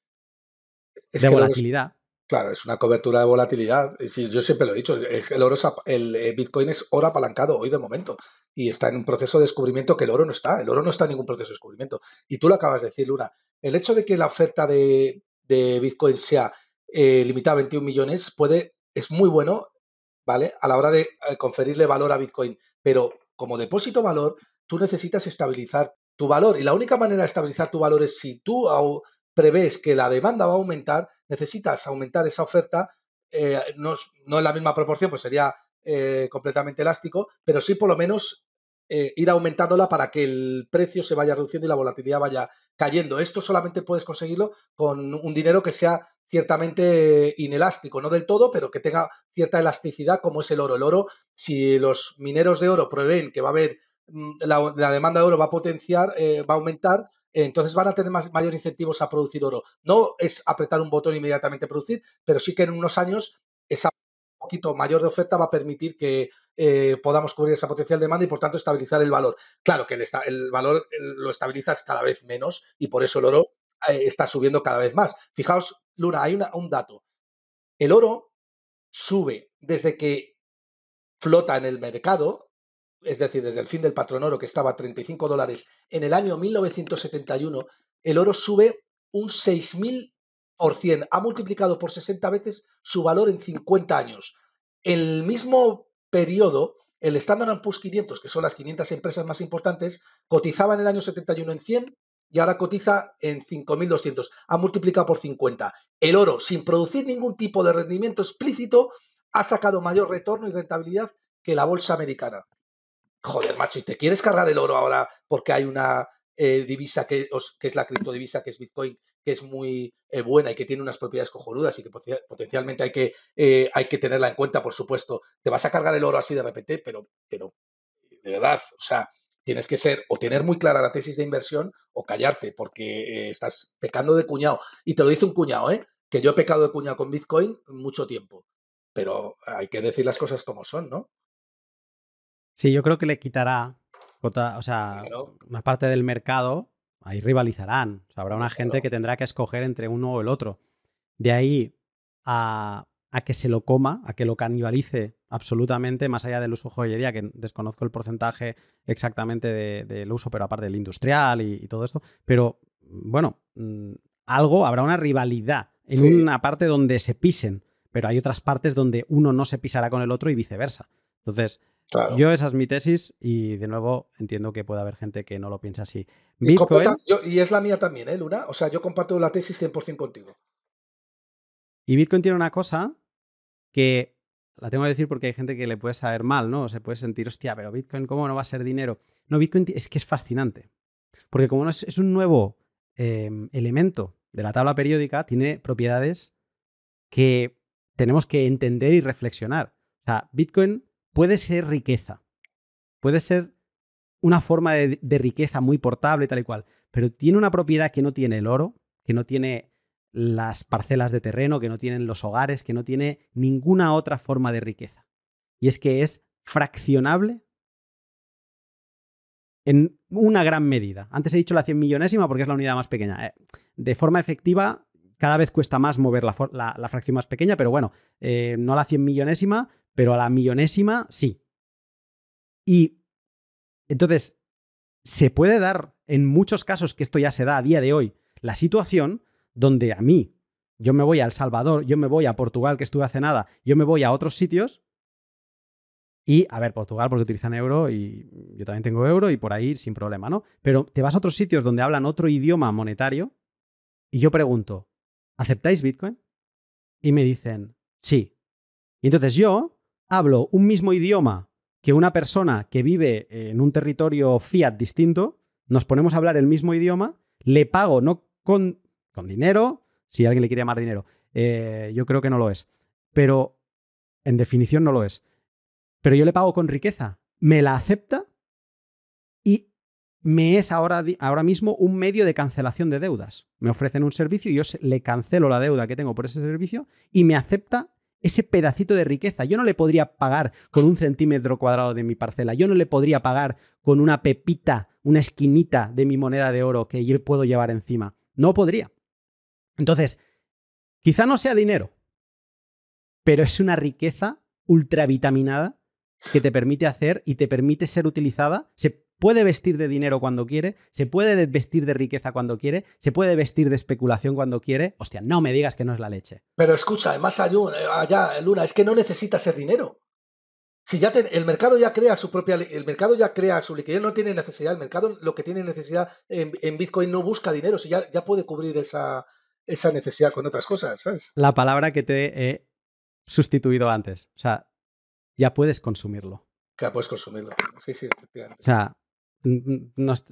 Es de volatilidad. claro, es una cobertura de volatilidad. Yo siempre lo he dicho, es que el oro, el eh, Bitcoin es oro apalancado hoy de momento y está en un proceso de descubrimiento que el oro no está. El oro no está en ningún proceso de descubrimiento. Y tú lo acabas de decir, Luna. El hecho de que la oferta de Bitcoin sea eh, a 21 millones, puede, es muy bueno, ¿vale? A la hora de eh, conferirle valor a Bitcoin. Pero como depósito valor, tú necesitas estabilizar tu valor. Y la única manera de estabilizar tu valor es si tú prevés que la demanda va a aumentar, necesitas aumentar esa oferta, eh, no, no en la misma proporción, pues sería eh, completamente elástico, pero sí por lo menos eh, ir aumentándola para que el precio se vaya reduciendo y la volatilidad vaya cayendo. Esto solamente puedes conseguirlo con un dinero que sea ciertamente inelástico, no del todo, pero que tenga cierta elasticidad como es el oro. El oro, si los mineros de oro prevén que va a haber mm, la, demanda de oro va a potenciar, eh, va a aumentar, entonces van a tener más, mayor incentivos a producir oro. No es apretar un botón e inmediatamente producir, pero sí que en unos años esa poquito mayor de oferta va a permitir que eh, podamos cubrir esa potencial demanda y por tanto estabilizar el valor. Claro que el, el valor lo estabilizas cada vez menos y por eso el oro eh, está subiendo cada vez más. Fijaos, Luna, hay un dato. El oro sube desde que flota en el mercado, es decir, desde el fin del patrón oro que estaba a 35 dólares en el año 1971, el oro sube un 6.000 por 100. Ha multiplicado por 60 veces su valor en 50 años. El mismo periodo, el Standard Poor's 500, que son las 500 empresas más importantes, cotizaba en el año 71 en 100 y ahora cotiza en 5.200. Ha multiplicado por 50. El oro, sin producir ningún tipo de rendimiento explícito, ha sacado mayor retorno y rentabilidad que la bolsa americana. Joder, macho, ¿y te quieres cargar el oro ahora porque hay una eh, divisa que, que es la criptodivisa, que es Bitcoin, que es muy eh, buena y que tiene unas propiedades cojonudas y que potencialmente hay que, eh, hay que tenerla en cuenta, por supuesto. Te vas a cargar el oro así de repente, pero, pero de verdad, o sea, tienes que ser o tener muy clara la tesis de inversión o callarte, porque eh, estás pecando de cuñado. Y te lo dice un cuñado, ¿eh? Que yo he pecado de cuñado con Bitcoin mucho tiempo. Pero hay que decir las cosas como son, ¿no? Sí, yo creo que le quitará o sea, una parte del mercado Ahí rivalizarán. habrá una gente que tendrá que escoger entre uno o el otro. De ahí a, que se lo coma, a que lo canibalice absolutamente, más allá del uso joyería, que desconozco el porcentaje exactamente del uso, pero aparte del industrial y, todo esto. Pero mm, bueno, mm, algo, habrá una rivalidad en una parte donde se pisen, pero hay otras partes donde uno no se pisará con el otro y viceversa. Entonces, yo esa es mi tesis y de nuevo entiendo que puede haber gente que no lo piensa así. Bitcoin, y, es la mía también, ¿eh, Luna? O sea, yo comparto la tesis 100% contigo. Y Bitcoin tiene una cosa que la tengo que decir porque hay gente que le puede saber mal, ¿no? se puede sentir, hostia, pero Bitcoin, ¿cómo no va a ser dinero? No, Bitcoin es que es fascinante. Porque como no es, un nuevo em, elemento de la tabla periódica, tiene propiedades que tenemos que entender y reflexionar. O sea, Bitcoin puede ser riqueza, puede ser una forma de, riqueza muy portable, tal y cual, pero tiene una propiedad que no tiene el oro, que no tiene las parcelas de terreno, que no tienen los hogares, que no tiene ninguna otra forma de riqueza. Y es que es fraccionable en una gran medida. Antes he dicho la cien millonésima porque es la unidad más pequeña. Eh, de forma efectiva, cada vez cuesta más mover la, fracción más pequeña, pero bueno, eh, no la cien millonésima, pero a la millonésima sí. Y entonces, se puede dar en muchos casos, que esto ya se da a día de hoy, la situación donde a mí, yo me voy a El Salvador, yo me voy a Portugal, que estuve hace nada, yo me voy a otros sitios. Y, a ver, Portugal, porque utilizan euro y yo también tengo euro y por ahí sin problema, ¿no? Pero te vas a otros sitios donde hablan otro idioma monetario y yo pregunto, ¿aceptáis Bitcoin? Y me dicen, sí. Y entonces yo hablo un mismo idioma que una persona que vive en un territorio fiat distinto, nos ponemos a hablar el mismo idioma, le pago no con, con dinero, si alguien le quiere llamar dinero, eh, yo creo que no lo es, pero en definición no lo es, pero yo le pago con riqueza, me la acepta y me es ahora, ahora, mismo un medio de cancelación de deudas. Me ofrecen un servicio y yo le cancelo la deuda que tengo por ese servicio y me acepta ese pedacito de riqueza. Yo no le podría pagar con un centímetro cuadrado de mi parcela, yo no le podría pagar con una pepita, una esquinita de mi moneda de oro que yo puedo llevar encima. No podría. Entonces, quizá no sea dinero, pero es una riqueza ultravitaminada que te permite hacer y te permite ser utilizada, puede vestir de dinero cuando quiere, se puede vestir de riqueza cuando quiere, se puede vestir de especulación cuando quiere. Hostia, no me digas que no es la leche. Pero escucha, más allá, Luna, es que no necesita ser dinero. Si ya el mercado ya crea su propia el mercado ya crea su liquidez, no tiene necesidad. El mercado lo que tiene necesidad en, Bitcoin no busca dinero, si ya, ya puede cubrir esa, esa necesidad con otras cosas, La palabra que te he sustituido antes. O sea, ya puedes consumirlo. Ya puedes consumirlo. Sí, sí, efectivamente nos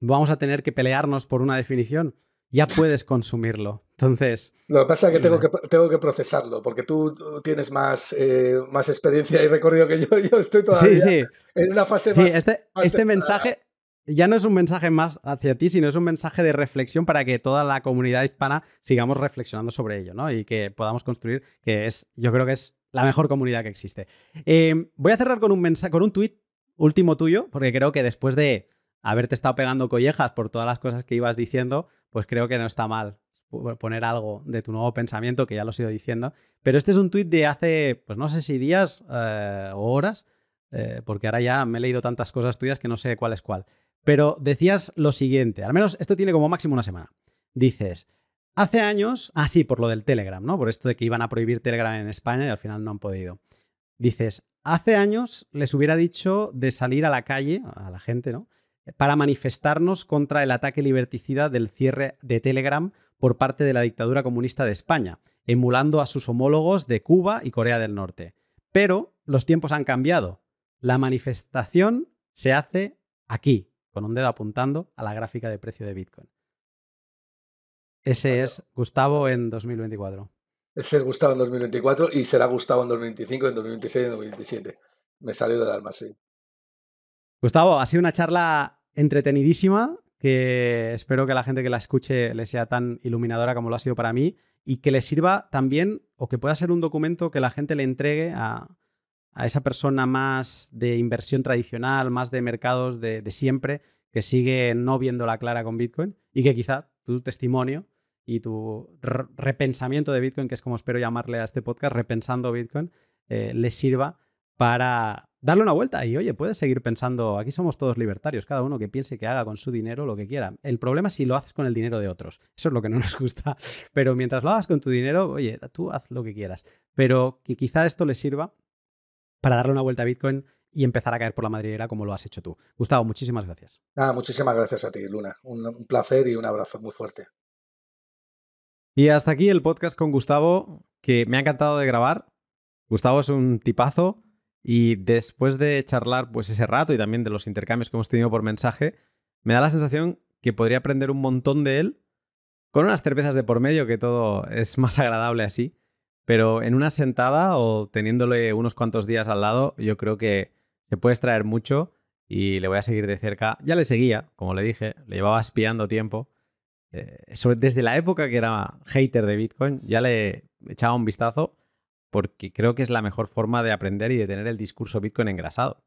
vamos a tener que pelearnos por una definición, ya puedes consumirlo. Entonces. Lo que pasa es que tengo eh. que, tengo que procesarlo, porque tú tienes más, eh, más experiencia y recorrido que yo. Yo estoy todavía en una fase más, Este, este mensaje ya no es un mensaje más hacia ti, sino es un mensaje de reflexión para que toda la comunidad hispana sigamos reflexionando sobre ello, ¿no? Y que podamos construir, que es, yo creo que es la mejor comunidad que existe. Em, voy a cerrar con un, mensaje, con un tweet último tuyo, porque creo que después de haberte estado pegando collejas por todas las cosas que ibas diciendo, pues creo que no está mal poner algo de tu nuevo pensamiento, que ya lo he ido diciendo. Pero este es un tuit de hace, pues no sé si días eh, o horas, eh, porque ahora ya me he leído tantas cosas tuyas que no sé cuál es cuál. Pero decías lo siguiente, al menos esto tiene como máximo una semana. Dices, hace años, ah sí, por lo del Telegram, ¿no? Por esto de que iban a prohibir Telegram en España y al final no han podido. Dices, Hace años les hubiera dicho de salir a la calle, a la gente, ¿no? Para manifestarnos contra el ataque liberticida del cierre de Telegram por parte de la dictadura comunista de España, emulando a sus homólogos de Cuba y Corea del Norte. Pero los tiempos han cambiado. La manifestación se hace aquí, con un dedo apuntando a la gráfica de precio de Bitcoin. Ese es Gustavo en 2024. Se Gustavo en 2024 y será Gustavo en 2025, en 2026, en 2027. Me salió del alma, sí. Gustavo, ha sido una charla entretenidísima que espero que a la gente que la escuche le sea tan iluminadora como lo ha sido para mí y que le sirva también o que pueda ser un documento que la gente le entregue a, esa persona más de inversión tradicional, más de mercados de, de siempre, que sigue no viendo la clara con Bitcoin y que quizá tu testimonio y tu repensamiento de Bitcoin, que es como espero llamarle a este podcast, repensando Bitcoin, eh, le sirva para darle una vuelta. Y oye, puedes seguir pensando, aquí somos todos libertarios, cada uno que piense que haga con su dinero lo que quiera. El problema es si lo haces con el dinero de otros, eso es lo que no nos gusta. Pero mientras lo hagas con tu dinero, oye, tú haz lo que quieras. Pero que quizá esto le sirva para darle una vuelta a Bitcoin y empezar a caer por la madriguera como lo has hecho tú. Gustavo, muchísimas gracias. Ah, muchísimas gracias a ti, Luna. un placer y un abrazo muy fuerte. Y hasta aquí el podcast con Gustavo, que me ha encantado de grabar. Gustavo es un tipazo y después de charlar pues ese rato y también de los intercambios que hemos tenido por mensaje, me da la sensación que podría aprender un montón de él con unas cervezas de por medio, que todo es más agradable así. Pero en una sentada o teniéndole unos cuantos días al lado, yo creo que se puede extraer mucho y le voy a seguir de cerca. Ya le seguía, como le dije, le llevaba espiando tiempo eh, desde la época que era hater de Bitcoin, ya le echaba un vistazo porque creo que es la mejor forma de aprender y de tener el discurso Bitcoin engrasado.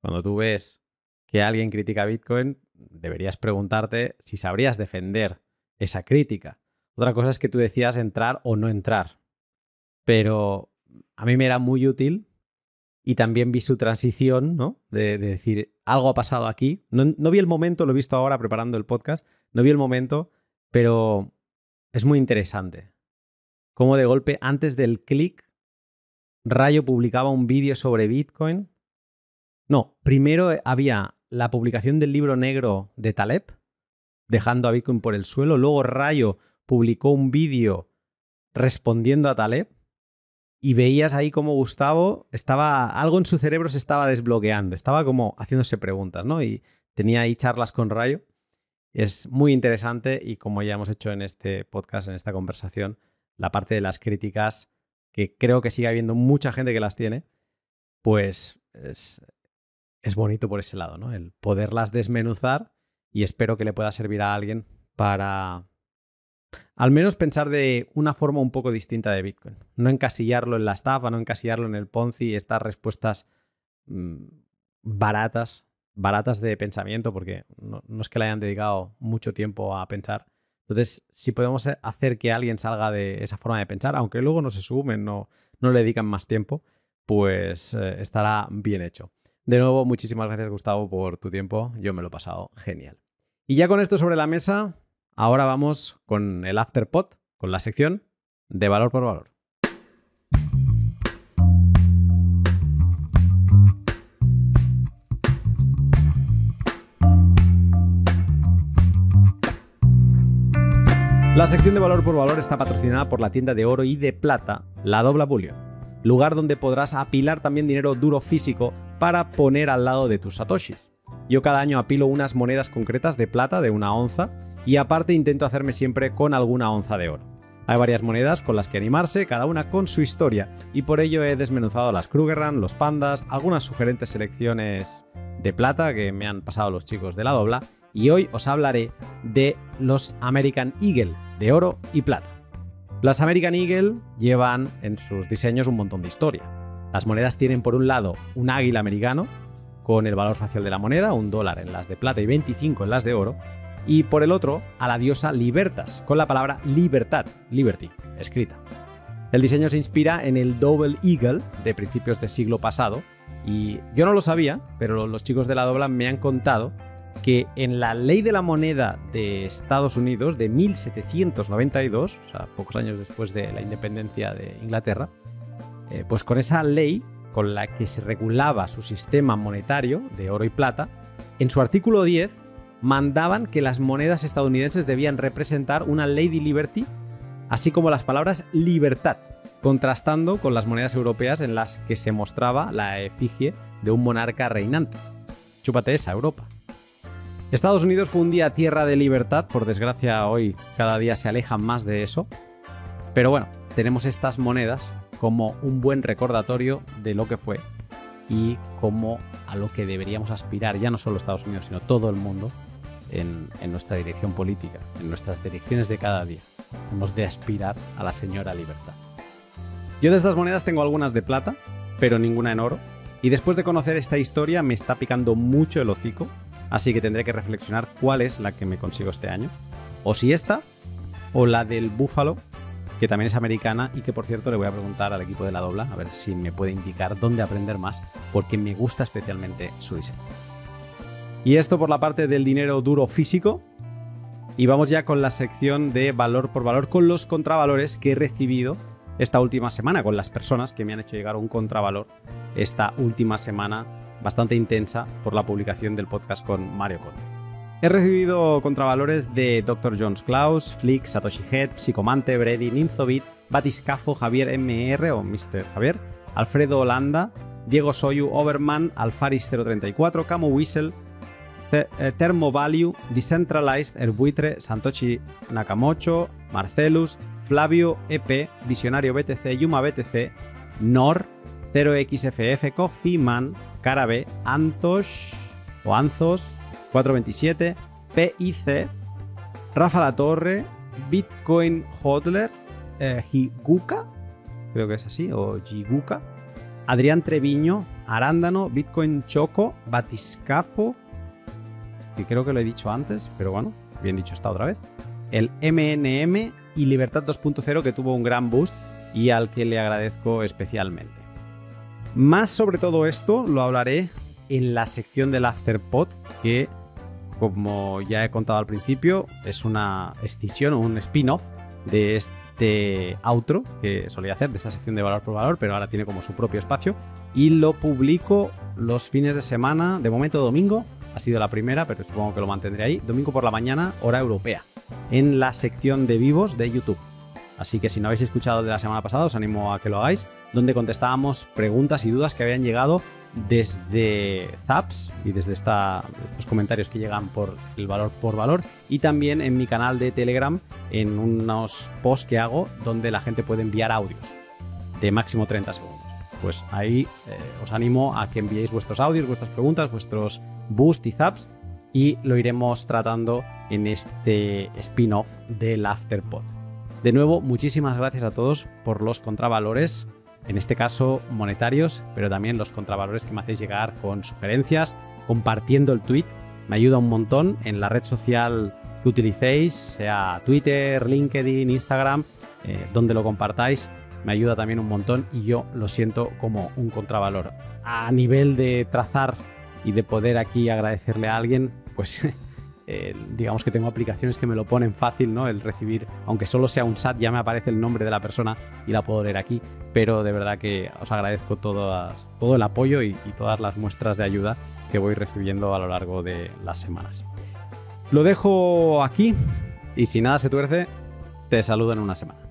Cuando tú ves que alguien critica Bitcoin, deberías preguntarte si sabrías defender esa crítica. Otra cosa es que tú decías entrar o no entrar, pero a mí me era muy útil y también vi su transición, ¿no? De, decir, algo ha pasado aquí. No, vi el momento, lo he visto ahora preparando el podcast, no vi el momento, pero es muy interesante. Como de golpe, antes del clic, Rayo publicaba un vídeo sobre Bitcoin. No, primero había la publicación del libro negro de Taleb, dejando a Bitcoin por el suelo. Luego Rayo publicó un vídeo respondiendo a Taleb y veías ahí como Gustavo estaba, algo en su cerebro se estaba desbloqueando, estaba como haciéndose preguntas, ¿no? Y tenía ahí charlas con Rayo. Es muy interesante y como ya hemos hecho en este podcast, en esta conversación, la parte de las críticas, que creo que sigue habiendo mucha gente que las tiene, pues es, es bonito por ese lado, ¿no? El poderlas desmenuzar y espero que le pueda servir a alguien para al menos pensar de una forma un poco distinta de Bitcoin. No encasillarlo en la estafa, no encasillarlo en el Ponzi, y estas respuestas mm, baratas, baratas de pensamiento, porque no, es que le hayan dedicado mucho tiempo a pensar. Entonces, si podemos hacer que alguien salga de esa forma de pensar, aunque luego no se sumen, no, no le dedican más tiempo, pues eh, estará bien hecho. De nuevo, muchísimas gracias Gustavo por tu tiempo, yo me lo he pasado genial. Y ya con esto sobre la mesa, Ahora vamos con el afterpot, con la sección de valor por valor. La sección de valor por valor está patrocinada por la tienda de oro y de plata, la Dobla Bullion, lugar donde podrás apilar también dinero duro físico para poner al lado de tus satoshis. Yo cada año apilo unas monedas concretas de plata de una onza y aparte intento hacerme siempre con alguna onza de oro. Hay varias monedas con las que animarse, cada una con su historia, y por ello he desmenuzado las Krugerrand, los pandas, algunas sugerentes selecciones de plata que me han pasado los chicos de la dobla, y hoy os hablaré de los American Eagle, de oro y plata. Las American Eagle llevan en sus diseños un montón de historia. Las monedas tienen por un lado un águila americano, con el valor facial de la moneda, un dólar en las de plata y 25 en las de oro, y por el otro a la diosa Libertas, con la palabra libertad, liberty, escrita. El diseño se inspira en el Double Eagle de principios del siglo pasado, y yo no lo sabía, pero los chicos de la Dobla me han contado que en la ley de la moneda de Estados Unidos de 1792, o sea, pocos años después de la independencia de Inglaterra, eh, pues con esa ley con la que se regulaba su sistema monetario de oro y plata, en su artículo 10 mandaban que las monedas estadounidenses debían representar una Lady Liberty, así como las palabras libertad, contrastando con las monedas europeas en las que se mostraba la efigie de un monarca reinante. Chúpate esa, Europa. Estados Unidos fue un día tierra de libertad, por desgracia hoy cada día se aleja más de eso, pero bueno, tenemos estas monedas como un buen recordatorio de lo que fue y como a lo que deberíamos aspirar ya no solo Estados Unidos, sino todo el mundo en, nuestra dirección política, en nuestras direcciones de cada día. Hemos de aspirar a la señora libertad. Yo de estas monedas tengo algunas de plata, pero ninguna en oro. Y después de conocer esta historia me está picando mucho el hocico, así que tendré que reflexionar cuál es la que me consigo este año. O si esta, o la del búfalo, que también es americana y que por cierto le voy a preguntar al equipo de la dobla a ver si me puede indicar dónde aprender más, porque me gusta especialmente su diseño. Y esto por la parte del dinero duro físico. Y vamos ya con la sección de valor por valor, con los contravalores que he recibido esta última semana, con las personas que me han hecho llegar un contravalor esta última semana bastante intensa por la publicación del podcast con Mario Conde. He recibido contravalores de Dr. Jones Klaus, Flick, Satoshi Head, Psicomante, Brady, Ninzobit, Batiscafo, Javier MR o Mr. Javier, Alfredo Holanda, Diego Soyu, Overman, Alfaris 034, Camo Whistle, eh, Termo Thermovalue, Decentralized, El Buitre, Santochi Nakamocho, Marcelus, Flavio EP, Visionario BTC, Yuma BTC, Nor, 0xff, Man Carabe, Antos o Anzos, 427, PIC, Rafa La Torre, Bitcoin Hodler, eh, creo que es así, o Jiguka, Adrián Treviño, Arándano, Bitcoin Choco, Batiscapo, que creo que lo he dicho antes, pero bueno, bien dicho está otra vez, el MNM y Libertad 2.0 que tuvo un gran boost y al que le agradezco especialmente. Más sobre todo esto lo hablaré en la sección del Afterpod que, como ya he contado al principio, es una escisión o un spin-off de este outro que solía hacer, de esta sección de valor por valor, pero ahora tiene como su propio espacio y lo publico los fines de semana, de momento domingo, ha sido la primera, pero supongo que lo mantendré ahí, domingo por la mañana, hora europea, en la sección de vivos de YouTube. Así que si no habéis escuchado de la semana pasada, os animo a que lo hagáis, donde contestábamos preguntas y dudas que habían llegado desde Zaps y desde estos comentarios que llegan por el valor por valor y también en mi canal de Telegram en unos posts que hago donde la gente puede enviar audios de máximo 30 segundos. Pues ahí eh, os animo a que enviéis vuestros audios, vuestras preguntas, vuestros Boost y Zaps y lo iremos tratando en este spin-off del Afterpod. De nuevo, muchísimas gracias a todos por los contravalores, en este caso monetarios, pero también los contravalores que me hacéis llegar con sugerencias, compartiendo el tweet, me ayuda un montón en la red social que utilicéis, sea Twitter, LinkedIn, Instagram, eh, donde lo compartáis, me ayuda también un montón y yo lo siento como un contravalor. A nivel de trazar y de poder aquí agradecerle a alguien, pues eh, digamos que tengo aplicaciones que me lo ponen fácil, ¿no? El recibir, aunque solo sea un SAT, ya me aparece el nombre de la persona y la puedo leer aquí. Pero de verdad que os agradezco todo el apoyo y todas las muestras de ayuda que voy recibiendo a lo largo de las semanas. Lo dejo aquí y si nada se tuerce, te saludo en una semana.